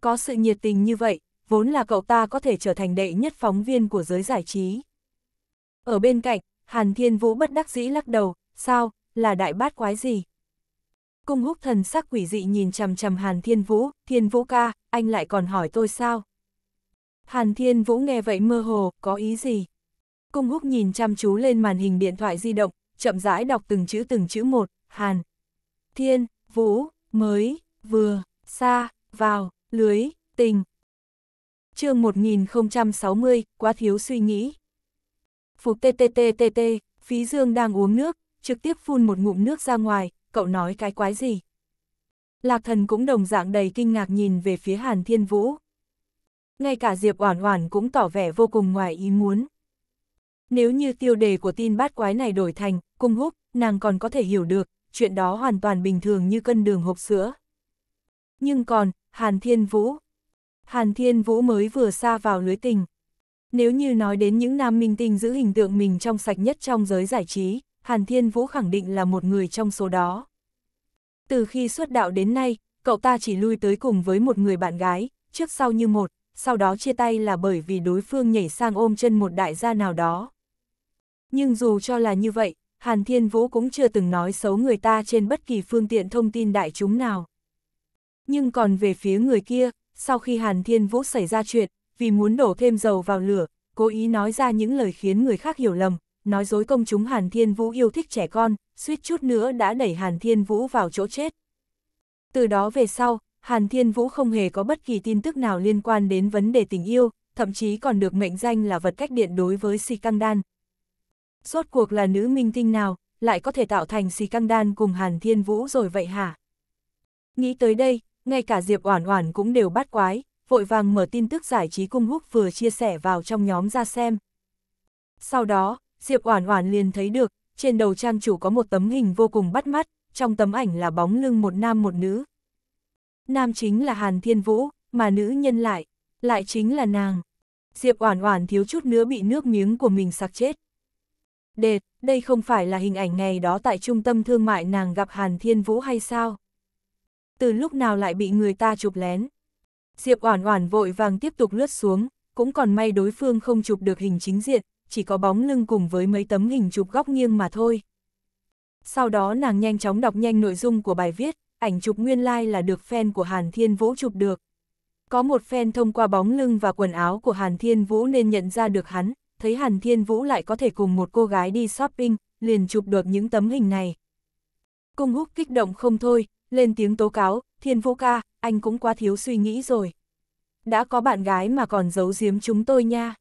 Có sự nhiệt tình như vậy, vốn là cậu ta có thể trở thành đệ nhất phóng viên của giới giải trí. Ở bên cạnh, Hàn Thiên Vũ bất đắc dĩ lắc đầu, sao, là đại bát quái gì? Cung húc thần sắc quỷ dị nhìn chằm chằm Hàn Thiên Vũ, Thiên Vũ ca, anh lại còn hỏi tôi sao? Hàn Thiên Vũ nghe vậy mơ hồ, có ý gì? Cung húc nhìn chăm chú lên màn hình điện thoại di động, chậm rãi đọc từng chữ từng chữ một, Hàn. Thiên, vũ, mới, vừa, xa, vào, lưới, tình. chương 1060, quá thiếu suy nghĩ. Phục TTTTT, phí dương đang uống nước, trực tiếp phun một ngụm nước ra ngoài, cậu nói cái quái gì? Lạc thần cũng đồng dạng đầy kinh ngạc nhìn về phía Hàn Thiên Vũ. Ngay cả Diệp Oản Oản cũng tỏ vẻ vô cùng ngoài ý muốn. Nếu như tiêu đề của tin bát quái này đổi thành, cung húc, nàng còn có thể hiểu được, chuyện đó hoàn toàn bình thường như cân đường hộp sữa. Nhưng còn, Hàn Thiên Vũ. Hàn Thiên Vũ mới vừa xa vào lưới tình. Nếu như nói đến những nam minh tinh giữ hình tượng mình trong sạch nhất trong giới giải trí, Hàn Thiên Vũ khẳng định là một người trong số đó. Từ khi xuất đạo đến nay, cậu ta chỉ lui tới cùng với một người bạn gái, trước sau như một, sau đó chia tay là bởi vì đối phương nhảy sang ôm chân một đại gia nào đó. Nhưng dù cho là như vậy, Hàn Thiên Vũ cũng chưa từng nói xấu người ta trên bất kỳ phương tiện thông tin đại chúng nào. Nhưng còn về phía người kia, sau khi Hàn Thiên Vũ xảy ra chuyện, vì muốn đổ thêm dầu vào lửa, cố ý nói ra những lời khiến người khác hiểu lầm, nói dối công chúng Hàn Thiên Vũ yêu thích trẻ con, suýt chút nữa đã đẩy Hàn Thiên Vũ vào chỗ chết. Từ đó về sau, Hàn Thiên Vũ không hề có bất kỳ tin tức nào liên quan đến vấn đề tình yêu, thậm chí còn được mệnh danh là vật cách điện đối với Si Căng Đan, Rốt cuộc là nữ minh tinh nào, lại có thể tạo thành xì căng đan cùng Hàn Thiên Vũ rồi vậy hả? Nghĩ tới đây, ngay cả Diệp Oản Oản cũng đều bắt quái, vội vàng mở tin tức giải trí cung húc vừa chia sẻ vào trong nhóm ra xem. Sau đó, Diệp Oản Oản liền thấy được, trên đầu trang chủ có một tấm hình vô cùng bắt mắt, trong tấm ảnh là bóng lưng một nam một nữ. Nam chính là Hàn Thiên Vũ, mà nữ nhân lại, lại chính là nàng. Diệp Oản Oản thiếu chút nữa bị nước miếng của mình sặc chết. Đệt, đây không phải là hình ảnh ngày đó tại trung tâm thương mại nàng gặp Hàn Thiên Vũ hay sao? Từ lúc nào lại bị người ta chụp lén? Diệp Oản Oản vội vàng tiếp tục lướt xuống, cũng còn may đối phương không chụp được hình chính diện, chỉ có bóng lưng cùng với mấy tấm hình chụp góc nghiêng mà thôi. Sau đó nàng nhanh chóng đọc nhanh nội dung của bài viết, ảnh chụp nguyên lai like là được fan của Hàn Thiên Vũ chụp được. Có một fan thông qua bóng lưng và quần áo của Hàn Thiên Vũ nên nhận ra được hắn, thấy Hàn Thiên Vũ lại có thể cùng một cô gái đi shopping, liền chụp được những tấm hình này. Cung húc kích động không thôi, lên tiếng tố cáo, Thiên Vũ ca, anh cũng quá thiếu suy nghĩ rồi. Đã có bạn gái mà còn giấu giếm chúng tôi nha.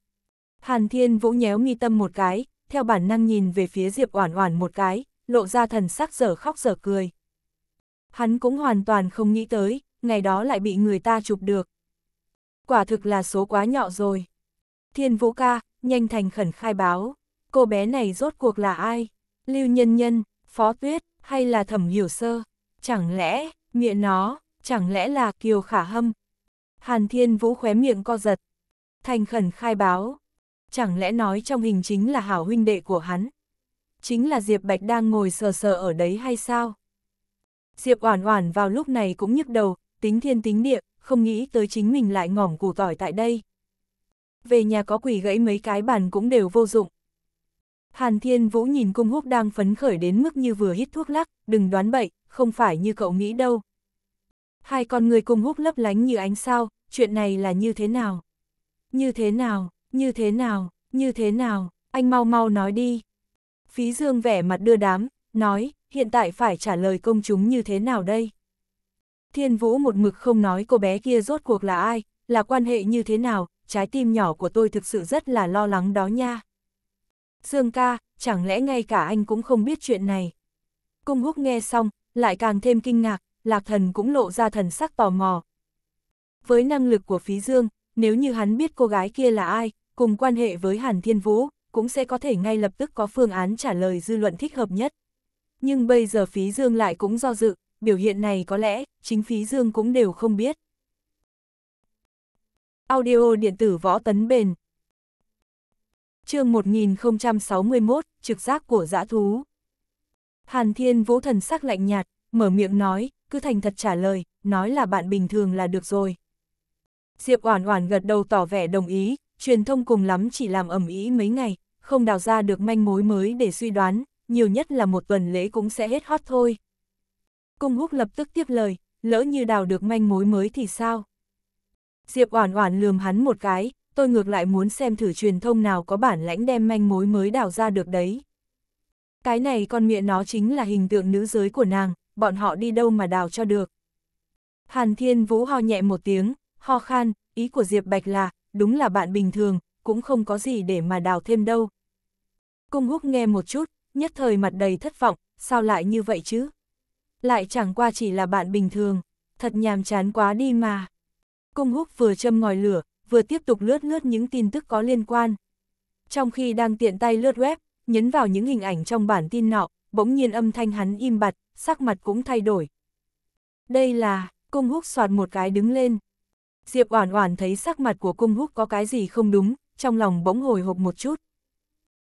Hàn Thiên Vũ nhéo mi tâm một cái, theo bản năng nhìn về phía Diệp Oản Oản một cái, lộ ra thần sắc dở khóc dở cười. Hắn cũng hoàn toàn không nghĩ tới, ngày đó lại bị người ta chụp được. Quả thực là số quá nhỏ rồi. Thiên Vũ ca, nhanh thành khẩn khai báo, cô bé này rốt cuộc là ai? Lưu Nhân Nhân, Phó Tuyết, hay là Thẩm Hiểu Sơ? Chẳng lẽ, miệng nó, chẳng lẽ là Kiều Khả Hâm? Hàn Thiên Vũ khóe miệng co giật. Thành khẩn khai báo. Chẳng lẽ nói trong hình chính là hảo huynh đệ của hắn? Chính là Diệp Bạch đang ngồi sờ sờ ở đấy hay sao? Diệp Oản Oản vào lúc này cũng nhức đầu, tính thiên tính địa, không nghĩ tới chính mình lại ngỏm củ tỏi tại đây về nhà có quỷ gãy mấy cái bàn cũng đều vô dụng. Hàn Thiên Vũ nhìn cung húc đang phấn khởi đến mức như vừa hít thuốc lắc, đừng đoán bậy, không phải như cậu nghĩ đâu. Hai con người cung húc lấp lánh như ánh sao, chuyện này là như thế nào? Như thế nào, như thế nào, như thế nào, anh mau mau nói đi. Phí Dương vẻ mặt đưa đám, nói, hiện tại phải trả lời công chúng như thế nào đây? Thiên Vũ một mực không nói cô bé kia rốt cuộc là ai, là quan hệ như thế nào, trái tim nhỏ của tôi thực sự rất là lo lắng đó nha. Dương ca, chẳng lẽ ngay cả anh cũng không biết chuyện này. Cung húc nghe xong, lại càng thêm kinh ngạc, lạc thần cũng lộ ra thần sắc tò mò. Với năng lực của phí dương, nếu như hắn biết cô gái kia là ai, cùng quan hệ với Hàn Thiên Vũ, cũng sẽ có thể ngay lập tức có phương án trả lời dư luận thích hợp nhất. Nhưng bây giờ phí dương lại cũng do dự, biểu hiện này có lẽ, chính phí dương cũng đều không biết. Audio điện tử võ tấn bền. chương 1061, trực giác của dã thú. Hàn Thiên Vũ thần sắc lạnh nhạt, mở miệng nói, cứ thành thật trả lời, nói là bạn bình thường là được rồi. Diệp Oản Oản gật đầu tỏ vẻ đồng ý, truyền thông cùng lắm chỉ làm ẩm ý mấy ngày, không đào ra được manh mối mới để suy đoán, nhiều nhất là một tuần lễ cũng sẽ hết hot thôi. Cung Húc lập tức tiếp lời, lỡ như đào được manh mối mới thì sao? Diệp Oản Oản lườm hắn một cái, tôi ngược lại muốn xem thử truyền thông nào có bản lãnh đem manh mối mới đào ra được đấy. Cái này con miệng nó chính là hình tượng nữ giới của nàng, bọn họ đi đâu mà đào cho được. Hàn Thiên Vũ ho nhẹ một tiếng, ho khan, ý của Diệp Bạch là, đúng là bạn bình thường, cũng không có gì để mà đào thêm đâu. Cung húc nghe một chút, nhất thời mặt đầy thất vọng, sao lại như vậy chứ? Lại chẳng qua chỉ là bạn bình thường, thật nhàm chán quá đi mà. Cung húc vừa châm ngòi lửa, vừa tiếp tục lướt lướt những tin tức có liên quan. Trong khi đang tiện tay lướt web, nhấn vào những hình ảnh trong bản tin nọ, bỗng nhiên âm thanh hắn im bặt, sắc mặt cũng thay đổi. Đây là, cung húc soạt một cái đứng lên. Diệp Oản Oản thấy sắc mặt của cung húc có cái gì không đúng, trong lòng bỗng hồi hộp một chút.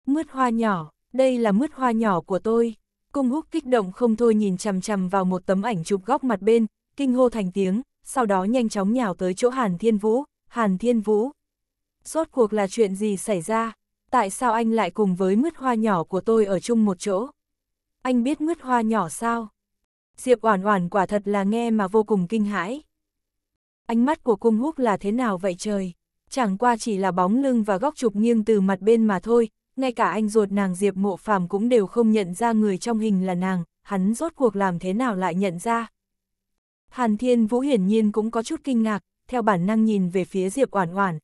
Mướt hoa nhỏ, đây là mướt hoa nhỏ của tôi. Cung húc kích động không thôi nhìn chằm chằm vào một tấm ảnh chụp góc mặt bên, kinh hô thành tiếng sau đó nhanh chóng nhào tới chỗ Hàn Thiên Vũ, Hàn Thiên Vũ. Rốt cuộc là chuyện gì xảy ra? Tại sao anh lại cùng với mứt hoa nhỏ của tôi ở chung một chỗ? Anh biết mứt hoa nhỏ sao? Diệp Oản Oản quả thật là nghe mà vô cùng kinh hãi. Ánh mắt của cung húc là thế nào vậy trời? Chẳng qua chỉ là bóng lưng và góc chụp nghiêng từ mặt bên mà thôi, ngay cả anh ruột nàng Diệp Mộ Phàm cũng đều không nhận ra người trong hình là nàng, hắn rốt cuộc làm thế nào lại nhận ra? Hàn Thiên Vũ hiển nhiên cũng có chút kinh ngạc, theo bản năng nhìn về phía Diệp Oản Oản.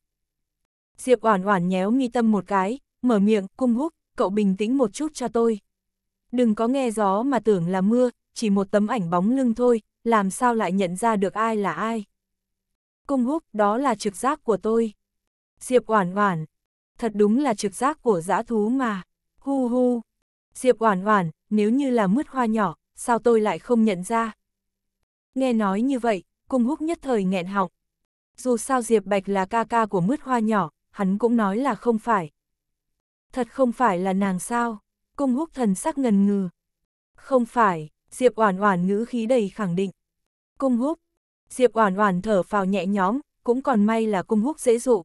Diệp Oản Oản nhéo mi tâm một cái, mở miệng, cung húc, cậu bình tĩnh một chút cho tôi. Đừng có nghe gió mà tưởng là mưa, chỉ một tấm ảnh bóng lưng thôi, làm sao lại nhận ra được ai là ai. Cung húc, đó là trực giác của tôi. Diệp Oản Oản, thật đúng là trực giác của dã thú mà. Hu hu. Diệp Oản Oản, nếu như là mứt hoa nhỏ, sao tôi lại không nhận ra? nghe nói như vậy, cung húc nhất thời nghẹn họng. Dù sao Diệp Bạch là ca ca của mứt hoa nhỏ, hắn cũng nói là không phải. Thật không phải là nàng sao, cung húc thần sắc ngần ngừ. Không phải, Diệp Oản Oản ngữ khí đầy khẳng định. Cung húc, Diệp Oản Oản thở phào nhẹ nhõm, cũng còn may là cung húc dễ dụ.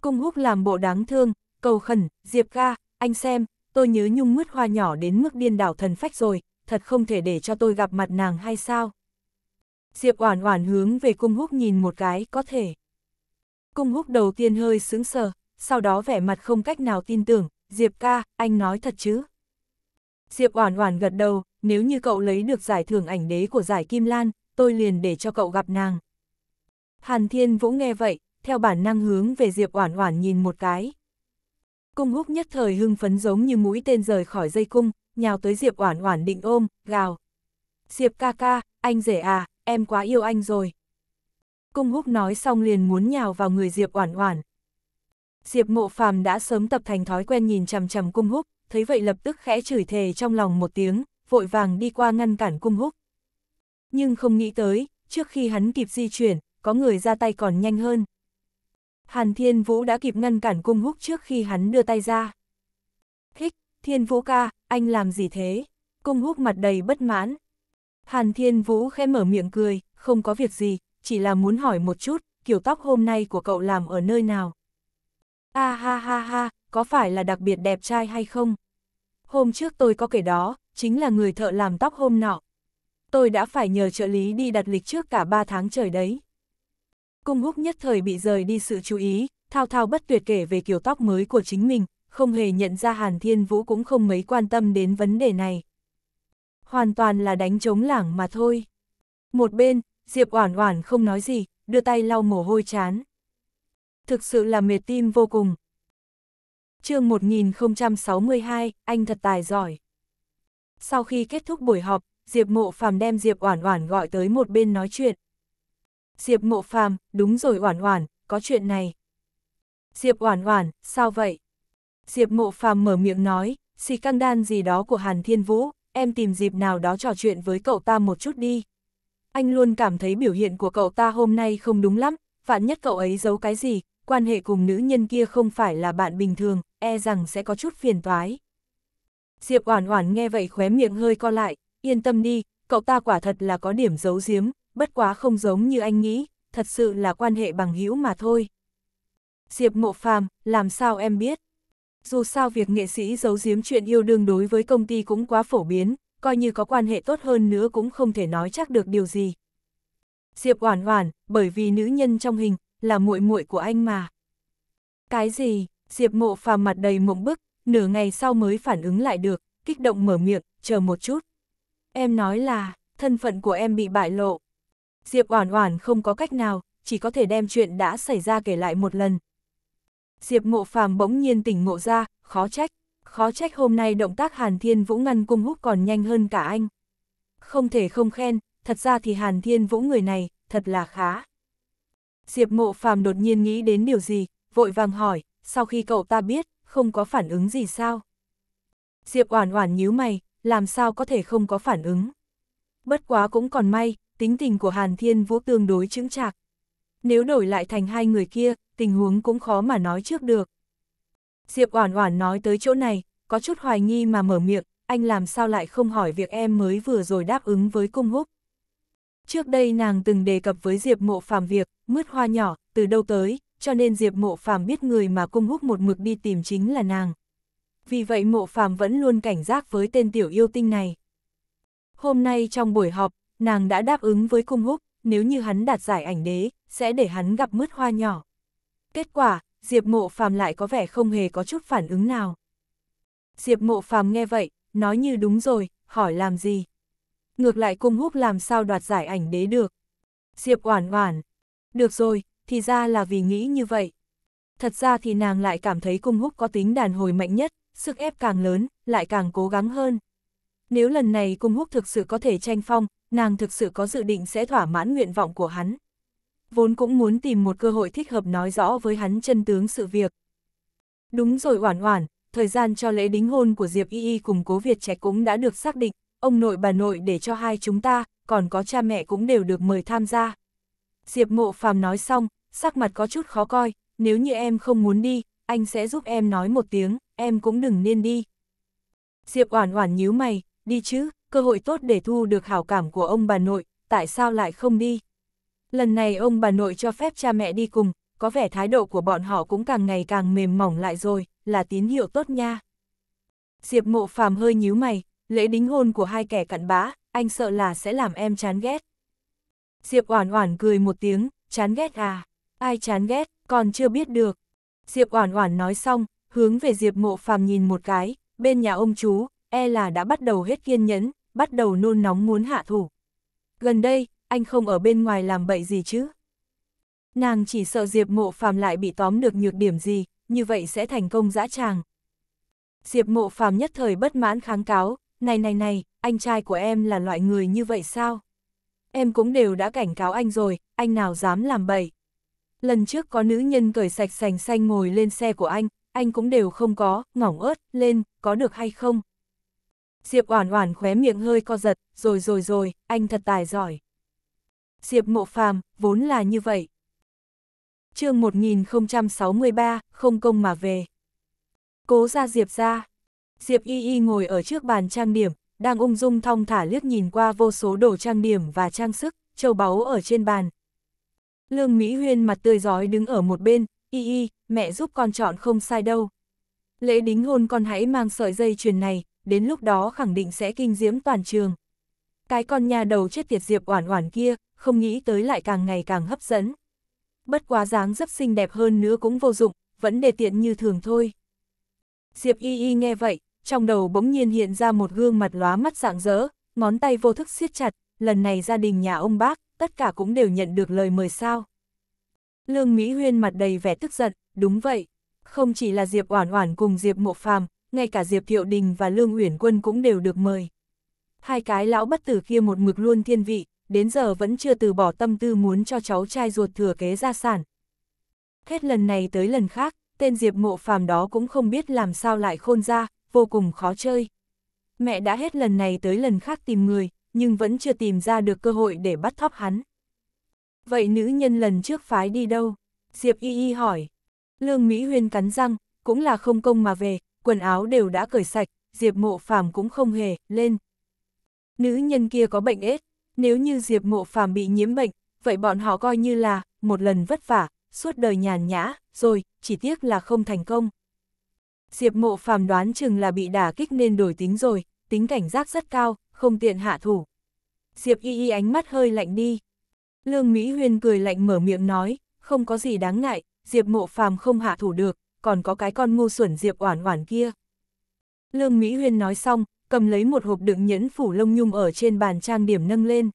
Cung húc làm bộ đáng thương, cầu khẩn, Diệp ca, anh xem, tôi nhớ nhung mứt hoa nhỏ đến mức điên đảo thần phách rồi, thật không thể để cho tôi gặp mặt nàng hay sao. Diệp Oản Oản hướng về cung húc nhìn một cái, có thể. Cung húc đầu tiên hơi sững sờ, sau đó vẻ mặt không cách nào tin tưởng, Diệp ca, anh nói thật chứ? Diệp Oản Oản gật đầu, nếu như cậu lấy được giải thưởng ảnh đế của giải Kim Lan, tôi liền để cho cậu gặp nàng. Hàn Thiên Vũ nghe vậy, theo bản năng hướng về Diệp Oản Oản nhìn một cái. Cung Húc nhất thời hưng phấn giống như mũi tên rời khỏi dây cung, nhào tới Diệp Oản Oản định ôm, gào. Diệp ca ca, anh rể à, em quá yêu anh rồi. Cung húc nói xong liền muốn nhào vào người Diệp Oản Oản. Diệp Mộ Phàm đã sớm tập thành thói quen nhìn chằm chằm Cung Húc, thấy vậy lập tức khẽ chửi thề trong lòng một tiếng, vội vàng đi qua ngăn cản Cung Húc. Nhưng không nghĩ tới, trước khi hắn kịp di chuyển, có người ra tay còn nhanh hơn. Hàn Thiên Vũ đã kịp ngăn cản Cung Húc trước khi hắn đưa tay ra. "Thích, Thiên Vũ ca, anh làm gì thế?" Cung Húc mặt đầy bất mãn. Hàn Thiên Vũ khẽ mở miệng cười, không có việc gì, chỉ là muốn hỏi một chút, kiểu tóc hôm nay của cậu làm ở nơi nào? A ah, ha ha ha, có phải là đặc biệt đẹp trai hay không? Hôm trước tôi có kể đó, chính là người thợ làm tóc hôm nọ. Tôi đã phải nhờ trợ lý đi đặt lịch trước cả ba tháng trời đấy. Cung húc nhất thời bị rời đi sự chú ý, thao thao bất tuyệt kể về kiểu tóc mới của chính mình, không hề nhận ra Hàn Thiên Vũ cũng không mấy quan tâm đến vấn đề này hoàn toàn là đánh trống lảng mà thôi. Một bên, Diệp Oản Oản không nói gì, đưa tay lau mồ hôi chán. Thực sự là mệt tim vô cùng. Chương 1062, anh thật tài giỏi. Sau khi kết thúc buổi họp, Diệp Mộ Phàm đem Diệp Oản Oản gọi tới một bên nói chuyện. Diệp Mộ Phàm, đúng rồi Oản Oản, có chuyện này. Diệp Oản Oản, sao vậy? Diệp Mộ Phàm mở miệng nói, xì căng đan gì đó của Hàn Thiên Vũ, em tìm dịp nào đó trò chuyện với cậu ta một chút đi. Anh luôn cảm thấy biểu hiện của cậu ta hôm nay không đúng lắm, vạn nhất cậu ấy giấu cái gì, quan hệ cùng nữ nhân kia không phải là bạn bình thường, e rằng sẽ có chút phiền toái. Diệp Oản Oản nghe vậy khóe miệng hơi co lại, yên tâm đi, cậu ta quả thật là có điểm giấu giếm, bất quá không giống như anh nghĩ, thật sự là quan hệ bằng hữu mà thôi. Diệp Mộ Phàm, làm sao em biết? dù sao việc nghệ sĩ giấu giếm chuyện yêu đương đối với công ty cũng quá phổ biến, coi như có quan hệ tốt hơn nữa cũng không thể nói chắc được điều gì. Diệp Oản Oản, bởi vì nữ nhân trong hình là muội muội của anh mà. Cái gì? Diệp Mộ phàm mặt đầy mộng bức, nửa ngày sau mới phản ứng lại được, kích động mở miệng, chờ một chút. Em nói là, thân phận của em bị bại lộ. Diệp Oản Oản không có cách nào, chỉ có thể đem chuyện đã xảy ra kể lại một lần, Diệp Ngộ Phàm bỗng nhiên tỉnh ngộ ra, khó trách, khó trách hôm nay động tác Hàn Thiên Vũ ngăn cung húc còn nhanh hơn cả anh. Không thể không khen, thật ra thì Hàn Thiên Vũ người này, thật là khá. Diệp Ngộ Phàm đột nhiên nghĩ đến điều gì, vội vàng hỏi, sau khi cậu ta biết, không có phản ứng gì sao? Diệp Oản Oản nhíu mày, làm sao có thể không có phản ứng? Bất quá cũng còn may, tính tình của Hàn Thiên Vũ tương đối chững chạc. Nếu đổi lại thành hai người kia, tình huống cũng khó mà nói trước được. Diệp Oản Oản nói tới chỗ này, có chút hoài nghi mà mở miệng, anh làm sao lại không hỏi việc em mới vừa rồi đáp ứng với cung húc. Trước đây nàng từng đề cập với Diệp Mộ Phàm việc, mướt hoa nhỏ, từ đâu tới, cho nên Diệp Mộ Phàm biết người mà cung húc một mực đi tìm chính là nàng. Vì vậy Mộ Phàm vẫn luôn cảnh giác với tên tiểu yêu tinh này. Hôm nay trong buổi họp, nàng đã đáp ứng với cung húc, nếu như hắn đạt giải ảnh đế, sẽ để hắn gặp mứt hoa nhỏ. Kết quả, Diệp Mộ Phàm lại có vẻ không hề có chút phản ứng nào. Diệp Mộ Phàm nghe vậy, nói như đúng rồi, hỏi làm gì? Ngược lại cung húc làm sao đoạt giải ảnh đế được? Diệp Oản Oản, được rồi, thì ra là vì nghĩ như vậy. Thật ra thì nàng lại cảm thấy cung húc có tính đàn hồi mạnh nhất, sức ép càng lớn, lại càng cố gắng hơn. Nếu lần này cung húc thực sự có thể tranh phong, nàng thực sự có dự định sẽ thỏa mãn nguyện vọng của hắn vốn cũng muốn tìm một cơ hội thích hợp nói rõ với hắn chân tướng sự việc. Đúng rồi oản oản, thời gian cho lễ đính hôn của Diệp Y Y cùng cố Việt trẻ cũng đã được xác định, ông nội bà nội để cho hai chúng ta, còn có cha mẹ cũng đều được mời tham gia. Diệp mộ phàm nói xong, sắc mặt có chút khó coi, nếu như em không muốn đi, anh sẽ giúp em nói một tiếng, em cũng đừng nên đi. Diệp oản oản nhíu mày, đi chứ, cơ hội tốt để thu được hảo cảm của ông bà nội, tại sao lại không đi? Lần này ông bà nội cho phép cha mẹ đi cùng, có vẻ thái độ của bọn họ cũng càng ngày càng mềm mỏng lại rồi, là tín hiệu tốt nha. Diệp mộ phàm hơi nhíu mày, lễ đính hôn của hai kẻ cặn bã, anh sợ là sẽ làm em chán ghét. Diệp oản oản cười một tiếng, chán ghét à, ai chán ghét, còn chưa biết được. Diệp oản oản nói xong, hướng về Diệp mộ phàm nhìn một cái, bên nhà ông chú, e là đã bắt đầu hết kiên nhẫn, bắt đầu nôn nóng muốn hạ thủ. Gần đây, anh không ở bên ngoài làm bậy gì chứ. Nàng chỉ sợ Diệp Mộ Phàm lại bị tóm được nhược điểm gì, như vậy sẽ thành công dã tràng. Diệp Mộ Phàm nhất thời bất mãn kháng cáo, này này này, anh trai của em là loại người như vậy sao? Em cũng đều đã cảnh cáo anh rồi, anh nào dám làm bậy. Lần trước có nữ nhân cởi sạch sành xanh ngồi lên xe của anh, anh cũng đều không có, ngỏng ớt, lên, có được hay không? Diệp Oản Oản khóe miệng hơi co giật, rồi rồi rồi, anh thật tài giỏi. Diệp Mộ Phàm, vốn là như vậy. chương 1063, không công mà về. Cố ra Diệp ra. Diệp Y Y ngồi ở trước bàn trang điểm, đang ung dung thong thả liếc nhìn qua vô số đồ trang điểm và trang sức, châu báu ở trên bàn. Lương Mỹ Huyên mặt tươi giói đứng ở một bên, Y Y, mẹ giúp con chọn không sai đâu. Lễ đính hôn con hãy mang sợi dây chuyền này, đến lúc đó khẳng định sẽ kinh diễm toàn trường. Cái con nhà đầu chết tiệt Diệp Oản Oản kia, không nghĩ tới lại càng ngày càng hấp dẫn. Bất quá dáng dấp xinh đẹp hơn nữa cũng vô dụng, vẫn đề tiện như thường thôi. Diệp Y Y nghe vậy, trong đầu bỗng nhiên hiện ra một gương mặt lóa mắt rạng rỡ, ngón tay vô thức siết chặt, lần này gia đình nhà ông bác, tất cả cũng đều nhận được lời mời sao. Lương Mỹ Huyên mặt đầy vẻ tức giận, đúng vậy, không chỉ là Diệp Oản Oản cùng Diệp Mộ Phàm, ngay cả Diệp Thiệu Đình và Lương Uyển Quân cũng đều được mời hai cái lão bất tử kia một mực luôn thiên vị, đến giờ vẫn chưa từ bỏ tâm tư muốn cho cháu trai ruột thừa kế gia sản. Hết lần này tới lần khác, tên Diệp Mộ Phàm đó cũng không biết làm sao lại khôn ra, vô cùng khó chơi. Mẹ đã hết lần này tới lần khác tìm người, nhưng vẫn chưa tìm ra được cơ hội để bắt thóp hắn. Vậy nữ nhân lần trước phái đi đâu? Diệp Y Y hỏi. Lương Mỹ Huyên cắn răng, cũng là không công mà về, quần áo đều đã cởi sạch, Diệp Mộ Phàm cũng không hề lên Nữ nhân kia có bệnh ết, nếu như Diệp Mộ Phàm bị nhiễm bệnh, vậy bọn họ coi như là, một lần vất vả, suốt đời nhàn nhã, rồi, chỉ tiếc là không thành công. Diệp Mộ Phàm đoán chừng là bị đả kích nên đổi tính rồi, tính cảnh giác rất cao, không tiện hạ thủ. Diệp Y Y ánh mắt hơi lạnh đi. Lương Mỹ Huyên cười lạnh mở miệng nói, không có gì đáng ngại, Diệp Mộ Phàm không hạ thủ được, còn có cái con ngu xuẩn Diệp Oản Oản kia. Lương Mỹ Huyên nói xong, cầm lấy một hộp đựng nhẫn phủ lông nhung ở trên bàn trang điểm nâng lên.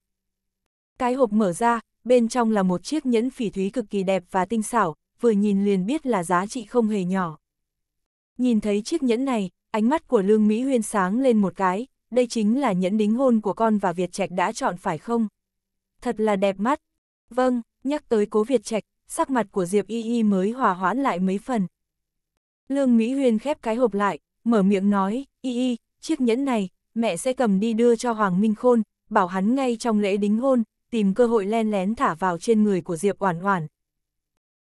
Cái hộp mở ra, bên trong là một chiếc nhẫn phỉ thúy cực kỳ đẹp và tinh xảo, vừa nhìn liền biết là giá trị không hề nhỏ. Nhìn thấy chiếc nhẫn này, ánh mắt của Lương Mỹ Huyên sáng lên một cái, đây chính là nhẫn đính hôn của con và Việt Trạch đã chọn phải không? Thật là đẹp mắt. Vâng, nhắc tới cố Việt Trạch, sắc mặt của Diệp Y Y mới hòa hoãn lại mấy phần. Lương Mỹ Huyên khép cái hộp lại, mở miệng nói, Y Y, chiếc nhẫn này, mẹ sẽ cầm đi đưa cho Hoàng Minh Khôn, bảo hắn ngay trong lễ đính hôn, tìm cơ hội len lén thả vào trên người của Diệp Oản Oản.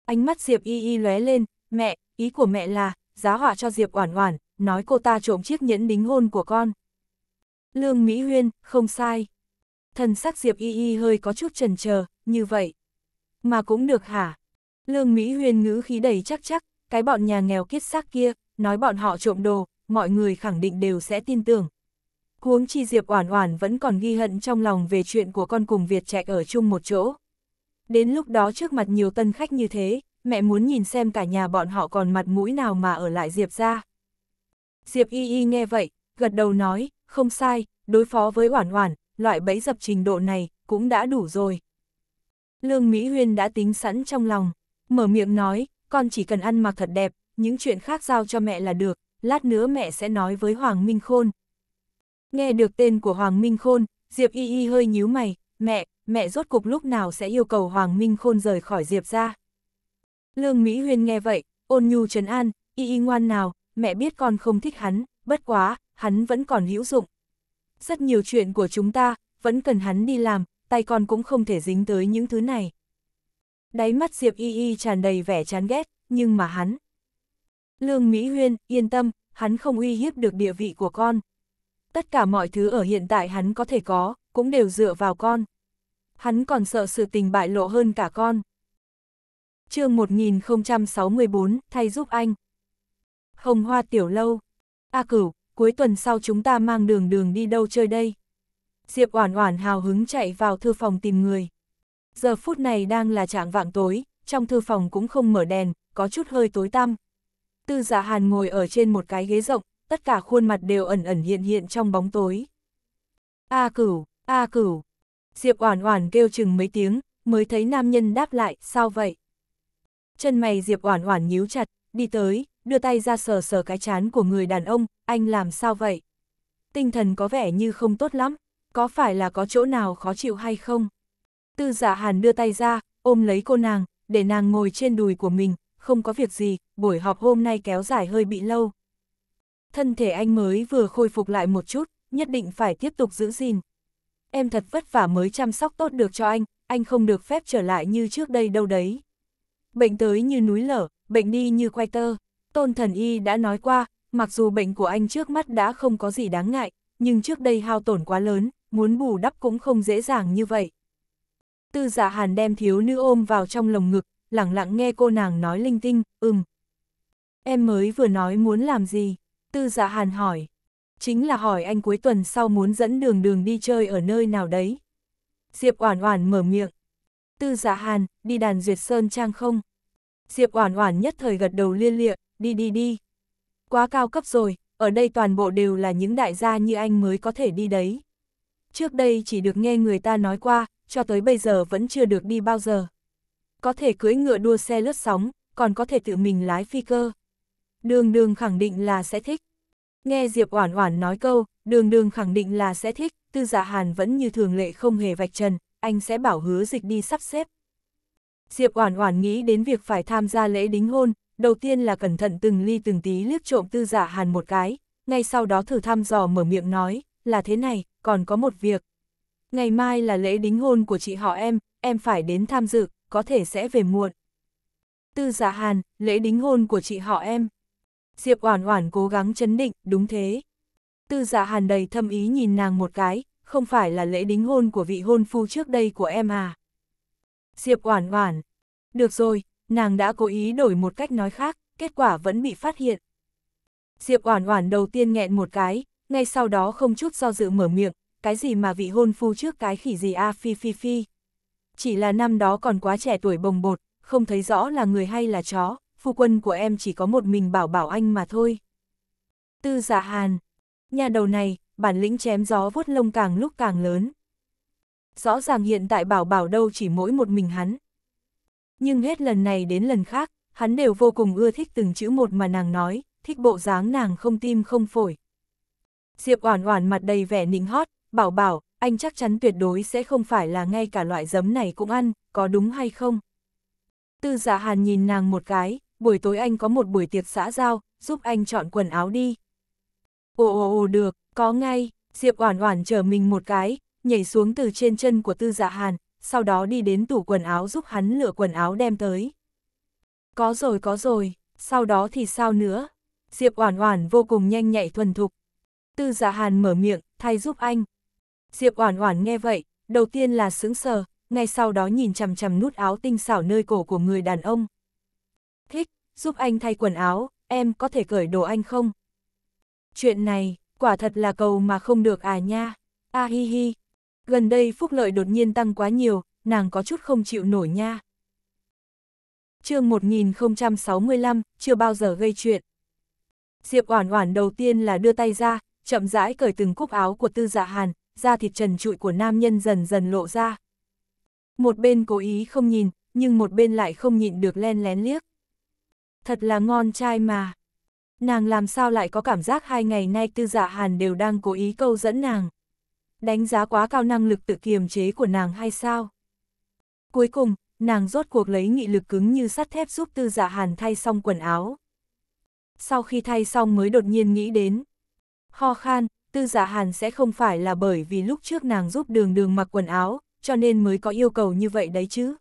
Ánh mắt Diệp Y Y lóe lên, "Mẹ, ý của mẹ là giá họa cho Diệp Oản Oản, nói cô ta trộm chiếc nhẫn đính hôn của con." Lương Mỹ Huyên, không sai. Thần sắc Diệp Y Y hơi có chút chần chờ, như vậy mà cũng được hả? Lương Mỹ Huyên ngữ khí đầy chắc chắc, cái bọn nhà nghèo kiết xác kia, nói bọn họ trộm đồ, mọi người khẳng định đều sẽ tin tưởng. Huống chi Diệp Oản Oản vẫn còn ghi hận trong lòng về chuyện của con cùng Việt Trạch ở chung một chỗ. Đến lúc đó trước mặt nhiều tân khách như thế, mẹ muốn nhìn xem cả nhà bọn họ còn mặt mũi nào mà ở lại Diệp ra. Diệp Y Y nghe vậy, gật đầu nói, không sai, đối phó với Oản Oản, loại bẫy dập trình độ này cũng đã đủ rồi. Lương Mỹ Huyên đã tính sẵn trong lòng, mở miệng nói, con chỉ cần ăn mặc thật đẹp, những chuyện khác giao cho mẹ là được, lát nữa mẹ sẽ nói với Hoàng Minh Khôn. Nghe được tên của Hoàng Minh Khôn, Diệp Y Y hơi nhíu mày, mẹ, mẹ rốt cục lúc nào sẽ yêu cầu Hoàng Minh Khôn rời khỏi Diệp ra. Lương Mỹ Huyên nghe vậy, ôn nhu trấn an, Y Y ngoan nào, mẹ biết con không thích hắn, bất quá, hắn vẫn còn hữu dụng. Rất nhiều chuyện của chúng ta, vẫn cần hắn đi làm, tay con cũng không thể dính tới những thứ này. Đáy mắt Diệp Y Y tràn đầy vẻ chán ghét, nhưng mà hắn, Lương Mỹ Huyên, yên tâm, hắn không uy hiếp được địa vị của con. Tất cả mọi thứ ở hiện tại hắn có thể có, cũng đều dựa vào con. Hắn còn sợ sự tình bại lộ hơn cả con. chương 1064, thay giúp anh. Hồng Hoa Tiểu Lâu. A Cửu, cuối tuần sau chúng ta mang đường đường đi đâu chơi đây? Diệp Oản Oản hào hứng chạy vào thư phòng tìm người. Giờ phút này đang là trạng vạng tối, trong thư phòng cũng không mở đèn, có chút hơi tối tăm tư giả dạ hàn ngồi ở trên một cái ghế rộng, tất cả khuôn mặt đều ẩn ẩn hiện hiện trong bóng tối. A cửu, a cửu. Diệp Oản Oản kêu chừng mấy tiếng, mới thấy nam nhân đáp lại, sao vậy? Chân mày Diệp Oản Oản nhíu chặt, đi tới, đưa tay ra sờ sờ cái chán của người đàn ông, anh làm sao vậy? Tinh thần có vẻ như không tốt lắm, có phải là có chỗ nào khó chịu hay không? Tư giả dạ Hàn đưa tay ra, ôm lấy cô nàng, để nàng ngồi trên đùi của mình, không có việc gì, buổi họp hôm nay kéo dài hơi bị lâu. Thân thể anh mới vừa khôi phục lại một chút, nhất định phải tiếp tục giữ gìn. Em thật vất vả mới chăm sóc tốt được cho anh, anh không được phép trở lại như trước đây đâu đấy. Bệnh tới như núi lở, bệnh đi như quay tơ. Tôn thần y đã nói qua, mặc dù bệnh của anh trước mắt đã không có gì đáng ngại, nhưng trước đây hao tổn quá lớn, muốn bù đắp cũng không dễ dàng như vậy. Tư giả dạ hàn đem thiếu nữ ôm vào trong lồng ngực, lặng lặng nghe cô nàng nói linh tinh, ừm. Em mới vừa nói muốn làm gì? Tư dạ hàn hỏi. Chính là hỏi anh cuối tuần sau muốn dẫn đường đường đi chơi ở nơi nào đấy. Diệp Oản Oản mở miệng. Tư dạ hàn, đi đàn duyệt sơn trang không? Diệp Oản Oản nhất thời gật đầu liên lịa, đi đi đi. Quá cao cấp rồi, ở đây toàn bộ đều là những đại gia như anh mới có thể đi đấy. Trước đây chỉ được nghe người ta nói qua, cho tới bây giờ vẫn chưa được đi bao giờ có thể cưỡi ngựa đua xe lướt sóng, còn có thể tự mình lái phi cơ. Đường đường khẳng định là sẽ thích. Nghe Diệp Oản Oản nói câu, đường đường khẳng định là sẽ thích, tư giả dạ hàn vẫn như thường lệ không hề vạch trần, anh sẽ bảo hứa dịch đi sắp xếp. Diệp Oản Oản nghĩ đến việc phải tham gia lễ đính hôn, đầu tiên là cẩn thận từng ly từng tí liếc trộm tư giả dạ hàn một cái, ngay sau đó thử thăm dò mở miệng nói, là thế này, còn có một việc. Ngày mai là lễ đính hôn của chị họ em, em phải đến tham dự, có thể sẽ về muộn. Tư giả dạ Hàn, lễ đính hôn của chị họ em. Diệp Oản Oản cố gắng chấn định, đúng thế. Tư giả dạ Hàn đầy thâm ý nhìn nàng một cái, không phải là lễ đính hôn của vị hôn phu trước đây của em à? Diệp Oản Oản. Được rồi, nàng đã cố ý đổi một cách nói khác, kết quả vẫn bị phát hiện. Diệp Oản Oản đầu tiên nghẹn một cái, ngay sau đó không chút do dự mở miệng, cái gì mà vị hôn phu trước cái khỉ gì a à, phi phi phi chỉ là năm đó còn quá trẻ tuổi bồng bột, không thấy rõ là người hay là chó, phu quân của em chỉ có một mình bảo bảo anh mà thôi. Tư giả dạ hàn, nhà đầu này, bản lĩnh chém gió vuốt lông càng lúc càng lớn. Rõ ràng hiện tại bảo bảo đâu chỉ mỗi một mình hắn. Nhưng hết lần này đến lần khác, hắn đều vô cùng ưa thích từng chữ một mà nàng nói, thích bộ dáng nàng không tim không phổi. Diệp oản oản mặt đầy vẻ nịnh hót, bảo bảo, anh chắc chắn tuyệt đối sẽ không phải là ngay cả loại giấm này cũng ăn, có đúng hay không? Tư giả dạ hàn nhìn nàng một cái, buổi tối anh có một buổi tiệc xã giao, giúp anh chọn quần áo đi. Ồ ồ ồ được, có ngay, Diệp Oản Oản chờ mình một cái, nhảy xuống từ trên chân của Tư Dạ Hàn, sau đó đi đến tủ quần áo giúp hắn lựa quần áo đem tới. Có rồi có rồi, sau đó thì sao nữa? Diệp Oản Oản vô cùng nhanh nhạy thuần thục. Tư Dạ Hàn mở miệng, thay giúp anh, Diệp Oản Oản nghe vậy, đầu tiên là sững sờ, ngay sau đó nhìn chằm chằm nút áo tinh xảo nơi cổ của người đàn ông. "Thích, giúp anh thay quần áo, em có thể cởi đồ anh không?" Chuyện này, quả thật là cầu mà không được à nha. A hi hi. Gần đây phúc lợi đột nhiên tăng quá nhiều, nàng có chút không chịu nổi nha. Chương 1065, chưa bao giờ gây chuyện. Diệp Oản Oản đầu tiên là đưa tay ra, chậm rãi cởi từng cúc áo của Tư Dạ Hàn, da thịt trần trụi của nam nhân dần dần lộ ra. Một bên cố ý không nhìn, nhưng một bên lại không nhịn được len lén liếc. Thật là ngon trai mà. Nàng làm sao lại có cảm giác hai ngày nay tư Dạ hàn đều đang cố ý câu dẫn nàng. Đánh giá quá cao năng lực tự kiềm chế của nàng hay sao? Cuối cùng, nàng rốt cuộc lấy nghị lực cứng như sắt thép giúp tư Dạ hàn thay xong quần áo. Sau khi thay xong mới đột nhiên nghĩ đến. Ho khan, Tư giả dạ Hàn sẽ không phải là bởi vì lúc trước nàng giúp đường đường mặc quần áo, cho nên mới có yêu cầu như vậy đấy chứ.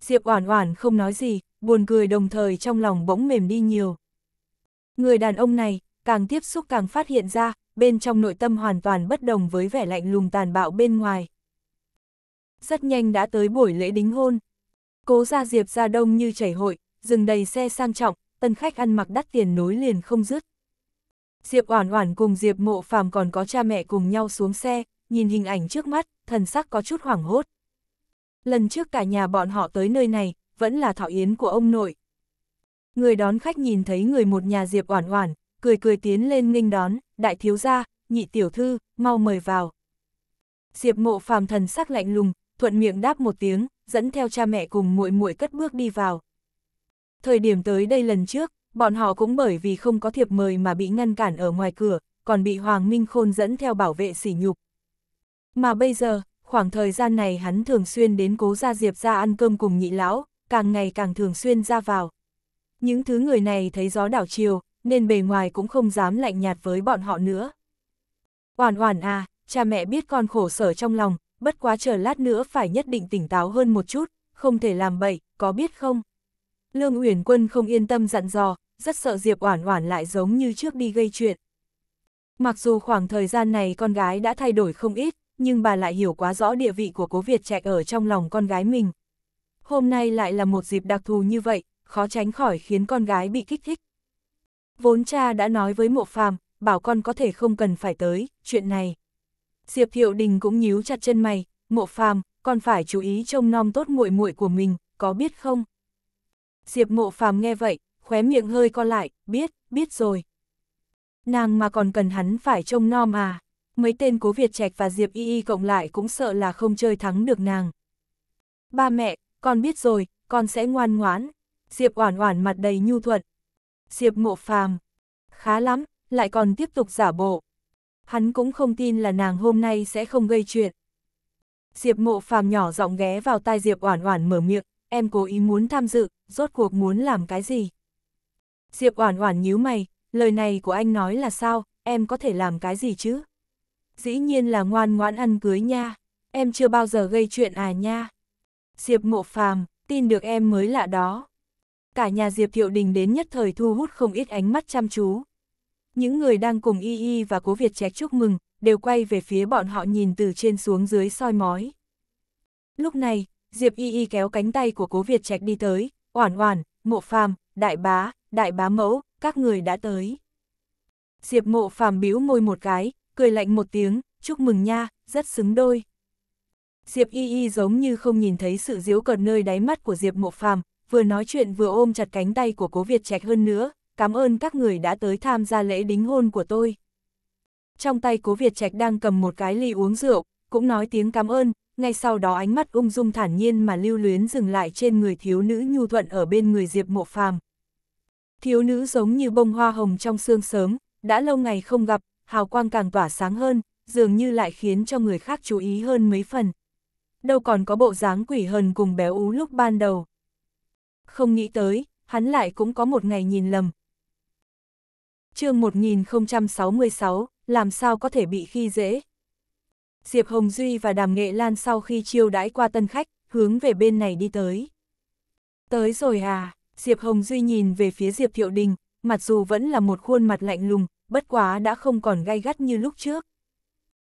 Diệp Oản Oản không nói gì, buồn cười đồng thời trong lòng bỗng mềm đi nhiều. Người đàn ông này, càng tiếp xúc càng phát hiện ra, bên trong nội tâm hoàn toàn bất đồng với vẻ lạnh lùng tàn bạo bên ngoài. Rất nhanh đã tới buổi lễ đính hôn. Cố gia Diệp ra đông như chảy hội, dừng đầy xe sang trọng, tân khách ăn mặc đắt tiền nối liền không dứt. Diệp Oản Oản cùng Diệp Mộ Phàm còn có cha mẹ cùng nhau xuống xe, nhìn hình ảnh trước mắt, thần sắc có chút hoảng hốt. Lần trước cả nhà bọn họ tới nơi này, vẫn là Thảo yến của ông nội. Người đón khách nhìn thấy người một nhà Diệp Oản Oản, cười cười tiến lên nghênh đón, "Đại thiếu gia, nhị tiểu thư, mau mời vào." Diệp Mộ Phàm thần sắc lạnh lùng, thuận miệng đáp một tiếng, dẫn theo cha mẹ cùng muội muội cất bước đi vào. Thời điểm tới đây lần trước, bọn họ cũng bởi vì không có thiệp mời mà bị ngăn cản ở ngoài cửa, còn bị Hoàng Minh Khôn dẫn theo bảo vệ sỉ nhục. Mà bây giờ, khoảng thời gian này hắn thường xuyên đến cố gia Diệp ra ăn cơm cùng nhị lão, càng ngày càng thường xuyên ra vào. Những thứ người này thấy gió đảo chiều, nên bề ngoài cũng không dám lạnh nhạt với bọn họ nữa. Oản oản à, cha mẹ biết con khổ sở trong lòng, bất quá chờ lát nữa phải nhất định tỉnh táo hơn một chút, không thể làm bậy, có biết không? Lương Uyển Quân không yên tâm dặn dò, rất sợ Diệp Oản Oản lại giống như trước đi gây chuyện. Mặc dù khoảng thời gian này con gái đã thay đổi không ít, nhưng bà lại hiểu quá rõ địa vị của Cố Việt Trạch ở trong lòng con gái mình. Hôm nay lại là một dịp đặc thù như vậy, khó tránh khỏi khiến con gái bị kích thích. Vốn cha đã nói với Mộ Phàm, bảo con có thể không cần phải tới, chuyện này. Diệp Thiệu Đình cũng nhíu chặt chân mày, "Mộ Phàm, con phải chú ý trông nom tốt muội muội của mình, có biết không?" Diệp Mộ Phàm nghe vậy, khóe miệng hơi co lại, biết, biết rồi. Nàng mà còn cần hắn phải trông nom à, mấy tên cố Việt Trạch và Diệp Y Y cộng lại cũng sợ là không chơi thắng được nàng. Ba mẹ, con biết rồi, con sẽ ngoan ngoãn. Diệp Oản Oản mặt đầy nhu thuận. Diệp Mộ Phàm, khá lắm, lại còn tiếp tục giả bộ. Hắn cũng không tin là nàng hôm nay sẽ không gây chuyện. Diệp Mộ Phàm nhỏ giọng ghé vào tai Diệp Oản Oản mở miệng, em cố ý muốn tham dự, rốt cuộc muốn làm cái gì? Diệp Oản Oản nhíu mày, lời này của anh nói là sao, em có thể làm cái gì chứ? Dĩ nhiên là ngoan ngoãn ăn cưới nha, em chưa bao giờ gây chuyện à nha. Diệp ngộ Phàm, tin được em mới lạ đó. Cả nhà Diệp Thiệu Đình đến nhất thời thu hút không ít ánh mắt chăm chú. Những người đang cùng Y Y và Cố Việt Trạch chúc mừng, đều quay về phía bọn họ nhìn từ trên xuống dưới soi mói. Lúc này, Diệp Y Y kéo cánh tay của Cố Việt Trạch đi tới, Oản Oản, Mộ Phàm, Đại Bá, Đại Bá Mẫu, các người đã tới. Diệp Mộ Phàm bĩu môi một cái, cười lạnh một tiếng, chúc mừng nha, rất xứng đôi. Diệp Y Y giống như không nhìn thấy sự giễu cợt nơi đáy mắt của Diệp Mộ Phàm, vừa nói chuyện vừa ôm chặt cánh tay của Cố Việt Trạch hơn nữa, cảm ơn các người đã tới tham gia lễ đính hôn của tôi. Trong tay Cố Việt Trạch đang cầm một cái ly uống rượu, cũng nói tiếng cảm ơn, ngay sau đó ánh mắt ung dung thản nhiên mà lưu luyến dừng lại trên người thiếu nữ nhu thuận ở bên người Diệp Mộ Phàm. Thiếu nữ giống như bông hoa hồng trong sương sớm, đã lâu ngày không gặp, hào quang càng tỏa sáng hơn, dường như lại khiến cho người khác chú ý hơn mấy phần. Đâu còn có bộ dáng quỷ hờn cùng béo ú lúc ban đầu. Không nghĩ tới, hắn lại cũng có một ngày nhìn lầm. chương 1066, làm sao có thể bị khi dễ? Diệp Hồng Duy và Đàm Nghệ Lan sau khi chiêu đãi qua tân khách, hướng về bên này đi tới. Tới rồi à, Diệp Hồng Duy nhìn về phía Diệp Thiệu Đình, mặc dù vẫn là một khuôn mặt lạnh lùng, bất quá đã không còn gay gắt như lúc trước.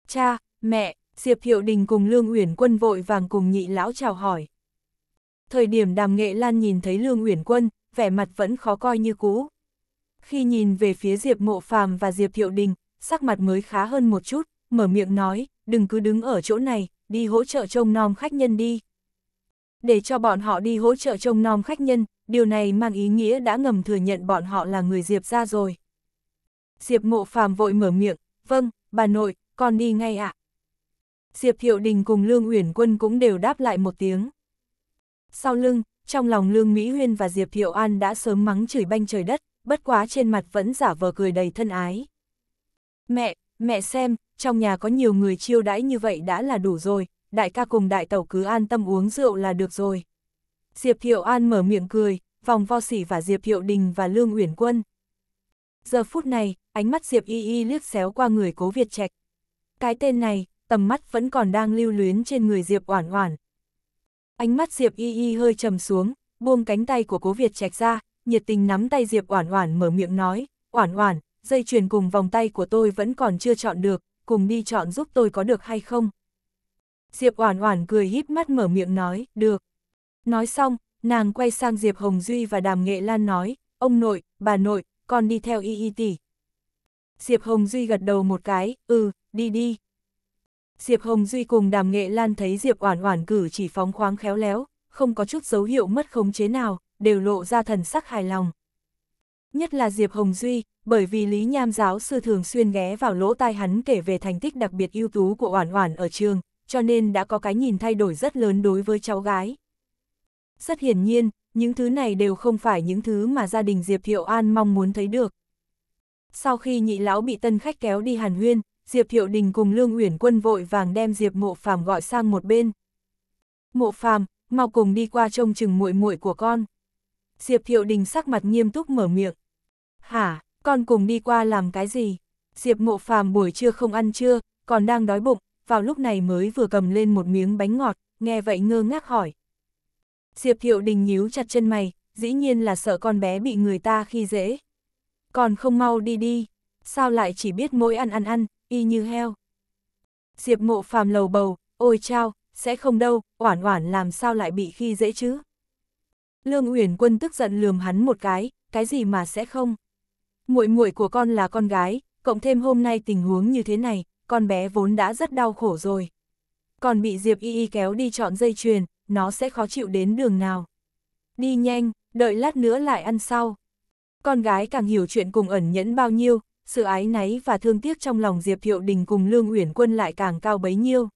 Cha, mẹ, Diệp Thiệu Đình cùng Lương Uyển Quân vội vàng cùng nhị lão chào hỏi. Thời điểm Đàm Nghệ Lan nhìn thấy Lương Uyển Quân, vẻ mặt vẫn khó coi như cũ. Khi nhìn về phía Diệp Mộ Phàm và Diệp Thiệu Đình, sắc mặt mới khá hơn một chút, mở miệng nói, đừng cứ đứng ở chỗ này, đi hỗ trợ trông nom khách nhân đi. Để cho bọn họ đi hỗ trợ trông nom khách nhân, điều này mang ý nghĩa đã ngầm thừa nhận bọn họ là người Diệp ra rồi. Diệp mộ phàm vội mở miệng, vâng, bà nội, con đi ngay ạ. Diệp thiệu Đình cùng Lương Uyển Quân cũng đều đáp lại một tiếng. Sau lưng, trong lòng Lương Mỹ Huyên và Diệp thiệu An đã sớm mắng chửi banh trời đất, bất quá trên mặt vẫn giả vờ cười đầy thân ái. Mẹ, mẹ xem, trong nhà có nhiều người chiêu đãi như vậy đã là đủ rồi, đại ca cùng đại tẩu cứ an tâm uống rượu là được rồi. Diệp hiệu An mở miệng cười, vòng vo sỉ và Diệp hiệu Đình và Lương Uyển Quân. Giờ phút này, ánh mắt Diệp Y Y liếc xéo qua người cố Việt Trạch. Cái tên này, tầm mắt vẫn còn đang lưu luyến trên người Diệp Oản Oản. Ánh mắt Diệp Y Y hơi trầm xuống, buông cánh tay của cố Việt Trạch ra, nhiệt tình nắm tay Diệp Oản Oản mở miệng nói, "Oản Oản, dây chuyền cùng vòng tay của tôi vẫn còn chưa chọn được, cùng đi chọn giúp tôi có được hay không? Diệp Oản Oản cười híp mắt mở miệng nói, được. Nói xong, nàng quay sang Diệp Hồng Duy và Đàm Nghệ Lan nói, ông nội, bà nội, con đi theo y y tỷ. Diệp Hồng Duy gật đầu một cái, ừ, đi đi. Diệp Hồng Duy cùng Đàm Nghệ Lan thấy Diệp Oản Oản cử chỉ phóng khoáng khéo léo, không có chút dấu hiệu mất khống chế nào, đều lộ ra thần sắc hài lòng nhất là Diệp Hồng Duy, bởi vì Lý Nham giáo sư thường xuyên ghé vào lỗ tai hắn kể về thành tích đặc biệt ưu tú của Oản Oản ở trường, cho nên đã có cái nhìn thay đổi rất lớn đối với cháu gái. Rất hiển nhiên, những thứ này đều không phải những thứ mà gia đình Diệp Thiệu An mong muốn thấy được. Sau khi nhị lão bị tân khách kéo đi Hàn Huyên, Diệp Thiệu Đình cùng Lương Uyển Quân vội vàng đem Diệp Mộ Phàm gọi sang một bên. "Mộ Phàm, mau cùng đi qua trông chừng muội muội của con." Diệp Thiệu Đình sắc mặt nghiêm túc mở miệng. Hả, con cùng đi qua làm cái gì? Diệp mộ phàm buổi trưa không ăn trưa, còn đang đói bụng, vào lúc này mới vừa cầm lên một miếng bánh ngọt, nghe vậy ngơ ngác hỏi. Diệp thiệu đình nhíu chặt chân mày, dĩ nhiên là sợ con bé bị người ta khi dễ. Còn không mau đi đi, sao lại chỉ biết mỗi ăn ăn ăn, y như heo. Diệp mộ phàm lầu bầu, ôi chao, sẽ không đâu, oản oản làm sao lại bị khi dễ chứ. Lương Uyển Quân tức giận lườm hắn một cái, cái gì mà sẽ không muội muội của con là con gái, cộng thêm hôm nay tình huống như thế này, con bé vốn đã rất đau khổ rồi. Còn bị Diệp Y Y kéo đi chọn dây chuyền, nó sẽ khó chịu đến đường nào. Đi nhanh, đợi lát nữa lại ăn sau. Con gái càng hiểu chuyện cùng ẩn nhẫn bao nhiêu, sự ái náy và thương tiếc trong lòng Diệp Thiệu Đình cùng Lương Uyển Quân lại càng cao bấy nhiêu.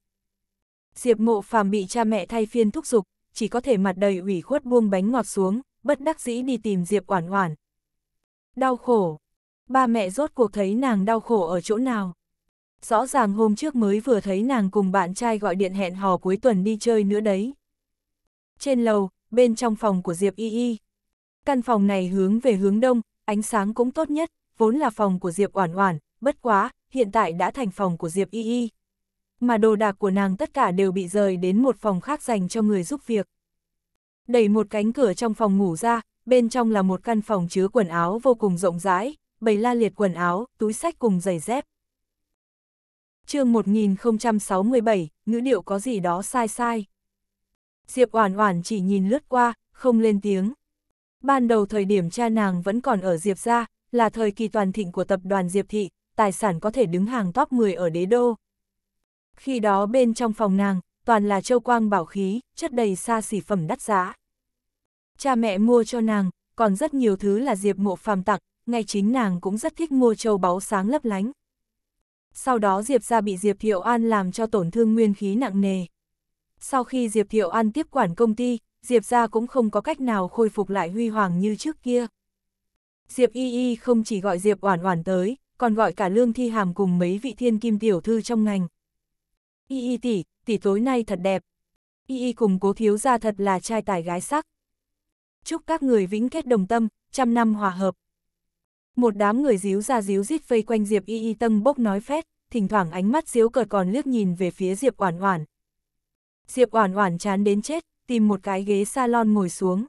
Diệp Mộ Phàm bị cha mẹ thay phiên thúc giục, chỉ có thể mặt đầy ủy khuất buông bánh ngọt xuống, bất đắc dĩ đi tìm Diệp Oản Oản, Đau khổ. Ba mẹ rốt cuộc thấy nàng đau khổ ở chỗ nào. Rõ ràng hôm trước mới vừa thấy nàng cùng bạn trai gọi điện hẹn hò cuối tuần đi chơi nữa đấy. Trên lầu, bên trong phòng của Diệp Y Y. Căn phòng này hướng về hướng đông, ánh sáng cũng tốt nhất, vốn là phòng của Diệp Oản Oản, bất quá, hiện tại đã thành phòng của Diệp Y Y. Mà đồ đạc của nàng tất cả đều bị rời đến một phòng khác dành cho người giúp việc. Đẩy một cánh cửa trong phòng ngủ ra, bên trong là một căn phòng chứa quần áo vô cùng rộng rãi, bầy la liệt quần áo, túi sách cùng giày dép. chương 1067, ngữ điệu có gì đó sai sai. Diệp Oản Oản chỉ nhìn lướt qua, không lên tiếng. Ban đầu thời điểm cha nàng vẫn còn ở Diệp gia, là thời kỳ toàn thịnh của tập đoàn Diệp thị, tài sản có thể đứng hàng top 10 ở đế đô. Khi đó bên trong phòng nàng, toàn là châu quang bảo khí, chất đầy xa xỉ phẩm đắt giá cha mẹ mua cho nàng, còn rất nhiều thứ là Diệp Mộ Phàm tặng, ngay chính nàng cũng rất thích mua châu báu sáng lấp lánh. Sau đó Diệp ra bị Diệp Thiệu An làm cho tổn thương nguyên khí nặng nề. Sau khi Diệp Thiệu An tiếp quản công ty, Diệp ra cũng không có cách nào khôi phục lại huy hoàng như trước kia. Diệp Y Y không chỉ gọi Diệp Oản Oản tới, còn gọi cả Lương Thi Hàm cùng mấy vị thiên kim tiểu thư trong ngành. Y Y tỷ, tỷ tối nay thật đẹp. Y Y cùng Cố thiếu gia thật là trai tài gái sắc chúc các người vĩnh kết đồng tâm, trăm năm hòa hợp. Một đám người díu ra díu rít vây quanh Diệp Y Y Tâm bốc nói phét, thỉnh thoảng ánh mắt díu cợt còn liếc nhìn về phía Diệp Oản Oản. Diệp Oản Oản chán đến chết, tìm một cái ghế salon ngồi xuống.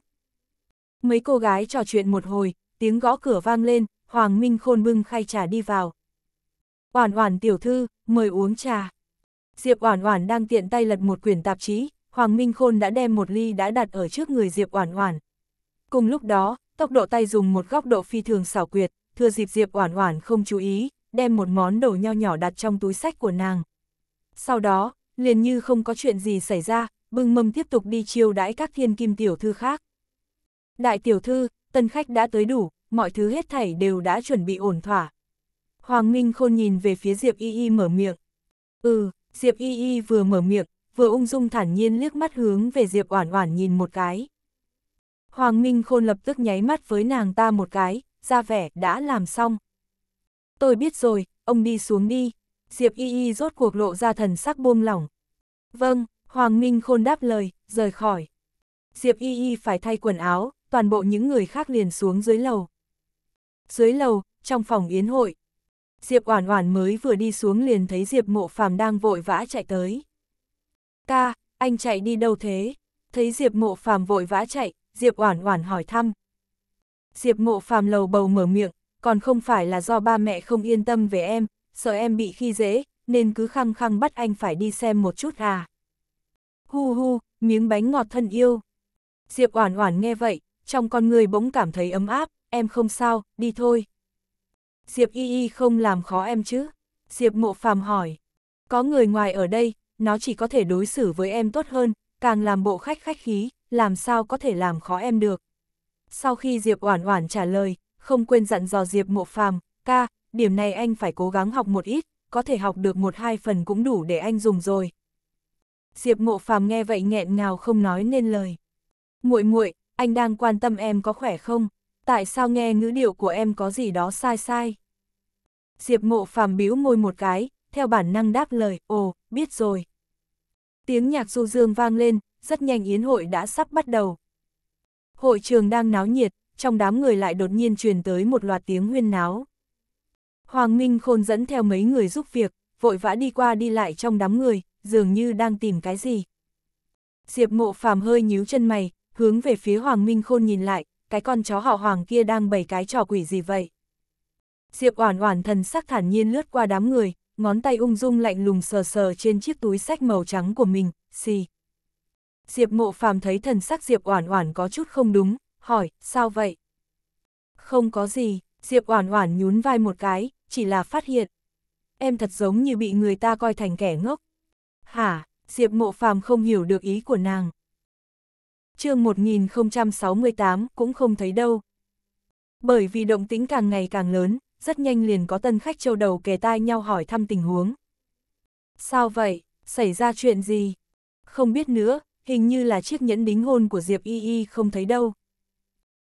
Mấy cô gái trò chuyện một hồi, tiếng gõ cửa vang lên, Hoàng Minh Khôn bưng khay trà đi vào. Oản Oản tiểu thư, mời uống trà. Diệp Oản Oản đang tiện tay lật một quyển tạp chí, Hoàng Minh Khôn đã đem một ly đã đặt ở trước người Diệp Oản Oản. Cùng lúc đó, tốc độ tay dùng một góc độ phi thường xảo quyệt, thừa dịp Diệp Oản Oản không chú ý, đem một món đồ nho nhỏ đặt trong túi sách của nàng. Sau đó, liền như không có chuyện gì xảy ra, bưng mâm tiếp tục đi chiêu đãi các thiên kim tiểu thư khác. Đại tiểu thư, tân khách đã tới đủ, mọi thứ hết thảy đều đã chuẩn bị ổn thỏa. Hoàng Minh Khôn nhìn về phía Diệp Y Y mở miệng. Ừ, Diệp Y Y vừa mở miệng, vừa ung dung thản nhiên liếc mắt hướng về Diệp Oản Oản nhìn một cái. Hoàng Minh Khôn lập tức nháy mắt với nàng ta một cái, ra vẻ đã làm xong. Tôi biết rồi, ông đi xuống đi. Diệp Y Y rốt cuộc lộ ra thần sắc buông lỏng. Vâng, Hoàng Minh Khôn đáp lời, rời khỏi. Diệp Y Y phải thay quần áo, toàn bộ những người khác liền xuống dưới lầu. Dưới lầu, trong phòng yến hội, Diệp Oản Oản mới vừa đi xuống liền thấy Diệp Mộ Phàm đang vội vã chạy tới. "Ca, anh chạy đi đâu thế?" Thấy Diệp Mộ Phàm vội vã chạy, Diệp Oản Oản hỏi thăm. Diệp Mộ Phàm lầu bầu mở miệng, còn không phải là do ba mẹ không yên tâm về em, sợ em bị khi dễ, nên cứ khăng khăng bắt anh phải đi xem một chút à. Hu hu, miếng bánh ngọt thân yêu. Diệp Oản Oản nghe vậy, trong con người bỗng cảm thấy ấm áp, em không sao, đi thôi. Diệp Y Y không làm khó em chứ? Diệp Mộ Phàm hỏi. Có người ngoài ở đây, nó chỉ có thể đối xử với em tốt hơn, càng làm bộ khách khách khí, làm sao có thể làm khó em được. Sau khi Diệp Oản Oản trả lời, không quên dặn dò Diệp Mộ Phàm, ca, điểm này anh phải cố gắng học một ít, có thể học được một hai phần cũng đủ để anh dùng rồi. Diệp Mộ Phàm nghe vậy nghẹn ngào không nói nên lời. "Muội muội, anh đang quan tâm em có khỏe không? Tại sao nghe ngữ điệu của em có gì đó sai sai?" Diệp Mộ Phàm bĩu môi một cái, theo bản năng đáp lời, "Ồ, biết rồi." Tiếng nhạc du dương vang lên, rất nhanh yến hội đã sắp bắt đầu. Hội trường đang náo nhiệt, trong đám người lại đột nhiên truyền tới một loạt tiếng huyên náo. Hoàng Minh Khôn dẫn theo mấy người giúp việc, vội vã đi qua đi lại trong đám người, dường như đang tìm cái gì. Diệp mộ phàm hơi nhíu chân mày, hướng về phía Hoàng Minh Khôn nhìn lại, cái con chó họ Hoàng kia đang bày cái trò quỷ gì vậy. Diệp oản oản thần sắc thản nhiên lướt qua đám người, ngón tay ung dung lạnh lùng sờ sờ trên chiếc túi sách màu trắng của mình, xì. Diệp Mộ Phàm thấy thần sắc Diệp Oản Oản có chút không đúng, hỏi, sao vậy? Không có gì, Diệp Oản Oản nhún vai một cái, chỉ là phát hiện. Em thật giống như bị người ta coi thành kẻ ngốc. Hả, Diệp Mộ Phàm không hiểu được ý của nàng. chương 1068 cũng không thấy đâu. Bởi vì động tĩnh càng ngày càng lớn, rất nhanh liền có tân khách châu đầu kề tai nhau hỏi thăm tình huống. Sao vậy, xảy ra chuyện gì? Không biết nữa, hình như là chiếc nhẫn đính hôn của Diệp Y Y không thấy đâu.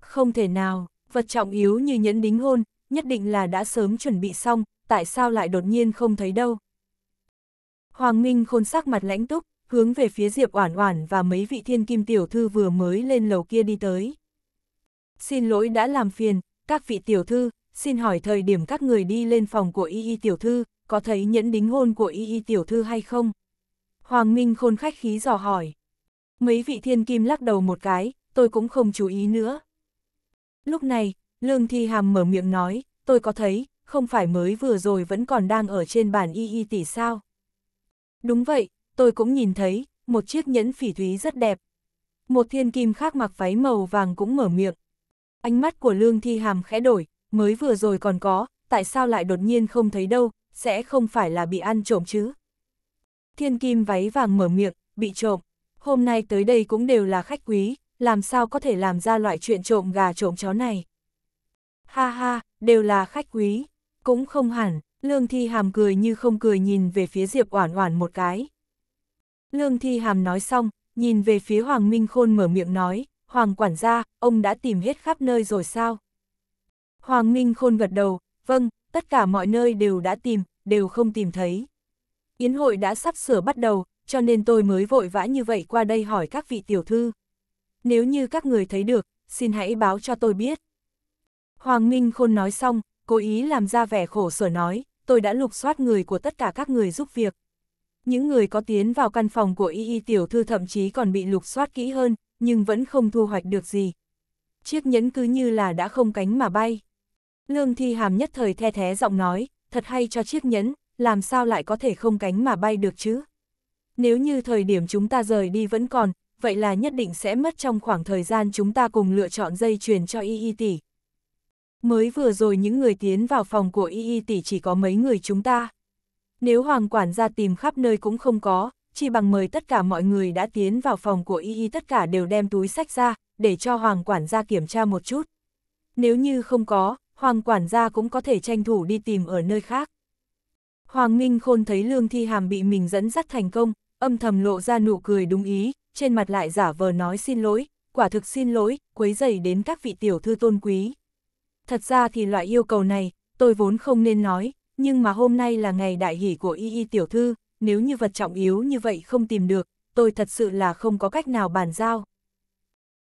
Không thể nào, vật trọng yếu như nhẫn đính hôn, nhất định là đã sớm chuẩn bị xong, tại sao lại đột nhiên không thấy đâu. Hoàng Minh khôn sắc mặt lãnh túc, hướng về phía Diệp Oản Oản và mấy vị thiên kim tiểu thư vừa mới lên lầu kia đi tới. Xin lỗi đã làm phiền, các vị tiểu thư, xin hỏi thời điểm các người đi lên phòng của Y Y tiểu thư, có thấy nhẫn đính hôn của Y Y tiểu thư hay không? Hoàng Minh khôn khách khí dò hỏi. Mấy vị thiên kim lắc đầu một cái, tôi cũng không chú ý nữa. Lúc này, Lương Thi Hàm mở miệng nói, tôi có thấy, không phải mới vừa rồi vẫn còn đang ở trên bàn y y tỷ sao. Đúng vậy, tôi cũng nhìn thấy, một chiếc nhẫn phỉ thúy rất đẹp. Một thiên kim khác mặc váy màu vàng cũng mở miệng. Ánh mắt của Lương Thi Hàm khẽ đổi, mới vừa rồi còn có, tại sao lại đột nhiên không thấy đâu, sẽ không phải là bị ăn trộm chứ. Thiên kim váy vàng mở miệng, bị trộm hôm nay tới đây cũng đều là khách quý, làm sao có thể làm ra loại chuyện trộm gà trộm chó này. Ha ha, đều là khách quý, cũng không hẳn, Lương Thi Hàm cười như không cười nhìn về phía Diệp Oản Oản một cái. Lương Thi Hàm nói xong, nhìn về phía Hoàng Minh Khôn mở miệng nói, Hoàng quản gia, ông đã tìm hết khắp nơi rồi sao? Hoàng Minh Khôn gật đầu, vâng, tất cả mọi nơi đều đã tìm, đều không tìm thấy. Yến hội đã sắp sửa bắt đầu, cho nên tôi mới vội vã như vậy qua đây hỏi các vị tiểu thư. Nếu như các người thấy được, xin hãy báo cho tôi biết. Hoàng Minh Khôn nói xong, cố ý làm ra vẻ khổ sở nói, tôi đã lục soát người của tất cả các người giúp việc. Những người có tiến vào căn phòng của y y tiểu thư thậm chí còn bị lục soát kỹ hơn, nhưng vẫn không thu hoạch được gì. Chiếc nhẫn cứ như là đã không cánh mà bay. Lương Thi Hàm nhất thời the thế giọng nói, thật hay cho chiếc nhẫn, làm sao lại có thể không cánh mà bay được chứ? Nếu như thời điểm chúng ta rời đi vẫn còn, vậy là nhất định sẽ mất trong khoảng thời gian chúng ta cùng lựa chọn dây chuyền cho y y tỷ. Mới vừa rồi những người tiến vào phòng của y y tỷ chỉ có mấy người chúng ta. Nếu hoàng quản gia tìm khắp nơi cũng không có, chỉ bằng mời tất cả mọi người đã tiến vào phòng của y y tất cả đều đem túi sách ra, để cho hoàng quản gia kiểm tra một chút. Nếu như không có, hoàng quản gia cũng có thể tranh thủ đi tìm ở nơi khác. Hoàng Minh Khôn thấy Lương Thi Hàm bị mình dẫn dắt thành công, âm thầm lộ ra nụ cười đúng ý, trên mặt lại giả vờ nói xin lỗi, quả thực xin lỗi, quấy dày đến các vị tiểu thư tôn quý. Thật ra thì loại yêu cầu này, tôi vốn không nên nói, nhưng mà hôm nay là ngày đại hỷ của y y tiểu thư, nếu như vật trọng yếu như vậy không tìm được, tôi thật sự là không có cách nào bàn giao.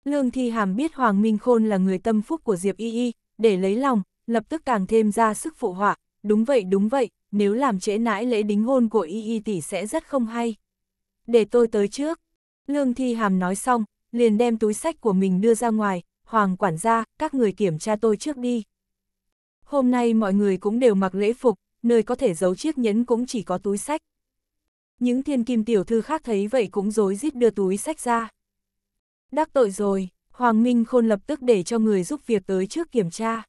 Lương Thi Hàm biết Hoàng Minh Khôn là người tâm phúc của Diệp Y Y, để lấy lòng, lập tức càng thêm ra sức phụ họa, đúng vậy đúng vậy, nếu làm trễ nãi lễ đính hôn của Y Y tỷ sẽ rất không hay để tôi tới trước. Lương Thi Hàm nói xong, liền đem túi sách của mình đưa ra ngoài, Hoàng quản gia, các người kiểm tra tôi trước đi. Hôm nay mọi người cũng đều mặc lễ phục, nơi có thể giấu chiếc nhẫn cũng chỉ có túi sách. Những thiên kim tiểu thư khác thấy vậy cũng rối rít đưa túi sách ra. Đắc tội rồi, Hoàng Minh Khôn lập tức để cho người giúp việc tới trước kiểm tra.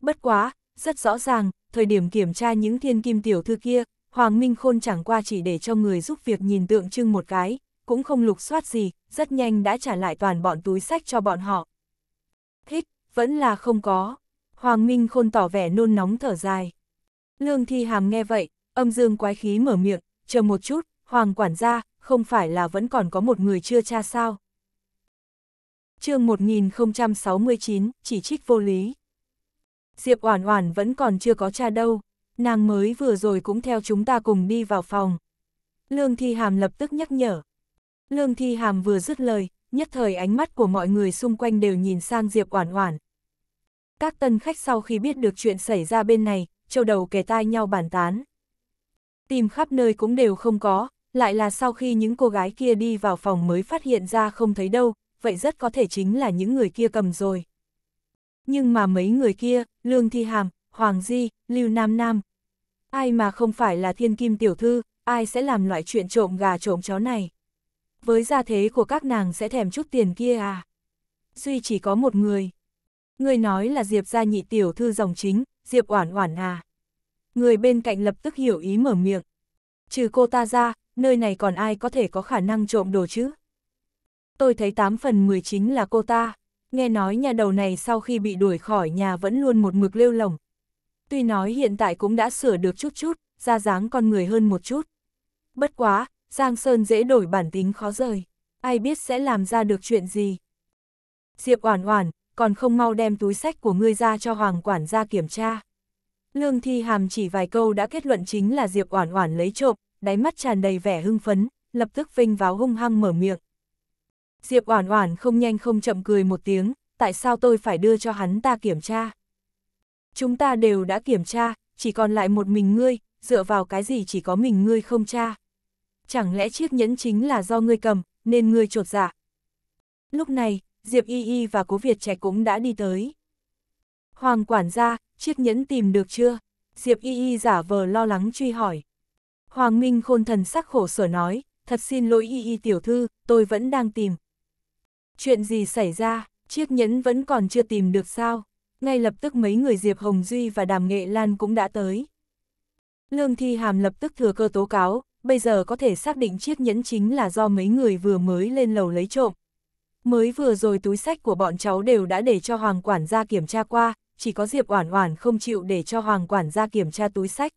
Bất quá, rất rõ ràng, thời điểm kiểm tra những thiên kim tiểu thư kia, Hoàng Minh Khôn chẳng qua chỉ để cho người giúp việc nhìn tượng trưng một cái, cũng không lục soát gì, rất nhanh đã trả lại toàn bọn túi sách cho bọn họ. Thích, vẫn là không có. Hoàng Minh Khôn tỏ vẻ nôn nóng thở dài. Lương Thi Hàm nghe vậy, âm dương quái khí mở miệng, chờ một chút, Hoàng quản gia, không phải là vẫn còn có một người chưa cha sao. chương 1069, chỉ trích vô lý. Diệp Oản Oản vẫn còn chưa có cha đâu nàng mới vừa rồi cũng theo chúng ta cùng đi vào phòng. Lương Thi Hàm lập tức nhắc nhở. Lương Thi Hàm vừa dứt lời, nhất thời ánh mắt của mọi người xung quanh đều nhìn sang Diệp Oản Oản. Các tân khách sau khi biết được chuyện xảy ra bên này, châu đầu kề tai nhau bàn tán. Tìm khắp nơi cũng đều không có, lại là sau khi những cô gái kia đi vào phòng mới phát hiện ra không thấy đâu, vậy rất có thể chính là những người kia cầm rồi. Nhưng mà mấy người kia, Lương Thi Hàm, Hoàng Di, Lưu Nam Nam, Ai mà không phải là thiên kim tiểu thư, ai sẽ làm loại chuyện trộm gà trộm chó này. Với gia thế của các nàng sẽ thèm chút tiền kia à. Duy chỉ có một người. Người nói là Diệp gia nhị tiểu thư dòng chính, Diệp oản oản à. Người bên cạnh lập tức hiểu ý mở miệng. Trừ cô ta ra, nơi này còn ai có thể có khả năng trộm đồ chứ? Tôi thấy 8 phần chính là cô ta. Nghe nói nhà đầu này sau khi bị đuổi khỏi nhà vẫn luôn một mực lêu lỏng, Tuy nói hiện tại cũng đã sửa được chút chút, ra dáng con người hơn một chút. Bất quá, Giang Sơn dễ đổi bản tính khó rời. Ai biết sẽ làm ra được chuyện gì? Diệp Oản Oản, còn không mau đem túi sách của ngươi ra cho Hoàng quản gia kiểm tra. Lương Thi Hàm chỉ vài câu đã kết luận chính là Diệp Oản Oản lấy trộm, đáy mắt tràn đầy vẻ hưng phấn, lập tức vinh váo hung hăng mở miệng. Diệp Oản Oản không nhanh không chậm cười một tiếng, tại sao tôi phải đưa cho hắn ta kiểm tra? Chúng ta đều đã kiểm tra, chỉ còn lại một mình ngươi, dựa vào cái gì chỉ có mình ngươi không tra. Chẳng lẽ chiếc nhẫn chính là do ngươi cầm, nên ngươi trột dạ. Lúc này, Diệp Y Y và Cố Việt Trẻ cũng đã đi tới. Hoàng quản gia, chiếc nhẫn tìm được chưa? Diệp Y Y giả vờ lo lắng truy hỏi. Hoàng Minh khôn thần sắc khổ sở nói, thật xin lỗi Y Y tiểu thư, tôi vẫn đang tìm. Chuyện gì xảy ra, chiếc nhẫn vẫn còn chưa tìm được sao? ngay lập tức mấy người Diệp Hồng Duy và Đàm Nghệ Lan cũng đã tới. Lương Thi Hàm lập tức thừa cơ tố cáo, bây giờ có thể xác định chiếc nhẫn chính là do mấy người vừa mới lên lầu lấy trộm. Mới vừa rồi túi sách của bọn cháu đều đã để cho Hoàng Quản gia kiểm tra qua, chỉ có Diệp Oản Oản không chịu để cho Hoàng Quản gia kiểm tra túi sách.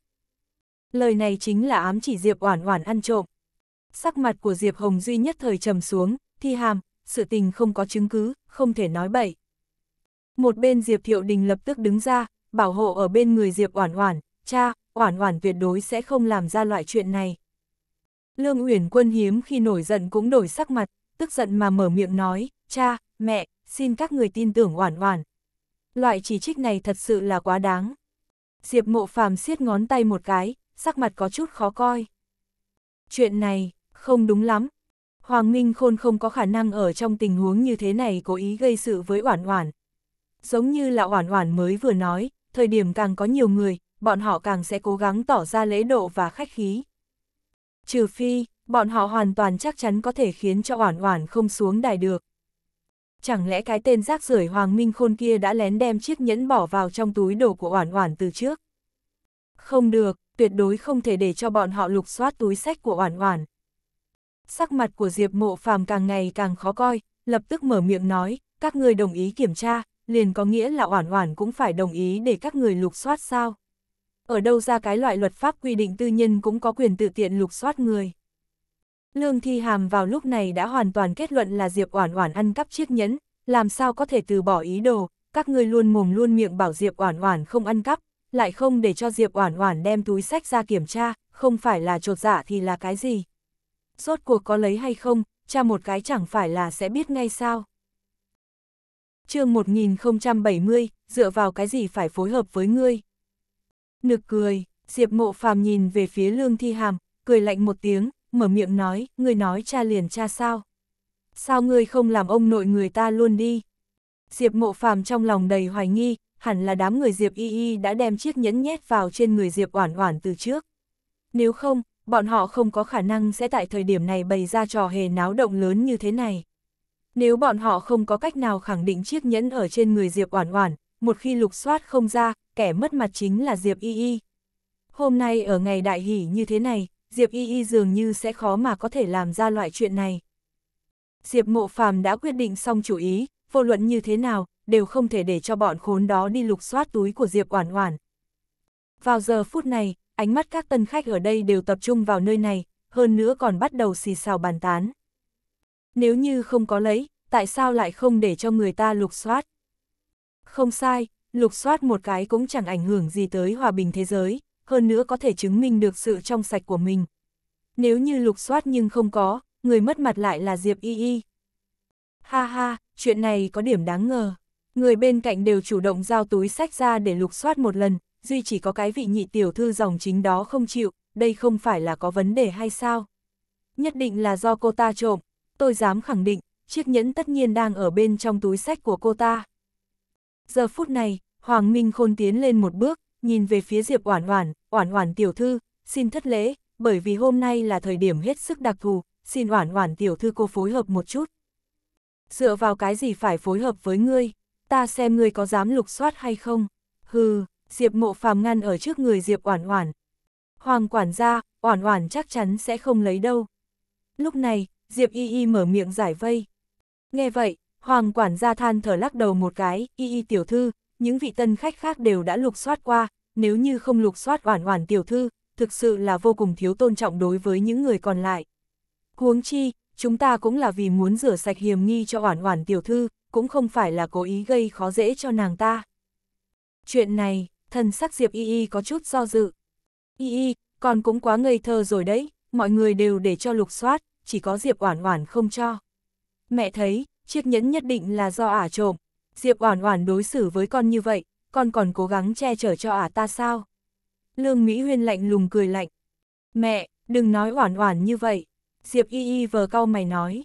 Lời này chính là ám chỉ Diệp Oản Oản ăn trộm. Sắc mặt của Diệp Hồng duy nhất thời trầm xuống, thi hàm, sự tình không có chứng cứ, không thể nói bậy. Một bên Diệp Thiệu Đình lập tức đứng ra, bảo hộ ở bên người Diệp Oản Oản, cha, Oản Oản tuyệt đối sẽ không làm ra loại chuyện này. Lương Uyển Quân hiếm khi nổi giận cũng đổi sắc mặt, tức giận mà mở miệng nói, cha, mẹ, xin các người tin tưởng Oản Oản. Loại chỉ trích này thật sự là quá đáng. Diệp Mộ Phàm siết ngón tay một cái, sắc mặt có chút khó coi. Chuyện này, không đúng lắm. Hoàng Minh Khôn không có khả năng ở trong tình huống như thế này cố ý gây sự với Oản Oản, Giống như là Oản Oản mới vừa nói, thời điểm càng có nhiều người, bọn họ càng sẽ cố gắng tỏ ra lễ độ và khách khí. Trừ phi, bọn họ hoàn toàn chắc chắn có thể khiến cho Oản Oản không xuống đài được. Chẳng lẽ cái tên rác rưởi Hoàng Minh Khôn kia đã lén đem chiếc nhẫn bỏ vào trong túi đồ của Oản Oản từ trước? Không được, tuyệt đối không thể để cho bọn họ lục soát túi sách của Oản Oản. Sắc mặt của Diệp Mộ Phàm càng ngày càng khó coi, lập tức mở miệng nói, các người đồng ý kiểm tra, liền có nghĩa là oản oản cũng phải đồng ý để các người lục soát sao. Ở đâu ra cái loại luật pháp quy định tư nhân cũng có quyền tự tiện lục soát người. Lương Thi Hàm vào lúc này đã hoàn toàn kết luận là Diệp Oản Oản ăn cắp chiếc nhẫn, làm sao có thể từ bỏ ý đồ, các ngươi luôn mồm luôn miệng bảo Diệp Oản Oản không ăn cắp, lại không để cho Diệp Oản Oản đem túi sách ra kiểm tra, không phải là trột dạ thì là cái gì? Rốt cuộc có lấy hay không, cha một cái chẳng phải là sẽ biết ngay sao? chương 1070, dựa vào cái gì phải phối hợp với ngươi. Nực cười, Diệp Mộ Phàm nhìn về phía Lương Thi Hàm, cười lạnh một tiếng, mở miệng nói, ngươi nói cha liền cha sao? Sao ngươi không làm ông nội người ta luôn đi? Diệp Mộ Phàm trong lòng đầy hoài nghi, hẳn là đám người Diệp Y Y đã đem chiếc nhẫn nhét vào trên người Diệp Oản Oản từ trước. Nếu không, bọn họ không có khả năng sẽ tại thời điểm này bày ra trò hề náo động lớn như thế này. Nếu bọn họ không có cách nào khẳng định chiếc nhẫn ở trên người Diệp Oản Oản, một khi lục soát không ra, kẻ mất mặt chính là Diệp Y Y. Hôm nay ở ngày đại hỷ như thế này, Diệp Y Y dường như sẽ khó mà có thể làm ra loại chuyện này. Diệp Mộ Phàm đã quyết định xong chủ ý, vô luận như thế nào, đều không thể để cho bọn khốn đó đi lục soát túi của Diệp Oản Oản. Vào giờ phút này, ánh mắt các tân khách ở đây đều tập trung vào nơi này, hơn nữa còn bắt đầu xì xào bàn tán. Nếu như không có lấy, tại sao lại không để cho người ta lục soát? Không sai, lục soát một cái cũng chẳng ảnh hưởng gì tới hòa bình thế giới, hơn nữa có thể chứng minh được sự trong sạch của mình. Nếu như lục soát nhưng không có, người mất mặt lại là Diệp Y Y. Ha ha, chuyện này có điểm đáng ngờ. Người bên cạnh đều chủ động giao túi sách ra để lục soát một lần, duy chỉ có cái vị nhị tiểu thư dòng chính đó không chịu, đây không phải là có vấn đề hay sao? Nhất định là do cô ta trộm, tôi dám khẳng định, chiếc nhẫn tất nhiên đang ở bên trong túi sách của cô ta. Giờ phút này, Hoàng Minh Khôn tiến lên một bước, nhìn về phía Diệp Oản Oản, "Oản Oản tiểu thư, xin thất lễ, bởi vì hôm nay là thời điểm hết sức đặc thù, xin Oản Oản tiểu thư cô phối hợp một chút." "Dựa vào cái gì phải phối hợp với ngươi, ta xem ngươi có dám lục soát hay không?" "Hừ." Diệp Mộ Phàm ngăn ở trước người Diệp Oản Oản. "Hoàng quản gia, Oản Oản chắc chắn sẽ không lấy đâu." Lúc này, Diệp Y Y mở miệng giải vây. Nghe vậy, Hoàng quản gia than thở lắc đầu một cái, Y Y tiểu thư, những vị tân khách khác đều đã lục soát qua, nếu như không lục soát oản oản tiểu thư, thực sự là vô cùng thiếu tôn trọng đối với những người còn lại. Huống chi, chúng ta cũng là vì muốn rửa sạch hiềm nghi cho oản oản tiểu thư, cũng không phải là cố ý gây khó dễ cho nàng ta. Chuyện này, thần sắc Diệp Y Y có chút do dự. Y Y, con cũng quá ngây thơ rồi đấy, mọi người đều để cho lục soát, chỉ có Diệp Oản Oản không cho. Mẹ thấy, chiếc nhẫn nhất định là do ả trộm, Diệp Oản Oản đối xử với con như vậy, con còn cố gắng che chở cho ả ta sao? Lương Mỹ Huyên lạnh lùng cười lạnh. Mẹ, đừng nói Oản Oản như vậy. Diệp Y Y vờ cau mày nói.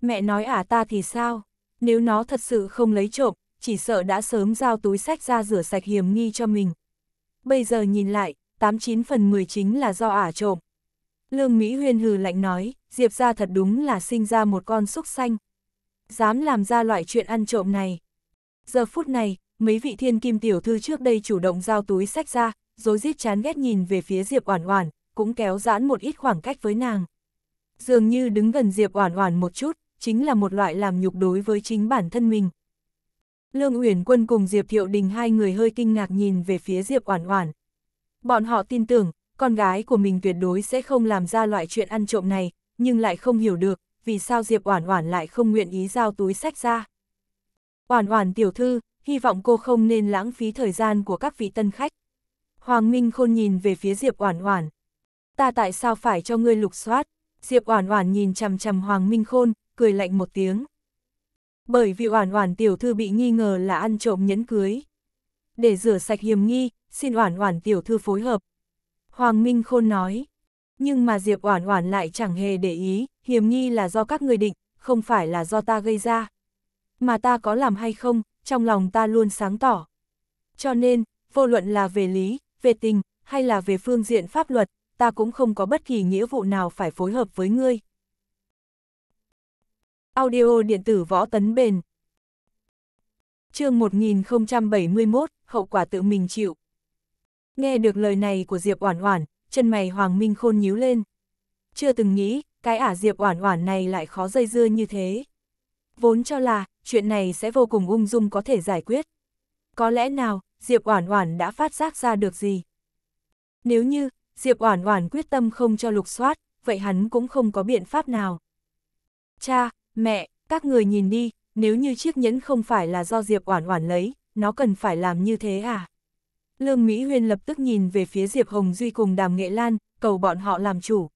Mẹ nói ả ta thì sao? Nếu nó thật sự không lấy trộm, chỉ sợ đã sớm giao túi sách ra rửa sạch hiểm nghi cho mình. Bây giờ nhìn lại, 89 phần 10 chính là do ả trộm. Lương Mỹ Huyên hừ lạnh nói, Diệp ra thật đúng là sinh ra một con xúc xanh. Dám làm ra loại chuyện ăn trộm này. Giờ phút này, mấy vị thiên kim tiểu thư trước đây chủ động giao túi sách ra, dối rít chán ghét nhìn về phía Diệp Oản Oản, cũng kéo giãn một ít khoảng cách với nàng. Dường như đứng gần Diệp Oản Oản một chút, chính là một loại làm nhục đối với chính bản thân mình. Lương Uyển Quân cùng Diệp Thiệu Đình hai người hơi kinh ngạc nhìn về phía Diệp Oản Oản. Bọn họ tin tưởng, con gái của mình tuyệt đối sẽ không làm ra loại chuyện ăn trộm này, nhưng lại không hiểu được, vì sao Diệp Oản Oản lại không nguyện ý giao túi sách ra. Oản Oản tiểu thư, hy vọng cô không nên lãng phí thời gian của các vị tân khách. Hoàng Minh Khôn nhìn về phía Diệp Oản Oản. Ta tại sao phải cho ngươi lục soát? Diệp Oản Oản nhìn chằm chằm Hoàng Minh Khôn, cười lạnh một tiếng. Bởi vì Oản Oản tiểu thư bị nghi ngờ là ăn trộm nhẫn cưới. Để rửa sạch hiềm nghi, xin Oản Oản tiểu thư phối hợp, Hoàng Minh Khôn nói. Nhưng mà Diệp Oản Oản lại chẳng hề để ý, hiểm nghi là do các người định, không phải là do ta gây ra. Mà ta có làm hay không, trong lòng ta luôn sáng tỏ. Cho nên, vô luận là về lý, về tình, hay là về phương diện pháp luật, ta cũng không có bất kỳ nghĩa vụ nào phải phối hợp với ngươi. Audio điện tử võ tấn bền Chương 1071, hậu quả tự mình chịu Nghe được lời này của Diệp Oản Oản, chân mày Hoàng Minh Khôn nhíu lên. Chưa từng nghĩ, cái ả Diệp Oản Oản này lại khó dây dưa như thế. Vốn cho là, chuyện này sẽ vô cùng ung dung có thể giải quyết. Có lẽ nào, Diệp Oản Oản đã phát giác ra được gì? Nếu như, Diệp Oản Oản quyết tâm không cho lục soát, vậy hắn cũng không có biện pháp nào. Cha, mẹ, các người nhìn đi, nếu như chiếc nhẫn không phải là do Diệp Oản Oản lấy, nó cần phải làm như thế à? Lương Mỹ Huyên lập tức nhìn về phía Diệp Hồng Duy cùng Đàm Nghệ Lan, cầu bọn họ làm chủ.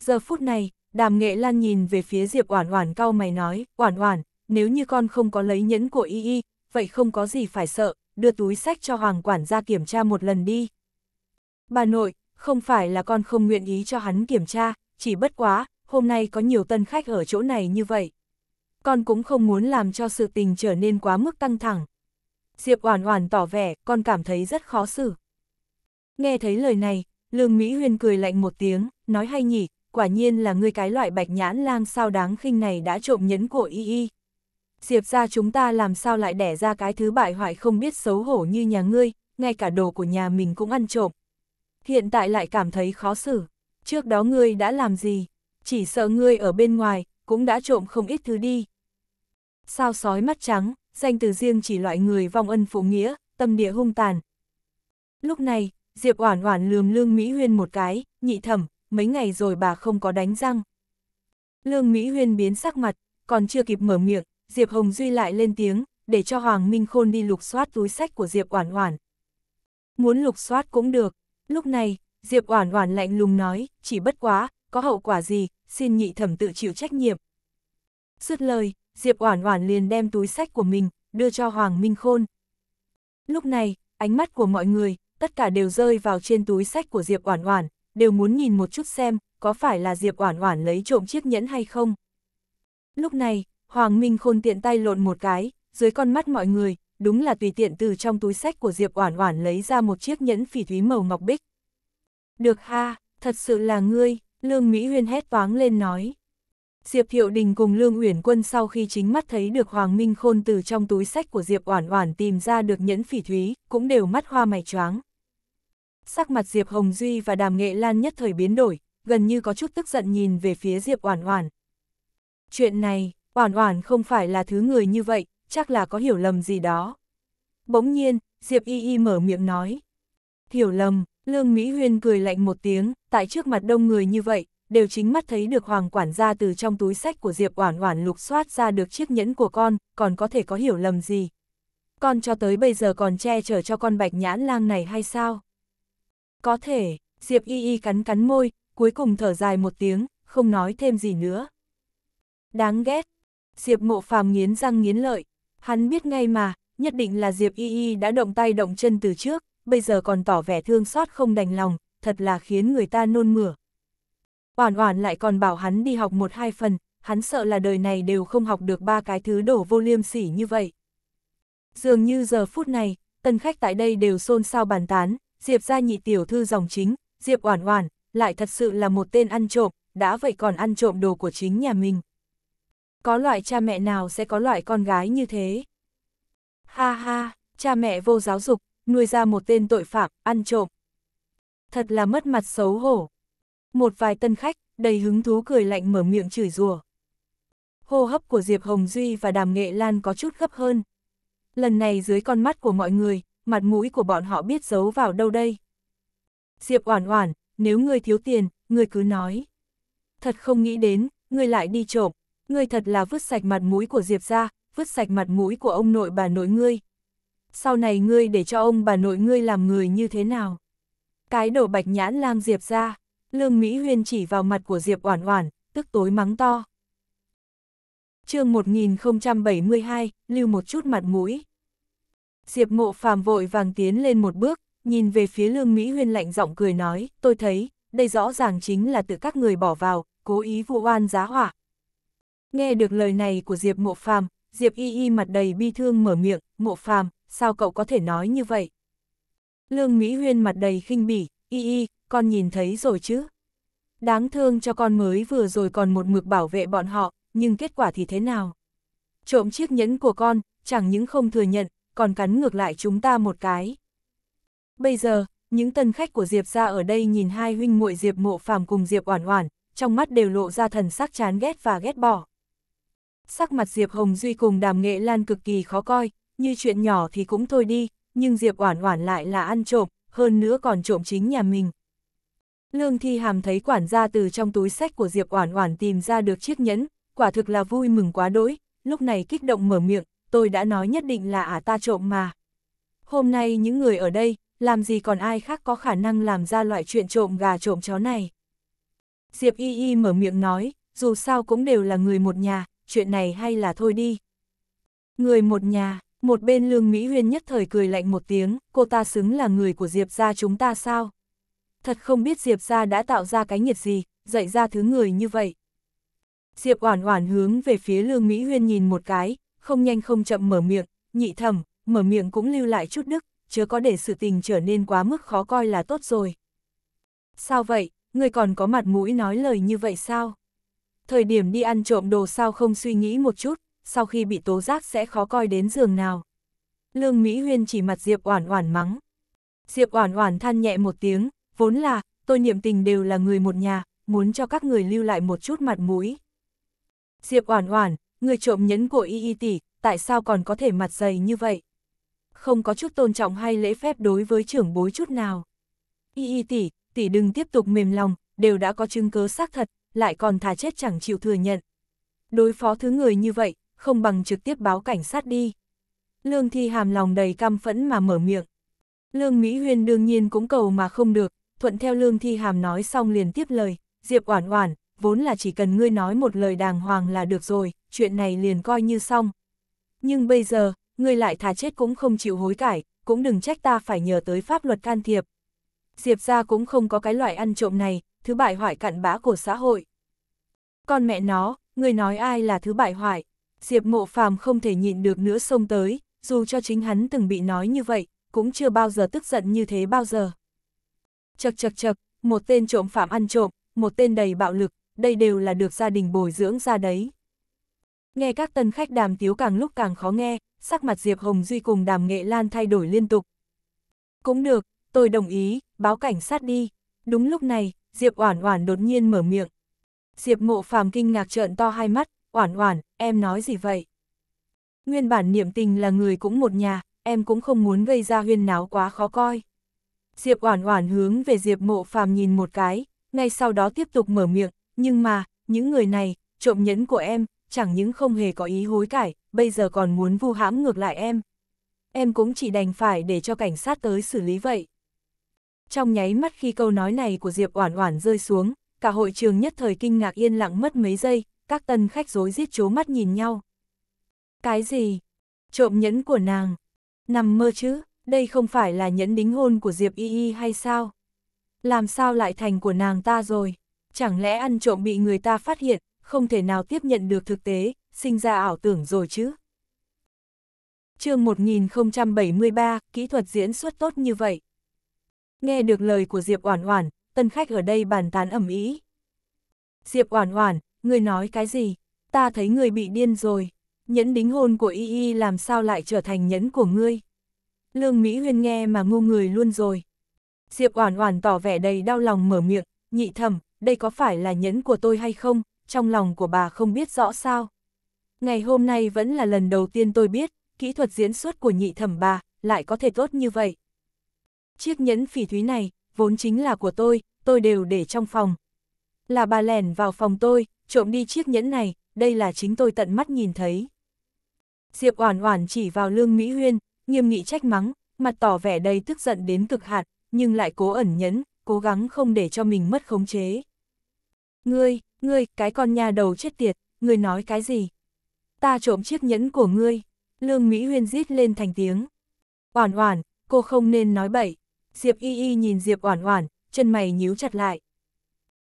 Giờ phút này, Đàm Nghệ Lan nhìn về phía Diệp Oản Oản cau mày nói, "Oản Oản, nếu như con không có lấy nhẫn của y y, vậy không có gì phải sợ, đưa túi sách cho hoàng quản gia kiểm tra một lần đi." "Bà nội, không phải là con không nguyện ý cho hắn kiểm tra, chỉ bất quá, hôm nay có nhiều tân khách ở chỗ này như vậy. Con cũng không muốn làm cho sự tình trở nên quá mức căng thẳng." Diệp Oản Oản tỏ vẻ, còn cảm thấy rất khó xử. Nghe thấy lời này, Lương Mỹ Huyền cười lạnh một tiếng, nói hay nhỉ, quả nhiên là ngươi cái loại bạch nhãn lang sao đáng khinh này đã trộm nhẫn của y y. Diệp gia chúng ta làm sao lại đẻ ra cái thứ bại hoại không biết xấu hổ như nhà ngươi, ngay cả đồ của nhà mình cũng ăn trộm. Hiện tại lại cảm thấy khó xử, trước đó ngươi đã làm gì, chỉ sợ ngươi ở bên ngoài, cũng đã trộm không ít thứ đi. Sao sói mắt trắng, danh từ riêng chỉ loại người vong ân phụ nghĩa, tâm địa hung tàn. Lúc này, Diệp Oản Oản lườm Lương Mỹ Huyên một cái, nhị thẩm, mấy ngày rồi bà không có đánh răng. Lương Mỹ Huyên biến sắc mặt, còn chưa kịp mở miệng, Diệp Hồng Duy lại lên tiếng, để cho Hoàng Minh Khôn đi lục soát túi sách của Diệp Oản Oản. Muốn lục soát cũng được, lúc này, Diệp Oản Oản lạnh lùng nói, chỉ bất quá, có hậu quả gì, xin nhị thẩm tự chịu trách nhiệm, Dứt lời, Diệp Oản Oản liền đem túi sách của mình đưa cho Hoàng Minh Khôn. Lúc này, ánh mắt của mọi người, tất cả đều rơi vào trên túi sách của Diệp Oản Oản, đều muốn nhìn một chút xem có phải là Diệp Oản Oản lấy trộm chiếc nhẫn hay không. Lúc này, Hoàng Minh Khôn tiện tay lộn một cái, dưới con mắt mọi người, đúng là tùy tiện từ trong túi sách của Diệp Oản Oản lấy ra một chiếc nhẫn phỉ thúy màu ngọc bích. Được ha, thật sự là ngươi, Lương Mỹ Huyên hét toáng lên nói. Diệp Thiệu Đình cùng Lương Uyển Quân sau khi chính mắt thấy được Hoàng Minh Khôn từ trong túi sách của Diệp Oản Oản tìm ra được nhẫn phỉ thúy, cũng đều mắt hoa mày choáng. Sắc mặt Diệp Hồng Duy và Đàm Nghệ Lan nhất thời biến đổi, gần như có chút tức giận nhìn về phía Diệp Oản Oản. Chuyện này, Oản Oản không phải là thứ người như vậy, chắc là có hiểu lầm gì đó. Bỗng nhiên, Diệp Y Y mở miệng nói. Hiểu lầm, Lương Mỹ Huyên cười lạnh một tiếng, tại trước mặt đông người như vậy, đều chính mắt thấy được Hoàng quản gia từ trong túi sách của Diệp Oản Oản lục soát ra được chiếc nhẫn của con, còn có thể có hiểu lầm gì? Con cho tới bây giờ còn che chở cho con bạch nhãn lang này hay sao? Có thể, Diệp Y Y cắn cắn môi, cuối cùng thở dài một tiếng, không nói thêm gì nữa. Đáng ghét. Diệp Mộ Phàm nghiến răng nghiến lợi, hắn biết ngay mà, nhất định là Diệp Y Y đã động tay động chân từ trước, bây giờ còn tỏ vẻ thương xót không đành lòng, thật là khiến người ta nôn mửa. Oản oản lại còn bảo hắn đi học một hai phần, hắn sợ là đời này đều không học được ba cái thứ đổ vô liêm sỉ như vậy. Dường như giờ phút này, tân khách tại đây đều xôn xao bàn tán, Diệp ra nhị tiểu thư dòng chính, Diệp oản oản, lại thật sự là một tên ăn trộm, đã vậy còn ăn trộm đồ của chính nhà mình. Có loại cha mẹ nào sẽ có loại con gái như thế? Ha ha, cha mẹ vô giáo dục, nuôi ra một tên tội phạm, ăn trộm. Thật là mất mặt xấu hổ. Một vài tân khách, đầy hứng thú cười lạnh mở miệng chửi rủa. Hô hấp của Diệp Hồng Duy và Đàm Nghệ Lan có chút gấp hơn. Lần này dưới con mắt của mọi người, mặt mũi của bọn họ biết giấu vào đâu đây. Diệp Oản Oản, nếu ngươi thiếu tiền, ngươi cứ nói. Thật không nghĩ đến, ngươi lại đi trộm, ngươi thật là vứt sạch mặt mũi của Diệp gia, vứt sạch mặt mũi của ông nội bà nội ngươi. Sau này ngươi để cho ông bà nội ngươi làm người như thế nào? Cái đồ bạch nhãn lang Diệp gia. Lương Mỹ Huyên chỉ vào mặt của Diệp Oản Oản, tức tối mắng to. Chương 1072, lưu một chút mặt mũi. Diệp Mộ Phàm vội vàng tiến lên một bước, nhìn về phía Lương Mỹ Huyên lạnh giọng cười nói, tôi thấy, đây rõ ràng chính là tự các người bỏ vào, cố ý vụ oan giá hỏa. Nghe được lời này của Diệp Mộ Phàm, Diệp Y Y mặt đầy bi thương mở miệng, "Mộ Phàm, sao cậu có thể nói như vậy?" Lương Mỹ Huyên mặt đầy khinh bỉ, "Y Y, con nhìn thấy rồi chứ. Đáng thương cho con mới vừa rồi còn một mực bảo vệ bọn họ, nhưng kết quả thì thế nào? Trộm chiếc nhẫn của con, chẳng những không thừa nhận, còn cắn ngược lại chúng ta một cái. Bây giờ, những tân khách của Diệp ra ở đây nhìn hai huynh muội Diệp mộ phàm cùng Diệp oản oản, trong mắt đều lộ ra thần sắc chán ghét và ghét bỏ. Sắc mặt Diệp Hồng Duy cùng đàm nghệ lan cực kỳ khó coi, như chuyện nhỏ thì cũng thôi đi, nhưng Diệp oản oản lại là ăn trộm, hơn nữa còn trộm chính nhà mình. Lương Thi Hàm thấy quản gia từ trong túi sách của Diệp Oản Oản tìm ra được chiếc nhẫn, quả thực là vui mừng quá đỗi, lúc này kích động mở miệng, tôi đã nói nhất định là ả à ta trộm mà. Hôm nay những người ở đây, làm gì còn ai khác có khả năng làm ra loại chuyện trộm gà trộm chó này. Diệp Y Y mở miệng nói, dù sao cũng đều là người một nhà, chuyện này hay là thôi đi. Người một nhà, một bên Lương Mỹ Huyên nhất thời cười lạnh một tiếng, cô ta xứng là người của Diệp gia chúng ta sao? thật không biết Diệp ra đã tạo ra cái nhiệt gì, dạy ra thứ người như vậy. Diệp oản oản hướng về phía Lương Mỹ Huyên nhìn một cái, không nhanh không chậm mở miệng, nhị thẩm, mở miệng cũng lưu lại chút đức, chớ có để sự tình trở nên quá mức khó coi là tốt rồi. Sao vậy, người còn có mặt mũi nói lời như vậy sao? Thời điểm đi ăn trộm đồ sao không suy nghĩ một chút, sau khi bị tố giác sẽ khó coi đến giường nào. Lương Mỹ Huyên chỉ mặt Diệp Oản Oản mắng. Diệp Oản Oản than nhẹ một tiếng, Vốn là, tôi niệm tình đều là người một nhà, muốn cho các người lưu lại một chút mặt mũi. Diệp Oản Oản, người trộm nhẫn của Y Y tỷ, tại sao còn có thể mặt dày như vậy? Không có chút tôn trọng hay lễ phép đối với trưởng bối chút nào. Y Y tỷ, tỷ đừng tiếp tục mềm lòng, đều đã có chứng cứ xác thật, lại còn thà chết chẳng chịu thừa nhận. Đối phó thứ người như vậy, không bằng trực tiếp báo cảnh sát đi. Lương Thi Hàm lòng đầy căm phẫn mà mở miệng. Lương Mỹ huyền đương nhiên cũng cầu mà không được, thuận theo lương thi hàm nói xong liền tiếp lời, Diệp Oản Oản, vốn là chỉ cần ngươi nói một lời đàng hoàng là được rồi, chuyện này liền coi như xong. Nhưng bây giờ, ngươi lại thà chết cũng không chịu hối cải, cũng đừng trách ta phải nhờ tới pháp luật can thiệp. Diệp gia cũng không có cái loại ăn trộm này, thứ bại hoại cặn bã của xã hội. Con mẹ nó, ngươi nói ai là thứ bại hoại? Diệp Mộ Phàm không thể nhịn được nữa xông tới, dù cho chính hắn từng bị nói như vậy, cũng chưa bao giờ tức giận như thế bao giờ. Chật chật chật, một tên trộm phạm ăn trộm, một tên đầy bạo lực, đây đều là được gia đình bồi dưỡng ra đấy. Nghe các tân khách đàm tiếu càng lúc càng khó nghe, sắc mặt Diệp Hồng Duy cùng đàm nghệ lan thay đổi liên tục. Cũng được, tôi đồng ý, báo cảnh sát đi. Đúng lúc này, Diệp Oản Oản đột nhiên mở miệng. Diệp Mộ Phàm kinh ngạc trợn to hai mắt, "Oản Oản, em nói gì vậy?" Nguyên bản niệm tình là người cũng một nhà, em cũng không muốn gây ra huyên náo quá khó coi. Diệp Oản Oản hướng về Diệp Mộ Phàm nhìn một cái, ngay sau đó tiếp tục mở miệng, nhưng mà, những người này, trộm nhẫn của em, chẳng những không hề có ý hối cải, bây giờ còn muốn vu hãm ngược lại em. Em cũng chỉ đành phải để cho cảnh sát tới xử lý vậy. Trong nháy mắt khi câu nói này của Diệp Oản Oản rơi xuống, cả hội trường nhất thời kinh ngạc yên lặng mất mấy giây, các tân khách rối rít trố mắt nhìn nhau. Cái gì? Trộm nhẫn của nàng? Nằm mơ chứ? đây không phải là nhẫn đính hôn của Diệp Y Y hay sao? Làm sao lại thành của nàng ta rồi? Chẳng lẽ ăn trộm bị người ta phát hiện, không thể nào tiếp nhận được thực tế, sinh ra ảo tưởng rồi chứ? chương 1073, kỹ thuật diễn xuất tốt như vậy. Nghe được lời của Diệp Oản Oản, tân khách ở đây bàn tán ẩm ý. Diệp Oản Oản, người nói cái gì? Ta thấy người bị điên rồi. Nhẫn đính hôn của Y Y làm sao lại trở thành nhẫn của ngươi? Lương Mỹ Huyên nghe mà ngu người luôn rồi. Diệp Oản Oản tỏ vẻ đầy đau lòng mở miệng, nhị thẩm, đây có phải là nhẫn của tôi hay không, trong lòng của bà không biết rõ sao. Ngày hôm nay vẫn là lần đầu tiên tôi biết, kỹ thuật diễn xuất của nhị thẩm bà lại có thể tốt như vậy. Chiếc nhẫn phỉ thúy này, vốn chính là của tôi, tôi đều để trong phòng. Là bà lẻn vào phòng tôi, trộm đi chiếc nhẫn này, đây là chính tôi tận mắt nhìn thấy. Diệp Oản Oản chỉ vào Lương Mỹ Huyên, nghiêm nghị trách mắng, mặt tỏ vẻ đầy tức giận đến cực hạn, nhưng lại cố ẩn nhẫn, cố gắng không để cho mình mất khống chế. Ngươi, ngươi, cái con nhà đầu chết tiệt, ngươi nói cái gì? Ta trộm chiếc nhẫn của ngươi. Lương Mỹ Huyên rít lên thành tiếng. Oản oản, cô không nên nói bậy. Diệp Y Y nhìn Diệp oản oản, chân mày nhíu chặt lại.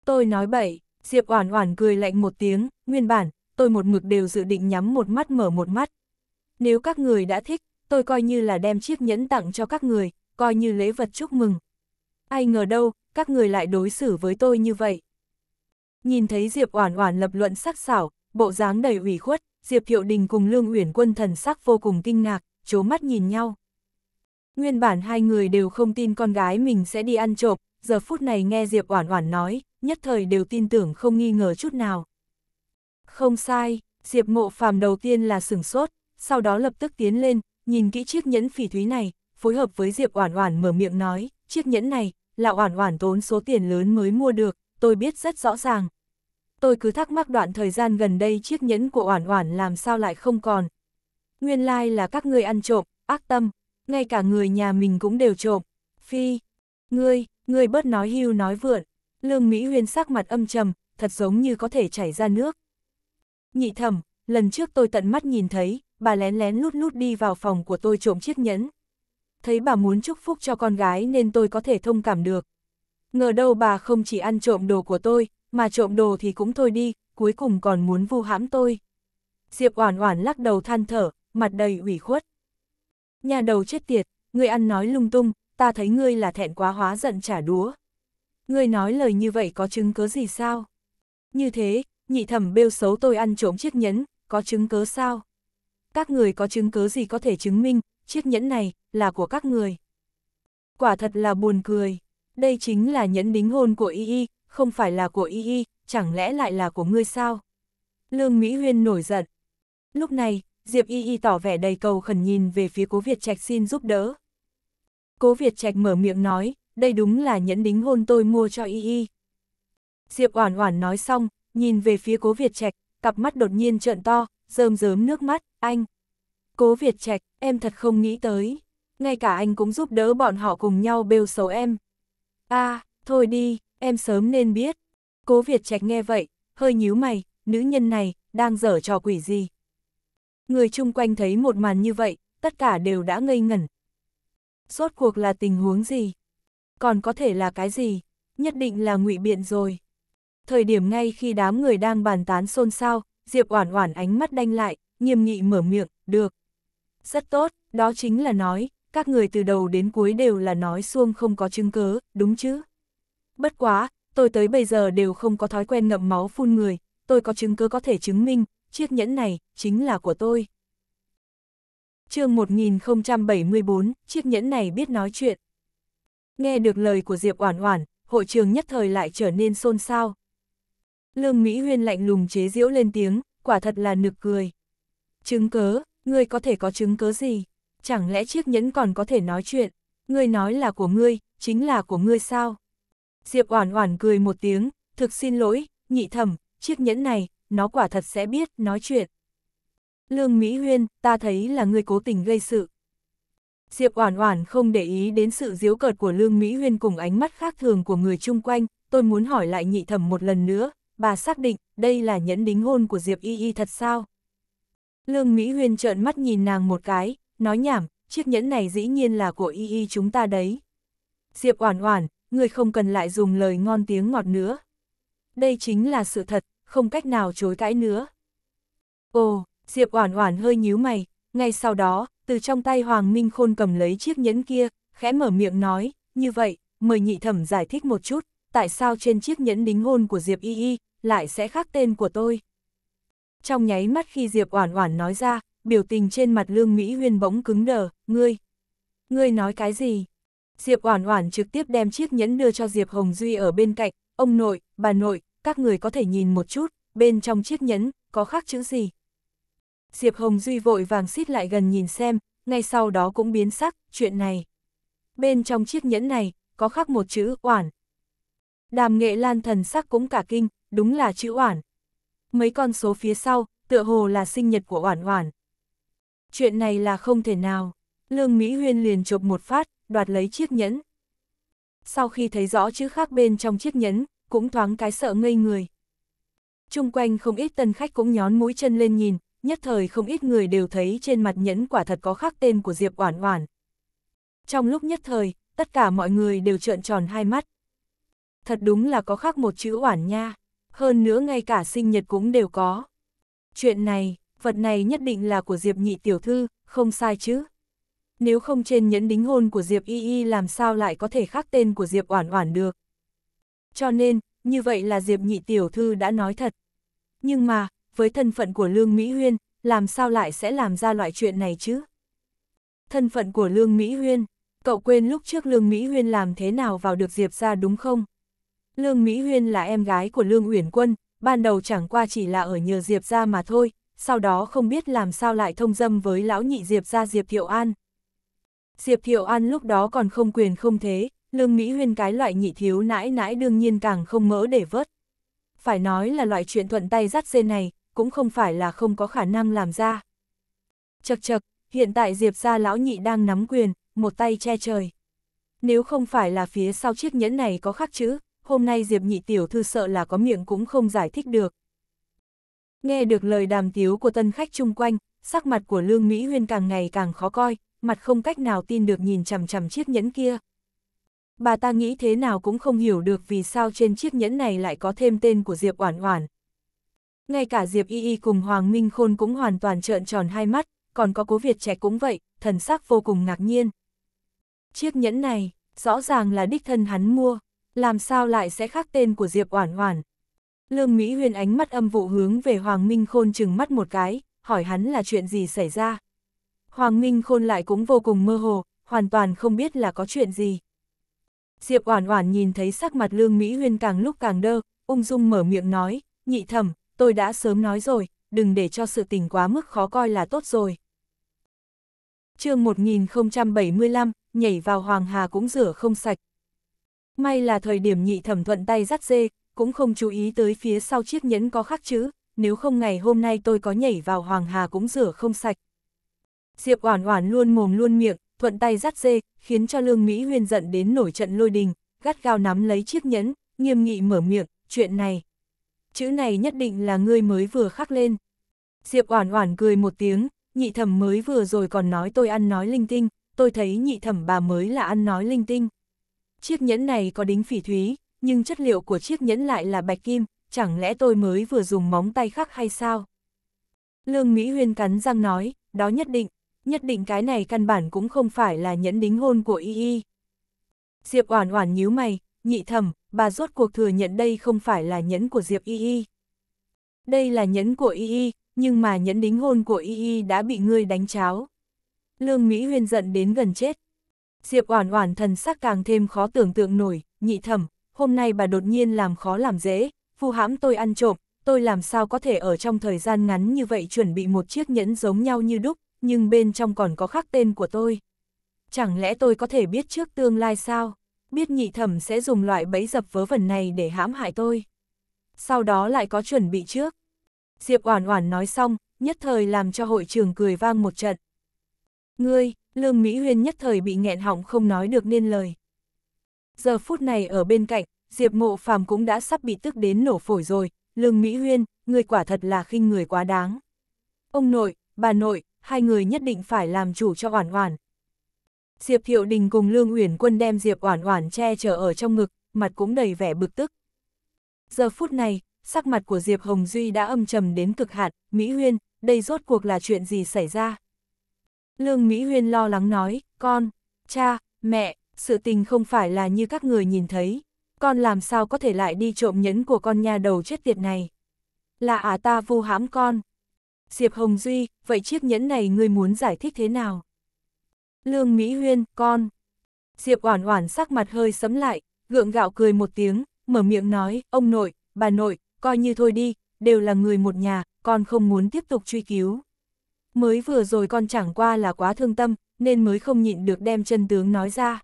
Tôi nói bậy, Diệp oản oản cười lạnh một tiếng, nguyên bản, tôi một mực đều dự định nhắm một mắt mở một mắt. Nếu các người đã thích, tôi coi như là đem chiếc nhẫn tặng cho các người, coi như lễ vật chúc mừng. Ai ngờ đâu, các người lại đối xử với tôi như vậy. Nhìn thấy Diệp Oản Oản lập luận sắc sảo, bộ dáng đầy ủy khuất, Diệp Hiệu Đình cùng Lương Uyển Quân thần sắc vô cùng kinh ngạc, chố mắt nhìn nhau. Nguyên bản hai người đều không tin con gái mình sẽ đi ăn trộm, giờ phút này nghe Diệp Oản Oản nói, nhất thời đều tin tưởng không nghi ngờ chút nào. Không sai, Diệp Mộ Phàm đầu tiên là sửng sốt, sau đó lập tức tiến lên, nhìn kỹ chiếc nhẫn phỉ thúy này, phối hợp với Diệp Oản Oản mở miệng nói, chiếc nhẫn này là Oản Oản tốn số tiền lớn mới mua được, tôi biết rất rõ ràng. Tôi cứ thắc mắc đoạn thời gian gần đây chiếc nhẫn của Oản Oản làm sao lại không còn. Nguyên lai like là các ngươi ăn trộm, ác tâm, ngay cả người nhà mình cũng đều trộm. Phi, ngươi, ngươi bớt nói hưu nói vượn. Lương Mỹ Huyên sắc mặt âm trầm, thật giống như có thể chảy ra nước. Nhị thẩm, lần trước tôi tận mắt nhìn thấy, bà lén lén lút lút đi vào phòng của tôi trộm chiếc nhẫn. Thấy bà muốn chúc phúc cho con gái nên tôi có thể thông cảm được. Ngờ đâu bà không chỉ ăn trộm đồ của tôi, mà trộm đồ thì cũng thôi đi, cuối cùng còn muốn vu hãm tôi. Diệp Oản Oản lắc đầu than thở, mặt đầy ủy khuất. Nhà đầu chết tiệt, ngươi ăn nói lung tung, ta thấy ngươi là thẹn quá hóa giận trả đúa. Ngươi nói lời như vậy có chứng cứ gì sao? Như thế, nhị thẩm bêu xấu tôi ăn trộm chiếc nhẫn, có chứng cớ sao? Các người có chứng cớ gì có thể chứng minh, chiếc nhẫn này, là của các người. Quả thật là buồn cười, đây chính là nhẫn đính hôn của Y Y, không phải là của Y Y, chẳng lẽ lại là của ngươi sao? Lương Mỹ Huyên nổi giận. Lúc này, Diệp Y Y tỏ vẻ đầy cầu khẩn nhìn về phía Cố Việt Trạch xin giúp đỡ. Cố Việt Trạch mở miệng nói, đây đúng là nhẫn đính hôn tôi mua cho Y Y. Diệp Oản Oản nói xong, nhìn về phía Cố Việt Trạch, cặp mắt đột nhiên trợn to, rơm rớm nước mắt, anh. Cố Việt Trạch, em thật không nghĩ tới. Ngay cả anh cũng giúp đỡ bọn họ cùng nhau bêu xấu em. a thôi đi, em sớm nên biết. Cố Việt Trạch nghe vậy, hơi nhíu mày, nữ nhân này, đang dở trò quỷ gì. Người chung quanh thấy một màn như vậy, tất cả đều đã ngây ngẩn. Rốt cuộc là tình huống gì? Còn có thể là cái gì? Nhất định là ngụy biện rồi thời điểm ngay khi đám người đang bàn tán xôn xao, Diệp Oản Oản ánh mắt đanh lại, nghiêm nghị mở miệng, "Được. Rất tốt, đó chính là nói, các người từ đầu đến cuối đều là nói xuông không có chứng cứ, đúng chứ? Bất quá, tôi tới bây giờ đều không có thói quen ngậm máu phun người, tôi có chứng cứ có thể chứng minh, chiếc nhẫn này chính là của tôi." Chương 1074, chiếc nhẫn này biết nói chuyện. Nghe được lời của Diệp Oản Oản, hội trường nhất thời lại trở nên xôn xao. Lương Mỹ Huyên lạnh lùng chế giễu lên tiếng, quả thật là nực cười. Chứng cớ, ngươi có thể có chứng cớ gì? Chẳng lẽ chiếc nhẫn còn có thể nói chuyện? Ngươi nói là của ngươi, chính là của ngươi sao? Diệp Oản Oản cười một tiếng, thực xin lỗi, nhị thẩm, chiếc nhẫn này, nó quả thật sẽ biết nói chuyện. Lương Mỹ Huyên, ta thấy là ngươi cố tình gây sự. Diệp Oản Oản không để ý đến sự giễu cợt của Lương Mỹ Huyên cùng ánh mắt khác thường của người chung quanh, tôi muốn hỏi lại nhị thẩm một lần nữa, bà xác định đây là nhẫn đính hôn của Diệp Y Y thật sao? Lương Mỹ Huyên trợn mắt nhìn nàng một cái, nói nhảm, chiếc nhẫn này dĩ nhiên là của Y Y chúng ta đấy. Diệp Oản Oản, người không cần lại dùng lời ngon tiếng ngọt nữa. Đây chính là sự thật, không cách nào chối cãi nữa. Ồ, Diệp Oản Oản hơi nhíu mày, ngay sau đó, từ trong tay Hoàng Minh Khôn cầm lấy chiếc nhẫn kia, khẽ mở miệng nói, như vậy, mời nhị thẩm giải thích một chút tại sao trên chiếc nhẫn đính hôn của Diệp Y Y lại sẽ khác tên của tôi? Trong nháy mắt khi Diệp Oản Oản nói ra, biểu tình trên mặt Lương Mỹ Huyên bỗng cứng đờ, "Ngươi, ngươi nói cái gì?" Diệp Oản Oản trực tiếp đem chiếc nhẫn đưa cho Diệp Hồng Duy ở bên cạnh, "Ông nội, bà nội, các người có thể nhìn một chút, bên trong chiếc nhẫn có khắc chữ gì?" Diệp Hồng Duy vội vàng xít lại gần nhìn xem, ngay sau đó cũng biến sắc, chuyện này. Bên trong chiếc nhẫn này, có khắc một chữ oản, Đàm nghệ lan thần sắc cũng cả kinh, đúng là chữ oản. Mấy con số phía sau, tựa hồ là sinh nhật của oản oản. Chuyện này là không thể nào. Lương Mỹ Huyên liền chụp một phát, đoạt lấy chiếc nhẫn. Sau khi thấy rõ chữ khác bên trong chiếc nhẫn, cũng thoáng cái sợ ngây người. Trung quanh không ít tân khách cũng nhón mũi chân lên nhìn, nhất thời không ít người đều thấy trên mặt nhẫn quả thật có khắc tên của Diệp Oản Oản. Trong lúc nhất thời, tất cả mọi người đều trợn tròn hai mắt thật đúng là có khác một chữ oản nha, hơn nữa ngay cả sinh nhật cũng đều có. Chuyện này, vật này nhất định là của Diệp nhị tiểu thư, không sai chứ. Nếu không trên nhẫn đính hôn của Diệp Y Y làm sao lại có thể khác tên của Diệp Oản Oản được. Cho nên, như vậy là Diệp Nhị Tiểu Thư đã nói thật. Nhưng mà, với thân phận của Lương Mỹ Huyên, làm sao lại sẽ làm ra loại chuyện này chứ? Thân phận của Lương Mỹ Huyên, cậu quên lúc trước Lương Mỹ Huyên làm thế nào vào được Diệp ra đúng không? Lương Mỹ Huyên là em gái của Lương Uyển Quân, ban đầu chẳng qua chỉ là ở nhờ Diệp ra mà thôi, sau đó không biết làm sao lại thông dâm với lão nhị Diệp ra Diệp Thiệu An. Diệp Thiệu An lúc đó còn không quyền không thế, Lương Mỹ Huyên cái loại nhị thiếu nãi nãi đương nhiên càng không mỡ để vớt. Phải nói là loại chuyện thuận tay dắt dê này, cũng không phải là không có khả năng làm ra. Chật chật, hiện tại Diệp ra lão nhị đang nắm quyền, một tay che trời. Nếu không phải là phía sau chiếc nhẫn này có khắc chữ, hôm nay Diệp nhị tiểu thư sợ là có miệng cũng không giải thích được. Nghe được lời đàm tiếu của tân khách chung quanh, sắc mặt của Lương Mỹ Huyên càng ngày càng khó coi, mặt không cách nào tin được nhìn chằm chằm chiếc nhẫn kia. Bà ta nghĩ thế nào cũng không hiểu được vì sao trên chiếc nhẫn này lại có thêm tên của Diệp Oản Oản. Ngay cả Diệp Y Y cùng Hoàng Minh Khôn cũng hoàn toàn trợn tròn hai mắt, còn có Cố Việt trẻ cũng vậy, thần sắc vô cùng ngạc nhiên. Chiếc nhẫn này, rõ ràng là đích thân hắn mua, làm sao lại sẽ khác tên của Diệp Oản Oản. Lương Mỹ Huyền ánh mắt âm vụ hướng về Hoàng Minh Khôn chừng mắt một cái, hỏi hắn là chuyện gì xảy ra. Hoàng Minh Khôn lại cũng vô cùng mơ hồ, hoàn toàn không biết là có chuyện gì. Diệp Oản Oản nhìn thấy sắc mặt Lương Mỹ Huyền càng lúc càng đơ, ung dung mở miệng nói, "Nhị thẩm, tôi đã sớm nói rồi, đừng để cho sự tình quá mức khó coi là tốt rồi." Chương 1075, nhảy vào hoàng hà cũng rửa không sạch, May là thời điểm nhị thẩm thuận tay dắt dê, cũng không chú ý tới phía sau chiếc nhẫn có khắc chữ, nếu không ngày hôm nay tôi có nhảy vào Hoàng Hà cũng rửa không sạch. Diệp Oản Oản luôn mồm luôn miệng, thuận tay dắt dê, khiến cho Lương Mỹ Huyên giận đến nổi trận lôi đình, gắt gao nắm lấy chiếc nhẫn, nghiêm nghị mở miệng, "Chuyện này, chữ này nhất định là ngươi mới vừa khắc lên." Diệp Oản Oản cười một tiếng, nhị thẩm mới vừa rồi còn nói tôi ăn nói linh tinh, tôi thấy nhị thẩm bà mới là ăn nói linh tinh chiếc nhẫn này có đính phỉ thúy, nhưng chất liệu của chiếc nhẫn lại là bạch kim, chẳng lẽ tôi mới vừa dùng móng tay khắc hay sao? Lương Mỹ Huyên cắn răng nói, đó nhất định, nhất định cái này căn bản cũng không phải là nhẫn đính hôn của Y Y. Diệp Oản Oản nhíu mày, nhị thẩm, bà rốt cuộc thừa nhận đây không phải là nhẫn của Diệp Y Y. Đây là nhẫn của Y Y, nhưng mà nhẫn đính hôn của Y Y đã bị ngươi đánh cháo. Lương Mỹ Huyên giận đến gần chết, Diệp Oản Oản thần sắc càng thêm khó tưởng tượng nổi, nhị thẩm, hôm nay bà đột nhiên làm khó làm dễ, vu hãm tôi ăn trộm, tôi làm sao có thể ở trong thời gian ngắn như vậy chuẩn bị một chiếc nhẫn giống nhau như đúc, nhưng bên trong còn có khắc tên của tôi. Chẳng lẽ tôi có thể biết trước tương lai sao? Biết nhị thẩm sẽ dùng loại bẫy dập vớ vẩn này để hãm hại tôi. Sau đó lại có chuẩn bị trước. Diệp Oản Oản nói xong, nhất thời làm cho hội trường cười vang một trận. Ngươi, Lương Mỹ Huyên nhất thời bị nghẹn họng không nói được nên lời. Giờ phút này ở bên cạnh, Diệp Mộ Phàm cũng đã sắp bị tức đến nổ phổi rồi, Lương Mỹ Huyên, người quả thật là khinh người quá đáng. Ông nội, bà nội, hai người nhất định phải làm chủ cho Oản Oản. Diệp Thiệu Đình cùng Lương Uyển Quân đem Diệp Oản Oản che chở ở trong ngực, mặt cũng đầy vẻ bực tức. Giờ phút này, sắc mặt của Diệp Hồng Duy đã âm trầm đến cực hạn, Mỹ Huyên, đây rốt cuộc là chuyện gì xảy ra? Lương Mỹ Huyên lo lắng nói, con, cha, mẹ, sự tình không phải là như các người nhìn thấy, con làm sao có thể lại đi trộm nhẫn của con nhà đầu chết tiệt này. Là à ta vu hãm con. Diệp Hồng Duy, vậy chiếc nhẫn này ngươi muốn giải thích thế nào? Lương Mỹ Huyên, con. Diệp Oản Oản sắc mặt hơi sấm lại, gượng gạo cười một tiếng, mở miệng nói, ông nội, bà nội, coi như thôi đi, đều là người một nhà, con không muốn tiếp tục truy cứu mới vừa rồi con chẳng qua là quá thương tâm, nên mới không nhịn được đem chân tướng nói ra.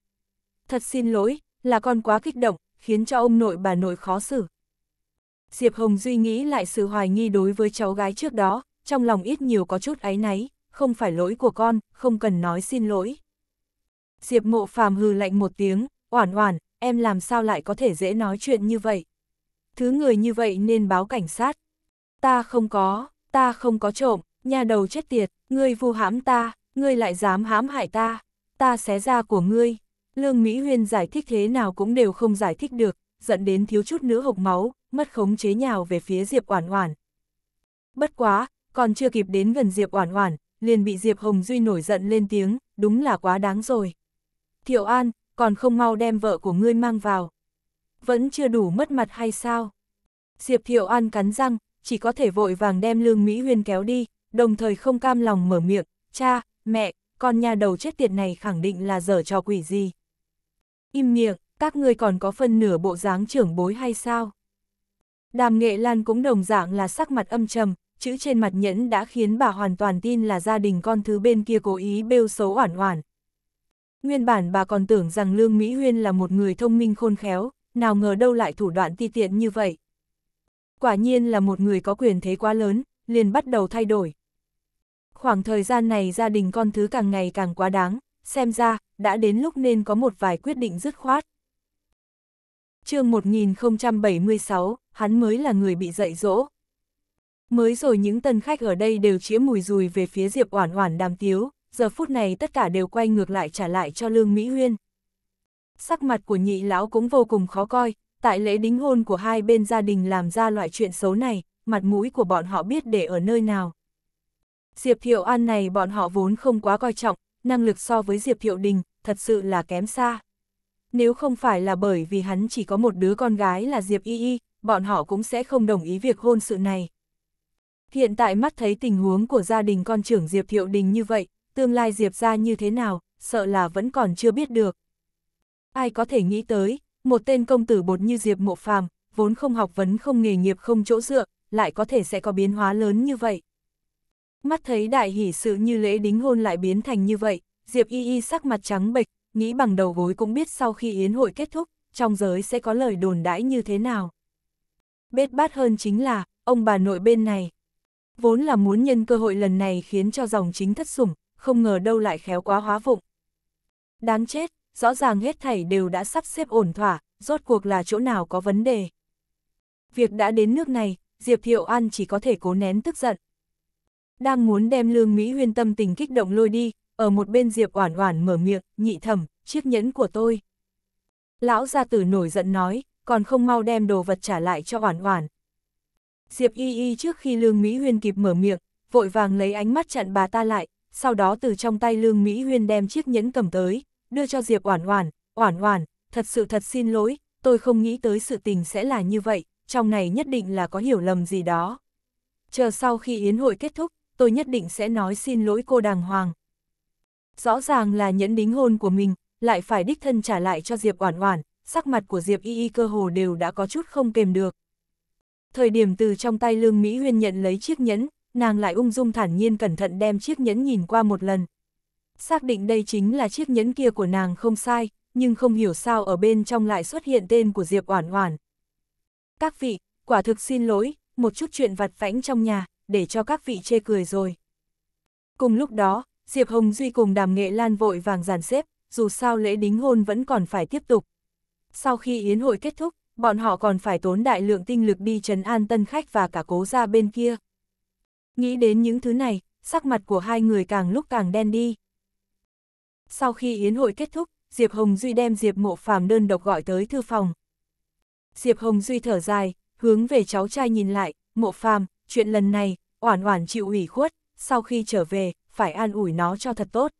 Thật xin lỗi, là con quá kích động, khiến cho ông nội bà nội khó xử. Diệp Hồng Duy nghĩ lại sự hoài nghi đối với cháu gái trước đó, trong lòng ít nhiều có chút áy náy, không phải lỗi của con, không cần nói xin lỗi. Diệp mộ phàm hừ lạnh một tiếng, oản oản, em làm sao lại có thể dễ nói chuyện như vậy. Thứ người như vậy nên báo cảnh sát. Ta không có, ta không có trộm, Nhà đầu chết tiệt, ngươi vu hãm ta, ngươi lại dám hãm hại ta, ta xé ra của ngươi. Lương Mỹ Huyên giải thích thế nào cũng đều không giải thích được, dẫn đến thiếu chút nữa hộc máu, mất khống chế nhào về phía Diệp Oản Oản. Bất quá, còn chưa kịp đến gần Diệp Oản Oản, liền bị Diệp Hồng Duy nổi giận lên tiếng, đúng là quá đáng rồi. Thiệu An, còn không mau đem vợ của ngươi mang vào. Vẫn chưa đủ mất mặt hay sao? Diệp Thiệu An cắn răng, chỉ có thể vội vàng đem Lương Mỹ Huyên kéo đi, đồng thời không cam lòng mở miệng, cha, mẹ, con nhà đầu chết tiệt này khẳng định là dở trò quỷ gì. Im miệng, các người còn có phân nửa bộ dáng trưởng bối hay sao? Đàm nghệ lan cũng đồng dạng là sắc mặt âm trầm, chữ trên mặt nhẫn đã khiến bà hoàn toàn tin là gia đình con thứ bên kia cố ý bêu xấu oản oản. Nguyên bản bà còn tưởng rằng Lương Mỹ Huyên là một người thông minh khôn khéo, nào ngờ đâu lại thủ đoạn ti tiện như vậy. Quả nhiên là một người có quyền thế quá lớn, liền bắt đầu thay đổi khoảng thời gian này gia đình con thứ càng ngày càng quá đáng, xem ra, đã đến lúc nên có một vài quyết định dứt khoát. chương 1076, hắn mới là người bị dạy dỗ. Mới rồi những tân khách ở đây đều chĩa mùi rùi về phía Diệp Oản Oản đàm tiếu, giờ phút này tất cả đều quay ngược lại trả lại cho Lương Mỹ Huyên. Sắc mặt của nhị lão cũng vô cùng khó coi, tại lễ đính hôn của hai bên gia đình làm ra loại chuyện xấu này, mặt mũi của bọn họ biết để ở nơi nào. Diệp Thiệu An này bọn họ vốn không quá coi trọng, năng lực so với Diệp Thiệu Đình, thật sự là kém xa. Nếu không phải là bởi vì hắn chỉ có một đứa con gái là Diệp Y Y, bọn họ cũng sẽ không đồng ý việc hôn sự này. Hiện tại mắt thấy tình huống của gia đình con trưởng Diệp Thiệu Đình như vậy, tương lai Diệp ra như thế nào, sợ là vẫn còn chưa biết được. Ai có thể nghĩ tới, một tên công tử bột như Diệp Mộ Phàm, vốn không học vấn không nghề nghiệp không chỗ dựa, lại có thể sẽ có biến hóa lớn như vậy. Mắt thấy đại hỷ sự như lễ đính hôn lại biến thành như vậy, Diệp Y Y sắc mặt trắng bệch, nghĩ bằng đầu gối cũng biết sau khi yến hội kết thúc, trong giới sẽ có lời đồn đãi như thế nào. Bết bát hơn chính là, ông bà nội bên này. Vốn là muốn nhân cơ hội lần này khiến cho dòng chính thất sủng, không ngờ đâu lại khéo quá hóa vụng. Đáng chết, rõ ràng hết thảy đều đã sắp xếp ổn thỏa, rốt cuộc là chỗ nào có vấn đề. Việc đã đến nước này, Diệp Thiệu An chỉ có thể cố nén tức giận đang muốn đem Lương Mỹ Huyên tâm tình kích động lôi đi, ở một bên Diệp Oản Oản mở miệng, nhị thẩm, chiếc nhẫn của tôi. Lão gia tử nổi giận nói, còn không mau đem đồ vật trả lại cho Oản Oản. Diệp Y Y trước khi Lương Mỹ Huyên kịp mở miệng, vội vàng lấy ánh mắt chặn bà ta lại, sau đó từ trong tay Lương Mỹ Huyên đem chiếc nhẫn cầm tới, đưa cho Diệp Oản Oản, "Oản Oản, thật sự thật xin lỗi, tôi không nghĩ tới sự tình sẽ là như vậy, trong này nhất định là có hiểu lầm gì đó." Chờ sau khi yến hội kết thúc, tôi nhất định sẽ nói xin lỗi cô đàng hoàng. Rõ ràng là nhẫn đính hôn của mình, lại phải đích thân trả lại cho Diệp Oản Oản, sắc mặt của Diệp Y Y cơ hồ đều đã có chút không kềm được. Thời điểm từ trong tay Lương Mỹ Huyên nhận lấy chiếc nhẫn, nàng lại ung dung thản nhiên cẩn thận đem chiếc nhẫn nhìn qua một lần. Xác định đây chính là chiếc nhẫn kia của nàng không sai, nhưng không hiểu sao ở bên trong lại xuất hiện tên của Diệp Oản Oản. Các vị, quả thực xin lỗi, một chút chuyện vặt vãnh trong nhà, để cho các vị chê cười rồi. Cùng lúc đó, Diệp Hồng Duy cùng đàm nghệ lan vội vàng giàn xếp, dù sao lễ đính hôn vẫn còn phải tiếp tục. Sau khi yến hội kết thúc, bọn họ còn phải tốn đại lượng tinh lực đi trấn an tân khách và cả cố ra bên kia. Nghĩ đến những thứ này, sắc mặt của hai người càng lúc càng đen đi. Sau khi yến hội kết thúc, Diệp Hồng Duy đem Diệp Mộ Phàm đơn độc gọi tới thư phòng. Diệp Hồng Duy thở dài, hướng về cháu trai nhìn lại, Mộ Phàm, chuyện lần này, Oản Oản chịu ủy khuất, sau khi trở về, phải an ủi nó cho thật tốt.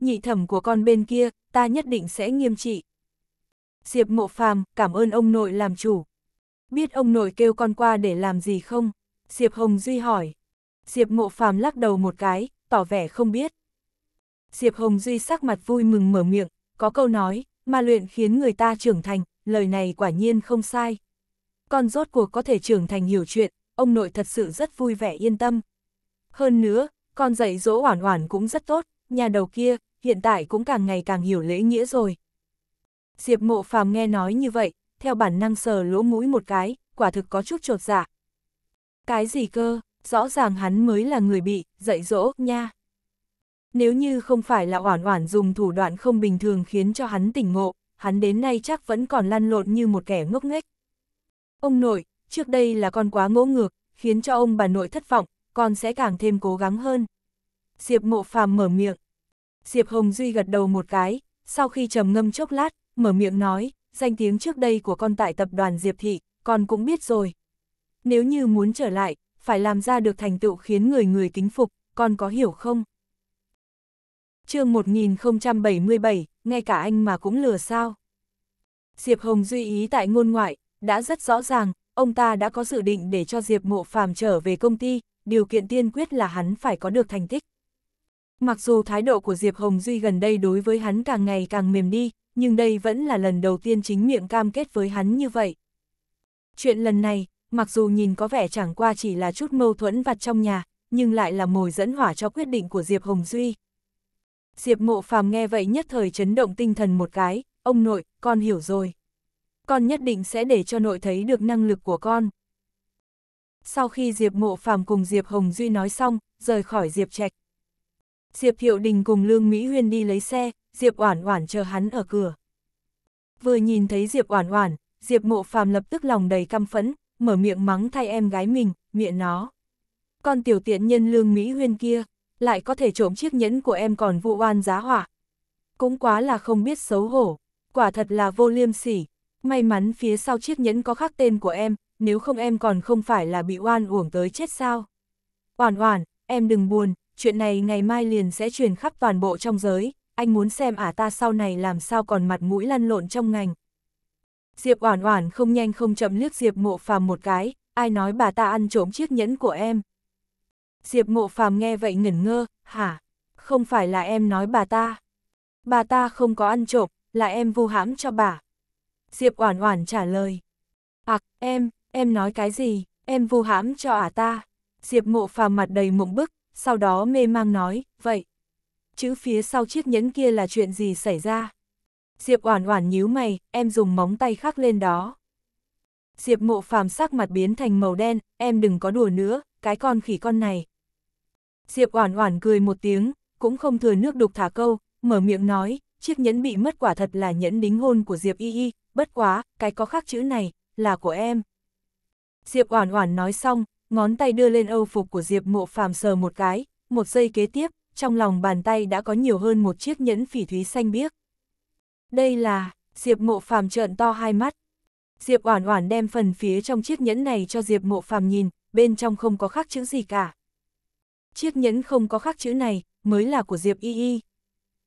Nhị thẩm của con bên kia, ta nhất định sẽ nghiêm trị. Diệp Mộ Phàm, cảm ơn ông nội làm chủ. Biết ông nội kêu con qua để làm gì không? Diệp Hồng Duy hỏi. Diệp Mộ Phàm lắc đầu một cái, tỏ vẻ không biết. Diệp Hồng Duy sắc mặt vui mừng mở miệng, có câu nói, ma luyện khiến người ta trưởng thành, lời này quả nhiên không sai. Con rốt cuộc có thể trưởng thành hiểu chuyện, ông nội thật sự rất vui vẻ yên tâm. Hơn nữa, con dạy dỗ oản oản cũng rất tốt, nhà đầu kia, hiện tại cũng càng ngày càng hiểu lễ nghĩa rồi. Diệp mộ phàm nghe nói như vậy, theo bản năng sờ lỗ mũi một cái, quả thực có chút trột dạ. Cái gì cơ, rõ ràng hắn mới là người bị, dạy dỗ, nha. Nếu như không phải là oản oản dùng thủ đoạn không bình thường khiến cho hắn tỉnh ngộ, hắn đến nay chắc vẫn còn lăn lộn như một kẻ ngốc nghếch. Ông nội, trước đây là con quá ngỗ ngược, khiến cho ông bà nội thất vọng, con sẽ càng thêm cố gắng hơn. Diệp Mộ Phàm mở miệng. Diệp Hồng Duy gật đầu một cái, sau khi trầm ngâm chốc lát, mở miệng nói, danh tiếng trước đây của con tại tập đoàn Diệp Thị, con cũng biết rồi. Nếu như muốn trở lại, phải làm ra được thành tựu khiến người người kính phục, con có hiểu không? chương 1077, ngay cả anh mà cũng lừa sao? Diệp Hồng Duy ý tại ngôn ngoại, đã rất rõ ràng, ông ta đã có dự định để cho Diệp Mộ Phàm trở về công ty, điều kiện tiên quyết là hắn phải có được thành tích. Mặc dù thái độ của Diệp Hồng Duy gần đây đối với hắn càng ngày càng mềm đi, nhưng đây vẫn là lần đầu tiên chính miệng cam kết với hắn như vậy. Chuyện lần này, mặc dù nhìn có vẻ chẳng qua chỉ là chút mâu thuẫn vặt trong nhà, nhưng lại là mồi dẫn hỏa cho quyết định của Diệp Hồng Duy. Diệp Mộ Phàm nghe vậy nhất thời chấn động tinh thần một cái, ông nội, con hiểu rồi con nhất định sẽ để cho nội thấy được năng lực của con. Sau khi Diệp Mộ Phạm cùng Diệp Hồng Duy nói xong, rời khỏi Diệp Trạch. Diệp Hiệu Đình cùng Lương Mỹ Huyên đi lấy xe, Diệp Oản Oản chờ hắn ở cửa. Vừa nhìn thấy Diệp Oản Oản, Diệp Mộ Phạm lập tức lòng đầy căm phẫn, mở miệng mắng thay em gái mình, miệng nó. Con tiểu tiện nhân Lương Mỹ Huyên kia, lại có thể trộm chiếc nhẫn của em còn vụ oan giá hỏa. Cũng quá là không biết xấu hổ, quả thật là vô liêm sỉ, May mắn phía sau chiếc nhẫn có khắc tên của em, nếu không em còn không phải là bị oan uổng tới chết sao. Oản oản, em đừng buồn, chuyện này ngày mai liền sẽ truyền khắp toàn bộ trong giới, anh muốn xem ả à ta sau này làm sao còn mặt mũi lăn lộn trong ngành. Diệp Oản Oản không nhanh không chậm liếc Diệp Mộ Phàm một cái, ai nói bà ta ăn trộm chiếc nhẫn của em? Diệp Mộ Phàm nghe vậy ngẩn ngơ, hả? Không phải là em nói bà ta? Bà ta không có ăn trộm, là em vu hãm cho bà. Diệp Oản Oản trả lời. Ặc, à, em, em nói cái gì, em vu hãm cho ả à ta. Diệp Mộ Phàm mặt đầy mộng bức, sau đó mê mang nói, vậy. Chữ phía sau chiếc nhẫn kia là chuyện gì xảy ra? Diệp Oản Oản nhíu mày, em dùng móng tay khắc lên đó. Diệp Mộ Phàm sắc mặt biến thành màu đen, em đừng có đùa nữa, cái con khỉ con này. Diệp Oản Oản cười một tiếng, cũng không thừa nước đục thả câu, mở miệng nói, chiếc nhẫn bị mất quả thật là nhẫn đính hôn của Diệp Y Y, bất quá, cái có khắc chữ này, là của em. Diệp Oản Oản nói xong, ngón tay đưa lên âu phục của Diệp Mộ Phàm sờ một cái, một giây kế tiếp, trong lòng bàn tay đã có nhiều hơn một chiếc nhẫn phỉ thúy xanh biếc. Đây là, Diệp Mộ Phàm trợn to hai mắt. Diệp Oản Oản đem phần phía trong chiếc nhẫn này cho Diệp Mộ Phàm nhìn, bên trong không có khắc chữ gì cả. Chiếc nhẫn không có khắc chữ này mới là của Diệp Y Y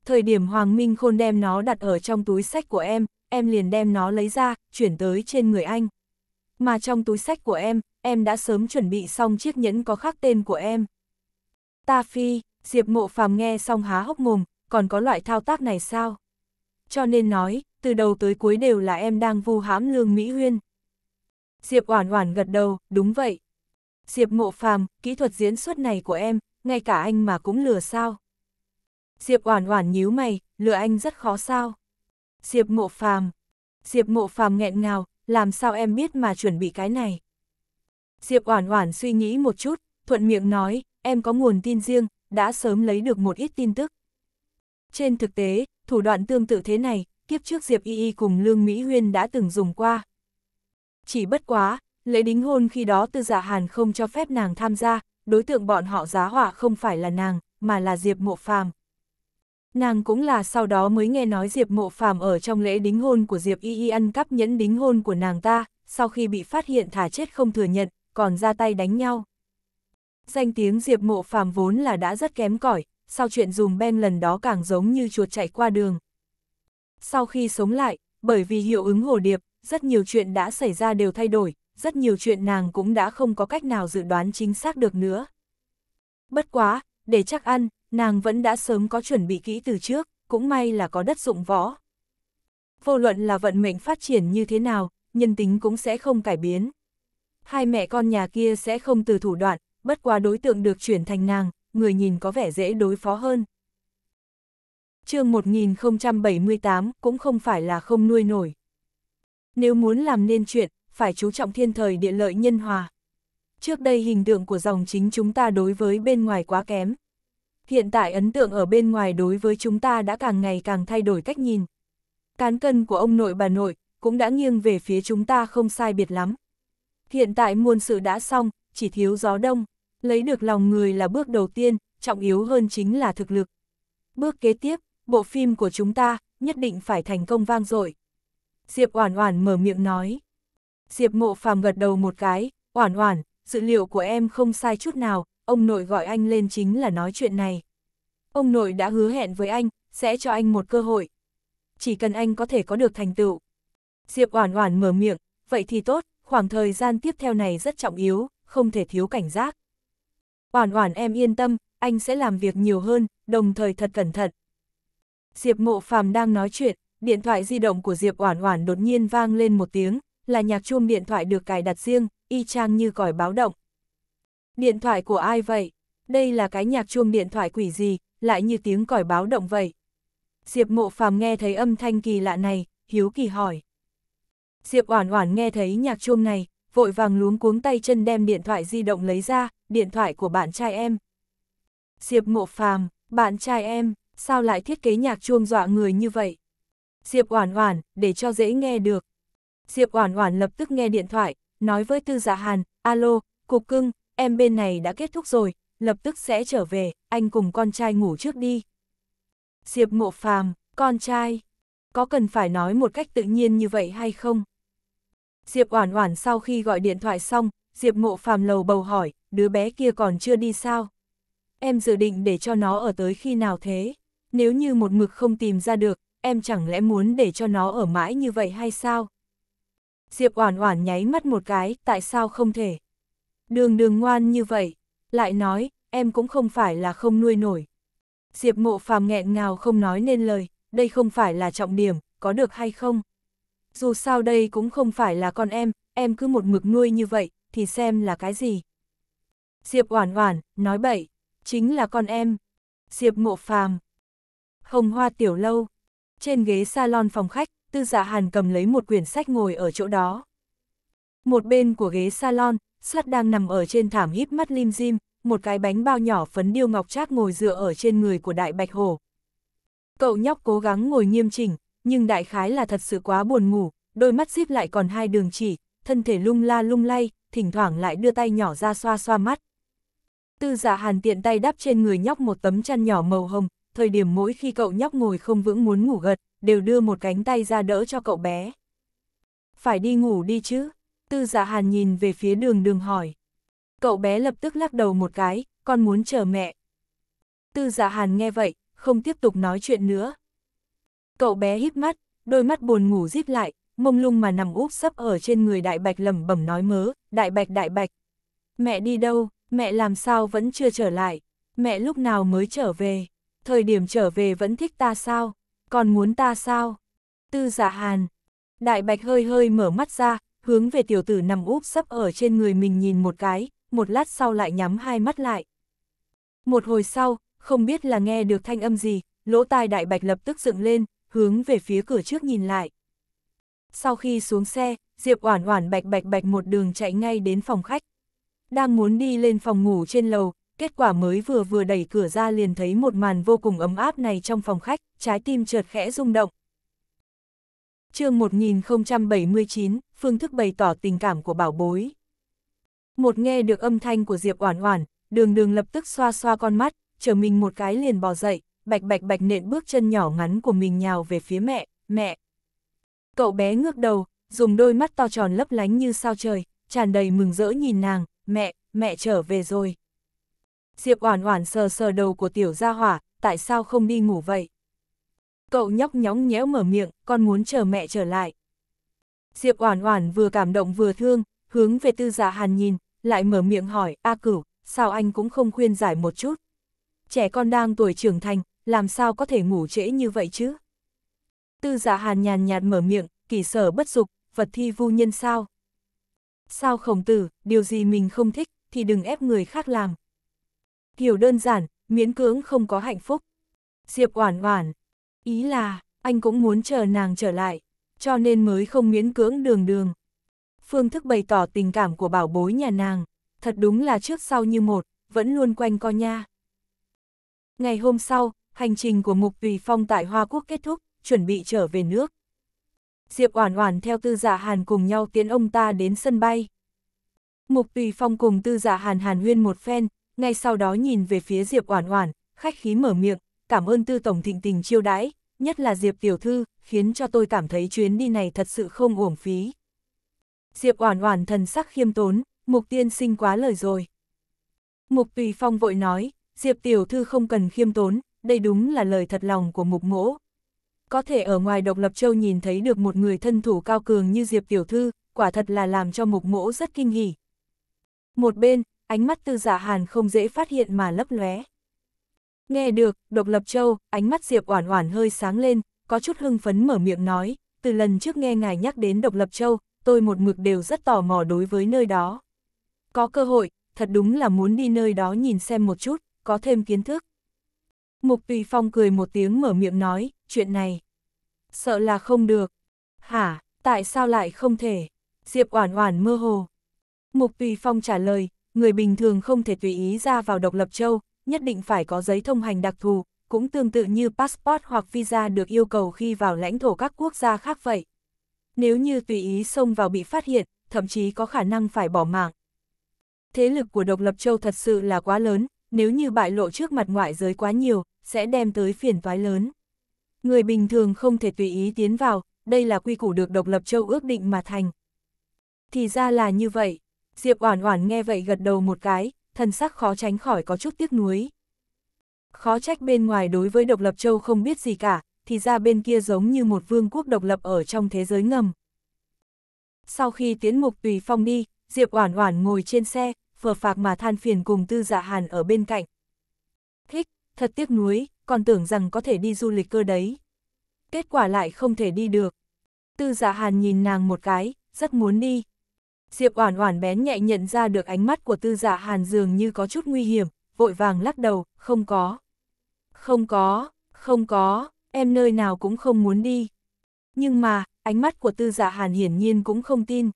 thời điểm Hoàng Minh Khôn đem nó đặt ở trong túi sách của em, em liền đem nó lấy ra, chuyển tới trên người anh. Mà trong túi sách của em, em đã sớm chuẩn bị xong chiếc nhẫn có khắc tên của em. Ta phi, Diệp Mộ Phàm nghe xong há hốc mồm, còn có loại thao tác này sao? Cho nên nói, từ đầu tới cuối đều là em đang vu hãm Lương Mỹ Huyên. Diệp Oản Oản gật đầu, đúng vậy. Diệp Mộ Phàm, kỹ thuật diễn xuất này của em, ngay cả anh mà cũng lừa sao? Diệp Oản Oản nhíu mày, lựa anh rất khó sao? Diệp Mộ Phàm. Diệp Mộ Phàm nghẹn ngào, làm sao em biết mà chuẩn bị cái này? Diệp Oản Oản suy nghĩ một chút, thuận miệng nói, em có nguồn tin riêng, đã sớm lấy được một ít tin tức. Trên thực tế, thủ đoạn tương tự thế này, kiếp trước Diệp Y Y cùng Lương Mỹ Huyên đã từng dùng qua. Chỉ bất quá, lễ đính hôn khi đó Tư Dạ Hàn không cho phép nàng tham gia, đối tượng bọn họ giá họa không phải là nàng, mà là Diệp Mộ Phàm. Nàng cũng là sau đó mới nghe nói Diệp Mộ Phàm ở trong lễ đính hôn của Diệp Y Y ăn cắp nhẫn đính hôn của nàng ta, sau khi bị phát hiện thả chết không thừa nhận, còn ra tay đánh nhau. Danh tiếng Diệp Mộ Phàm vốn là đã rất kém cỏi, sau chuyện dùm Ben lần đó càng giống như chuột chạy qua đường. Sau khi sống lại, bởi vì hiệu ứng hồ điệp, rất nhiều chuyện đã xảy ra đều thay đổi, rất nhiều chuyện nàng cũng đã không có cách nào dự đoán chính xác được nữa. Bất quá, để chắc ăn, nàng vẫn đã sớm có chuẩn bị kỹ từ trước, cũng may là có đất dụng võ. Vô luận là vận mệnh phát triển như thế nào, nhân tính cũng sẽ không cải biến. Hai mẹ con nhà kia sẽ không từ thủ đoạn, bất qua đối tượng được chuyển thành nàng, người nhìn có vẻ dễ đối phó hơn. chương 1078 cũng không phải là không nuôi nổi. Nếu muốn làm nên chuyện, phải chú trọng thiên thời địa lợi nhân hòa. Trước đây hình tượng của dòng chính chúng ta đối với bên ngoài quá kém, hiện tại ấn tượng ở bên ngoài đối với chúng ta đã càng ngày càng thay đổi cách nhìn. Cán cân của ông nội bà nội cũng đã nghiêng về phía chúng ta không sai biệt lắm. Hiện tại muôn sự đã xong, chỉ thiếu gió đông, lấy được lòng người là bước đầu tiên, trọng yếu hơn chính là thực lực. Bước kế tiếp, bộ phim của chúng ta nhất định phải thành công vang dội. Diệp Oản Oản mở miệng nói. Diệp Mộ Phàm gật đầu một cái, "Oản Oản, dữ liệu của em không sai chút nào, ông nội gọi anh lên chính là nói chuyện này. Ông nội đã hứa hẹn với anh, sẽ cho anh một cơ hội. Chỉ cần anh có thể có được thành tựu. Diệp Oản Oản mở miệng, vậy thì tốt, khoảng thời gian tiếp theo này rất trọng yếu, không thể thiếu cảnh giác. Oản Oản em yên tâm, anh sẽ làm việc nhiều hơn, đồng thời thật cẩn thận. Diệp Mộ Phàm đang nói chuyện, điện thoại di động của Diệp Oản Oản đột nhiên vang lên một tiếng, là nhạc chuông điện thoại được cài đặt riêng, y chang như còi báo động. Điện thoại của ai vậy? Đây là cái nhạc chuông điện thoại quỷ gì, lại như tiếng còi báo động vậy. Diệp mộ phàm nghe thấy âm thanh kỳ lạ này, hiếu kỳ hỏi. Diệp oản oản nghe thấy nhạc chuông này, vội vàng luống cuống tay chân đem điện thoại di động lấy ra, điện thoại của bạn trai em. Diệp mộ phàm, bạn trai em, sao lại thiết kế nhạc chuông dọa người như vậy? Diệp oản oản, để cho dễ nghe được. Diệp oản oản lập tức nghe điện thoại, nói với Tư Dạ Hàn, alo, cục cưng, em bên này đã kết thúc rồi, lập tức sẽ trở về, anh cùng con trai ngủ trước đi. Diệp Ngộ Phàm, con trai, có cần phải nói một cách tự nhiên như vậy hay không? Diệp Oản Oản sau khi gọi điện thoại xong, Diệp Ngộ Phàm lầu bầu hỏi, đứa bé kia còn chưa đi sao? Em dự định để cho nó ở tới khi nào thế? Nếu như một mực không tìm ra được, em chẳng lẽ muốn để cho nó ở mãi như vậy hay sao? Diệp Oản Oản nháy mắt một cái, tại sao không thể? Đường đường ngoan như vậy, lại nói, em cũng không phải là không nuôi nổi. Diệp mộ phàm nghẹn ngào không nói nên lời, đây không phải là trọng điểm, có được hay không? Dù sao đây cũng không phải là con em, em cứ một mực nuôi như vậy, thì xem là cái gì? Diệp oản oản, nói bậy, chính là con em. Diệp mộ phàm. Hồng hoa tiểu lâu. Trên ghế salon phòng khách, tư dạ hàn cầm lấy một quyển sách ngồi ở chỗ đó. Một bên của ghế salon, sát đang nằm ở trên thảm híp mắt lim dim, một cái bánh bao nhỏ phấn điêu ngọc trác ngồi dựa ở trên người của đại bạch hổ. Cậu nhóc cố gắng ngồi nghiêm chỉnh, nhưng đại khái là thật sự quá buồn ngủ, đôi mắt díp lại còn hai đường chỉ, thân thể lung la lung lay, thỉnh thoảng lại đưa tay nhỏ ra xoa xoa mắt. Tư giả dạ hàn tiện tay đắp trên người nhóc một tấm chăn nhỏ màu hồng, thời điểm mỗi khi cậu nhóc ngồi không vững muốn ngủ gật, đều đưa một cánh tay ra đỡ cho cậu bé. Phải đi ngủ đi chứ tư dạ hàn nhìn về phía đường đường hỏi. Cậu bé lập tức lắc đầu một cái, con muốn chờ mẹ. Tư dạ hàn nghe vậy, không tiếp tục nói chuyện nữa. Cậu bé hít mắt, đôi mắt buồn ngủ díp lại, mông lung mà nằm úp sấp ở trên người đại bạch lẩm bẩm nói mớ, đại bạch đại bạch. Mẹ đi đâu, mẹ làm sao vẫn chưa trở lại, mẹ lúc nào mới trở về, thời điểm trở về vẫn thích ta sao, còn muốn ta sao? Tư Dạ hàn, đại bạch hơi hơi mở mắt ra, hướng về tiểu tử nằm úp sấp ở trên người mình nhìn một cái, một lát sau lại nhắm hai mắt lại. Một hồi sau, không biết là nghe được thanh âm gì, lỗ tai đại bạch lập tức dựng lên, hướng về phía cửa trước nhìn lại. Sau khi xuống xe, Diệp Oản Oản bạch bạch bạch một đường chạy ngay đến phòng khách. Đang muốn đi lên phòng ngủ trên lầu, kết quả mới vừa vừa đẩy cửa ra liền thấy một màn vô cùng ấm áp này trong phòng khách, trái tim chợt khẽ rung động. Chương 1079, phương thức bày tỏ tình cảm của bảo bối. Một nghe được âm thanh của Diệp Oản Oản, đường đường lập tức xoa xoa con mắt, chờ mình một cái liền bò dậy, bạch bạch bạch nện bước chân nhỏ ngắn của mình nhào về phía mẹ, mẹ. Cậu bé ngước đầu, dùng đôi mắt to tròn lấp lánh như sao trời, tràn đầy mừng rỡ nhìn nàng, mẹ, mẹ trở về rồi. Diệp Oản Oản sờ sờ đầu của tiểu gia hỏa, tại sao không đi ngủ vậy? Cậu nhóc nhóng nhẽo mở miệng, con muốn chờ mẹ trở lại. Diệp Oản Oản vừa cảm động vừa thương, hướng về Tư Dạ Hàn nhìn, lại mở miệng hỏi, "A Cửu, sao anh cũng không khuyên giải một chút? Trẻ con đang tuổi trưởng thành, làm sao có thể ngủ trễ như vậy chứ?" Tư Dạ Hàn nhàn nhạt mở miệng, "Kỳ sở bất dục, vật thi vu nhân sao?" "Sao Khổng tử, điều gì mình không thích thì đừng ép người khác làm." Hiểu đơn giản, miễn cưỡng không có hạnh phúc. Diệp Oản Oản, ý là anh cũng muốn chờ nàng trở lại cho nên mới không miễn cưỡng đường đường. Phương thức bày tỏ tình cảm của bảo bối nhà nàng, thật đúng là trước sau như một, vẫn luôn quanh co nha. Ngày hôm sau, hành trình của Mục Tùy Phong tại Hoa Quốc kết thúc, chuẩn bị trở về nước. Diệp Oản Oản theo Tư Dạ Hàn cùng nhau tiến ông ta đến sân bay. Mục Tùy Phong cùng Tư Dạ Hàn Hàn Huyên một phen, ngay sau đó nhìn về phía Diệp Oản Oản, khách khí mở miệng, "Cảm ơn Tư tổng thịnh tình chiêu đãi, nhất là Diệp tiểu thư, khiến cho tôi cảm thấy chuyến đi này thật sự không uổng phí. Diệp Oản Oản thần sắc khiêm tốn, Mục Tiên Sinh quá lời rồi. Mục Tùy Phong vội nói, Diệp Tiểu Thư không cần khiêm tốn, đây đúng là lời thật lòng của Mục Mỗ. Có thể ở ngoài độc lập châu nhìn thấy được một người thân thủ cao cường như Diệp Tiểu Thư, quả thật là làm cho Mục Mỗ rất kinh hỉ. Một bên, ánh mắt tư giả dạ hàn không dễ phát hiện mà lấp lóe. Nghe được, độc lập châu, ánh mắt Diệp Oản Oản hơi sáng lên, có chút hưng phấn mở miệng nói, từ lần trước nghe ngài nhắc đến Độc Lập Châu, tôi một mực đều rất tò mò đối với nơi đó. Có cơ hội, thật đúng là muốn đi nơi đó nhìn xem một chút, có thêm kiến thức. Mục Tùy Phong cười một tiếng mở miệng nói, chuyện này. Sợ là không được. Hả, tại sao lại không thể? Diệp Oản Oản mơ hồ. Mục Tùy Phong trả lời, người bình thường không thể tùy ý ra vào độc lập châu, nhất định phải có giấy thông hành đặc thù, cũng tương tự như passport hoặc visa được yêu cầu khi vào lãnh thổ các quốc gia khác vậy. Nếu như tùy ý xông vào bị phát hiện, thậm chí có khả năng phải bỏ mạng. Thế lực của độc lập châu thật sự là quá lớn, nếu như bại lộ trước mặt ngoại giới quá nhiều, sẽ đem tới phiền toái lớn. Người bình thường không thể tùy ý tiến vào, đây là quy củ được độc lập châu ước định mà thành. Thì ra là như vậy, Diệp Oản Oản nghe vậy gật đầu một cái, thần sắc khó tránh khỏi có chút tiếc nuối. Khó trách bên ngoài đối với độc lập châu không biết gì cả, thì ra bên kia giống như một vương quốc độc lập ở trong thế giới ngầm. Sau khi tiến mục tùy phong đi, Diệp Oản Oản ngồi trên xe, phờ phạc mà than phiền cùng Tư Dạ Hàn ở bên cạnh. Thích, thật tiếc nuối, còn tưởng rằng có thể đi du lịch cơ đấy. Kết quả lại không thể đi được. Tư Dạ Hàn nhìn nàng một cái, rất muốn đi. Diệp Oản Oản bén nhạy nhận ra được ánh mắt của Tư Dạ Hàn dường như có chút nguy hiểm, vội vàng lắc đầu, không có. Không có, không có, em nơi nào cũng không muốn đi. Nhưng mà, ánh mắt của tư dạ hàn hiển nhiên cũng không tin.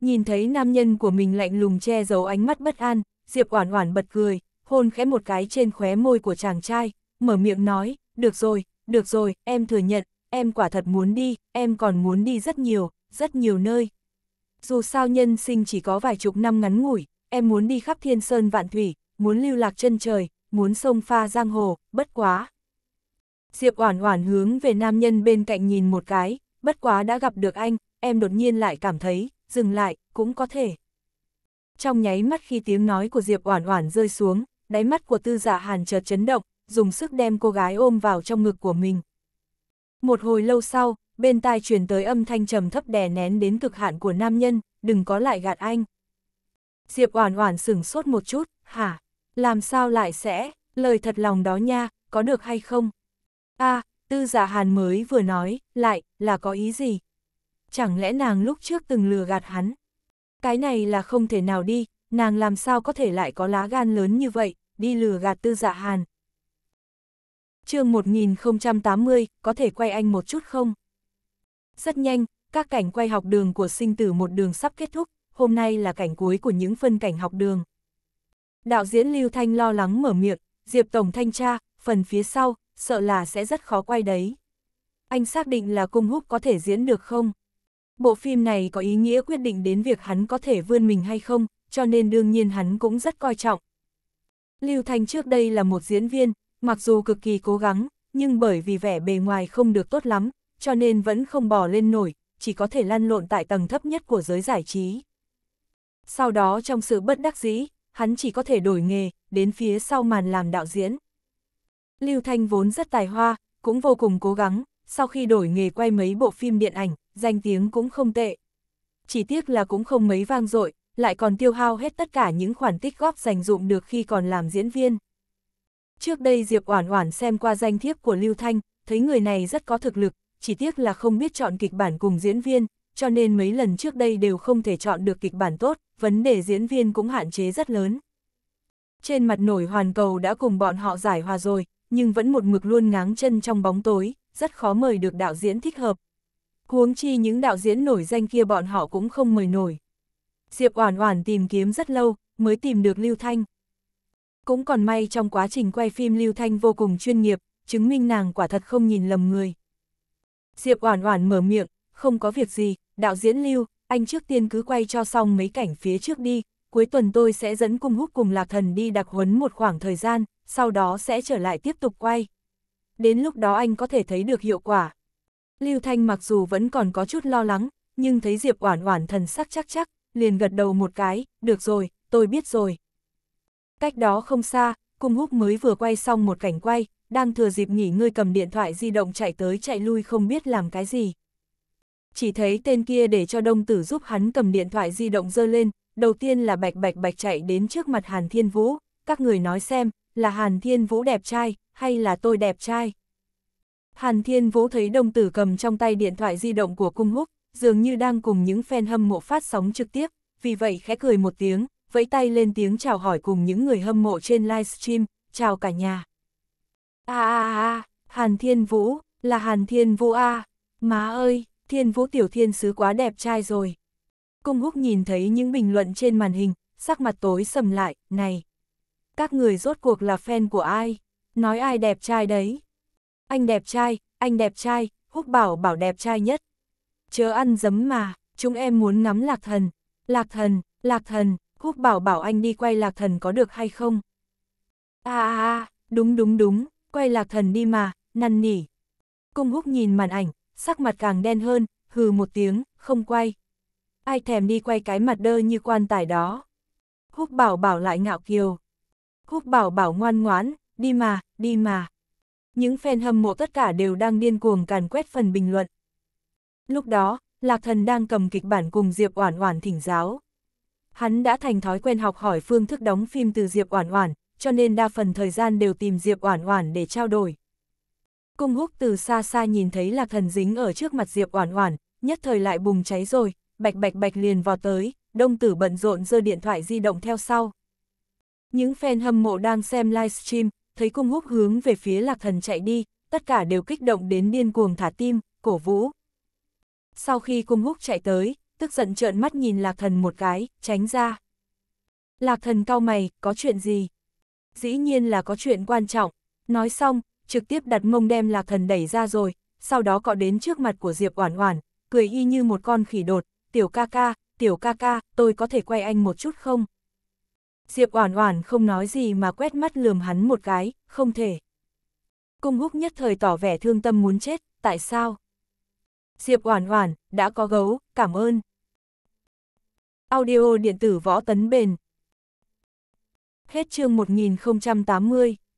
Nhìn thấy nam nhân của mình lạnh lùng che giấu ánh mắt bất an, Diệp Oản Oản bật cười, hôn khẽ một cái trên khóe môi của chàng trai, mở miệng nói, được rồi, được rồi, em thừa nhận, em quả thật muốn đi, em còn muốn đi rất nhiều, rất nhiều nơi. Dù sao nhân sinh chỉ có vài chục năm ngắn ngủi, em muốn đi khắp thiên sơn vạn thủy, muốn lưu lạc chân trời, muốn sông pha giang hồ, bất quá. Diệp Oản Oản hướng về nam nhân bên cạnh nhìn một cái, bất quá đã gặp được anh, em đột nhiên lại cảm thấy, dừng lại, cũng có thể. Trong nháy mắt khi tiếng nói của Diệp Oản Oản rơi xuống, đáy mắt của Tư Dạ Hàn chợt chấn động, dùng sức đem cô gái ôm vào trong ngực của mình. Một hồi lâu sau, bên tai truyền tới âm thanh trầm thấp đè nén đến cực hạn của nam nhân, đừng có lại gạt anh. Diệp Oản Oản sững sốt một chút, hả? Làm sao lại sẽ, lời thật lòng đó nha, có được hay không? a tư giả hàn mới vừa nói, lại, là có ý gì? Chẳng lẽ nàng lúc trước từng lừa gạt hắn? Cái này là không thể nào đi, nàng làm sao có thể lại có lá gan lớn như vậy, đi lừa gạt tư dạ hàn. chương 1080, có thể quay anh một chút không? Rất nhanh, các cảnh quay học đường của sinh tử một đường sắp kết thúc, hôm nay là cảnh cuối của những phân cảnh học đường. Đạo diễn Lưu Thanh lo lắng mở miệng, Diệp Tổng thanh tra, phần phía sau, sợ là sẽ rất khó quay đấy. Anh xác định là cung húc có thể diễn được không? Bộ phim này có ý nghĩa quyết định đến việc hắn có thể vươn mình hay không, cho nên đương nhiên hắn cũng rất coi trọng. Lưu Thanh trước đây là một diễn viên, mặc dù cực kỳ cố gắng, nhưng bởi vì vẻ bề ngoài không được tốt lắm, cho nên vẫn không bò lên nổi, chỉ có thể lăn lộn tại tầng thấp nhất của giới giải trí. Sau đó trong sự bất đắc dĩ, hắn chỉ có thể đổi nghề, đến phía sau màn làm đạo diễn. Lưu Thanh vốn rất tài hoa, cũng vô cùng cố gắng, sau khi đổi nghề quay mấy bộ phim điện ảnh, danh tiếng cũng không tệ. Chỉ tiếc là cũng không mấy vang dội, lại còn tiêu hao hết tất cả những khoản tích góp dành dụng được khi còn làm diễn viên. Trước đây Diệp Oản Oản xem qua danh thiếp của Lưu Thanh, thấy người này rất có thực lực, chỉ tiếc là không biết chọn kịch bản cùng diễn viên, cho nên mấy lần trước đây đều không thể chọn được kịch bản tốt vấn đề diễn viên cũng hạn chế rất lớn. Trên mặt nổi hoàn cầu đã cùng bọn họ giải hòa rồi, nhưng vẫn một mực luôn ngáng chân trong bóng tối, rất khó mời được đạo diễn thích hợp. Huống chi những đạo diễn nổi danh kia bọn họ cũng không mời nổi. Diệp Oản Oản tìm kiếm rất lâu, mới tìm được Lưu Thanh. Cũng còn may trong quá trình quay phim Lưu Thanh vô cùng chuyên nghiệp, chứng minh nàng quả thật không nhìn lầm người. Diệp Oản Oản mở miệng, không có việc gì, đạo diễn Lưu, anh trước tiên cứ quay cho xong mấy cảnh phía trước đi, cuối tuần tôi sẽ dẫn cung húc cùng lạc thần đi đặc huấn một khoảng thời gian, sau đó sẽ trở lại tiếp tục quay. Đến lúc đó anh có thể thấy được hiệu quả. Lưu Thanh mặc dù vẫn còn có chút lo lắng, nhưng thấy Diệp Oản Oản thần sắc chắc chắc, liền gật đầu một cái, được rồi, tôi biết rồi. Cách đó không xa, Cung Húc mới vừa quay xong một cảnh quay, đang thừa dịp nghỉ ngơi cầm điện thoại di động chạy tới chạy lui không biết làm cái gì chỉ thấy tên kia để cho đông tử giúp hắn cầm điện thoại di động dơ lên, đầu tiên là bạch bạch bạch chạy đến trước mặt Hàn Thiên Vũ, các người nói xem, là Hàn Thiên Vũ đẹp trai, hay là tôi đẹp trai. Hàn Thiên Vũ thấy đông tử cầm trong tay điện thoại di động của cung húc, dường như đang cùng những fan hâm mộ phát sóng trực tiếp, vì vậy khẽ cười một tiếng, vẫy tay lên tiếng chào hỏi cùng những người hâm mộ trên livestream, chào cả nhà. a a a, Hàn Thiên Vũ, là Hàn Thiên Vũ a à, má ơi, thiên vũ tiểu thiên sứ quá đẹp trai rồi. Cung húc nhìn thấy những bình luận trên màn hình, sắc mặt tối sầm lại, này. Các người rốt cuộc là fan của ai? Nói ai đẹp trai đấy? Anh đẹp trai, anh đẹp trai, húc bảo bảo đẹp trai nhất. Chớ ăn dấm mà, chúng em muốn ngắm lạc thần. Lạc thần, lạc thần, húc bảo bảo anh đi quay lạc thần có được hay không? À à à, đúng đúng đúng, quay lạc thần đi mà, năn nỉ. Cung húc nhìn màn ảnh, sắc mặt càng đen hơn, hừ một tiếng, không quay. Ai thèm đi quay cái mặt đơ như quan tài đó. Húc bảo bảo lại ngạo kiều. Húc bảo bảo ngoan ngoãn, đi mà, đi mà. Những fan hâm mộ tất cả đều đang điên cuồng càn quét phần bình luận. Lúc đó, Lạc Thần đang cầm kịch bản cùng Diệp Oản Oản thỉnh giáo. Hắn đã thành thói quen học hỏi phương thức đóng phim từ Diệp Oản Oản, cho nên đa phần thời gian đều tìm Diệp Oản Oản để trao đổi. Cung húc từ xa xa nhìn thấy lạc thần dính ở trước mặt Diệp Oản Oản, nhất thời lại bùng cháy rồi, bạch bạch bạch liền vào tới, đông tử bận rộn giơ điện thoại di động theo sau. Những fan hâm mộ đang xem livestream, thấy cung húc hướng về phía lạc thần chạy đi, tất cả đều kích động đến điên cuồng thả tim, cổ vũ. Sau khi cung húc chạy tới, tức giận trợn mắt nhìn lạc thần một cái, tránh ra. Lạc thần cao mày, có chuyện gì? Dĩ nhiên là có chuyện quan trọng. Nói xong, trực tiếp đặt mông đem lạc thần đẩy ra rồi, sau đó cọ đến trước mặt của Diệp Oản Oản, cười y như một con khỉ đột, "Tiểu ca ca, tiểu ca ca, tôi có thể quay anh một chút không?" Diệp Oản Oản không nói gì mà quét mắt lườm hắn một cái, "Không thể." Cung Húc nhất thời tỏ vẻ thương tâm muốn chết, "Tại sao?" Diệp Oản Oản, "Đã có gấu, cảm ơn." Audio điện tử võ tấn bền. Hết chương 1080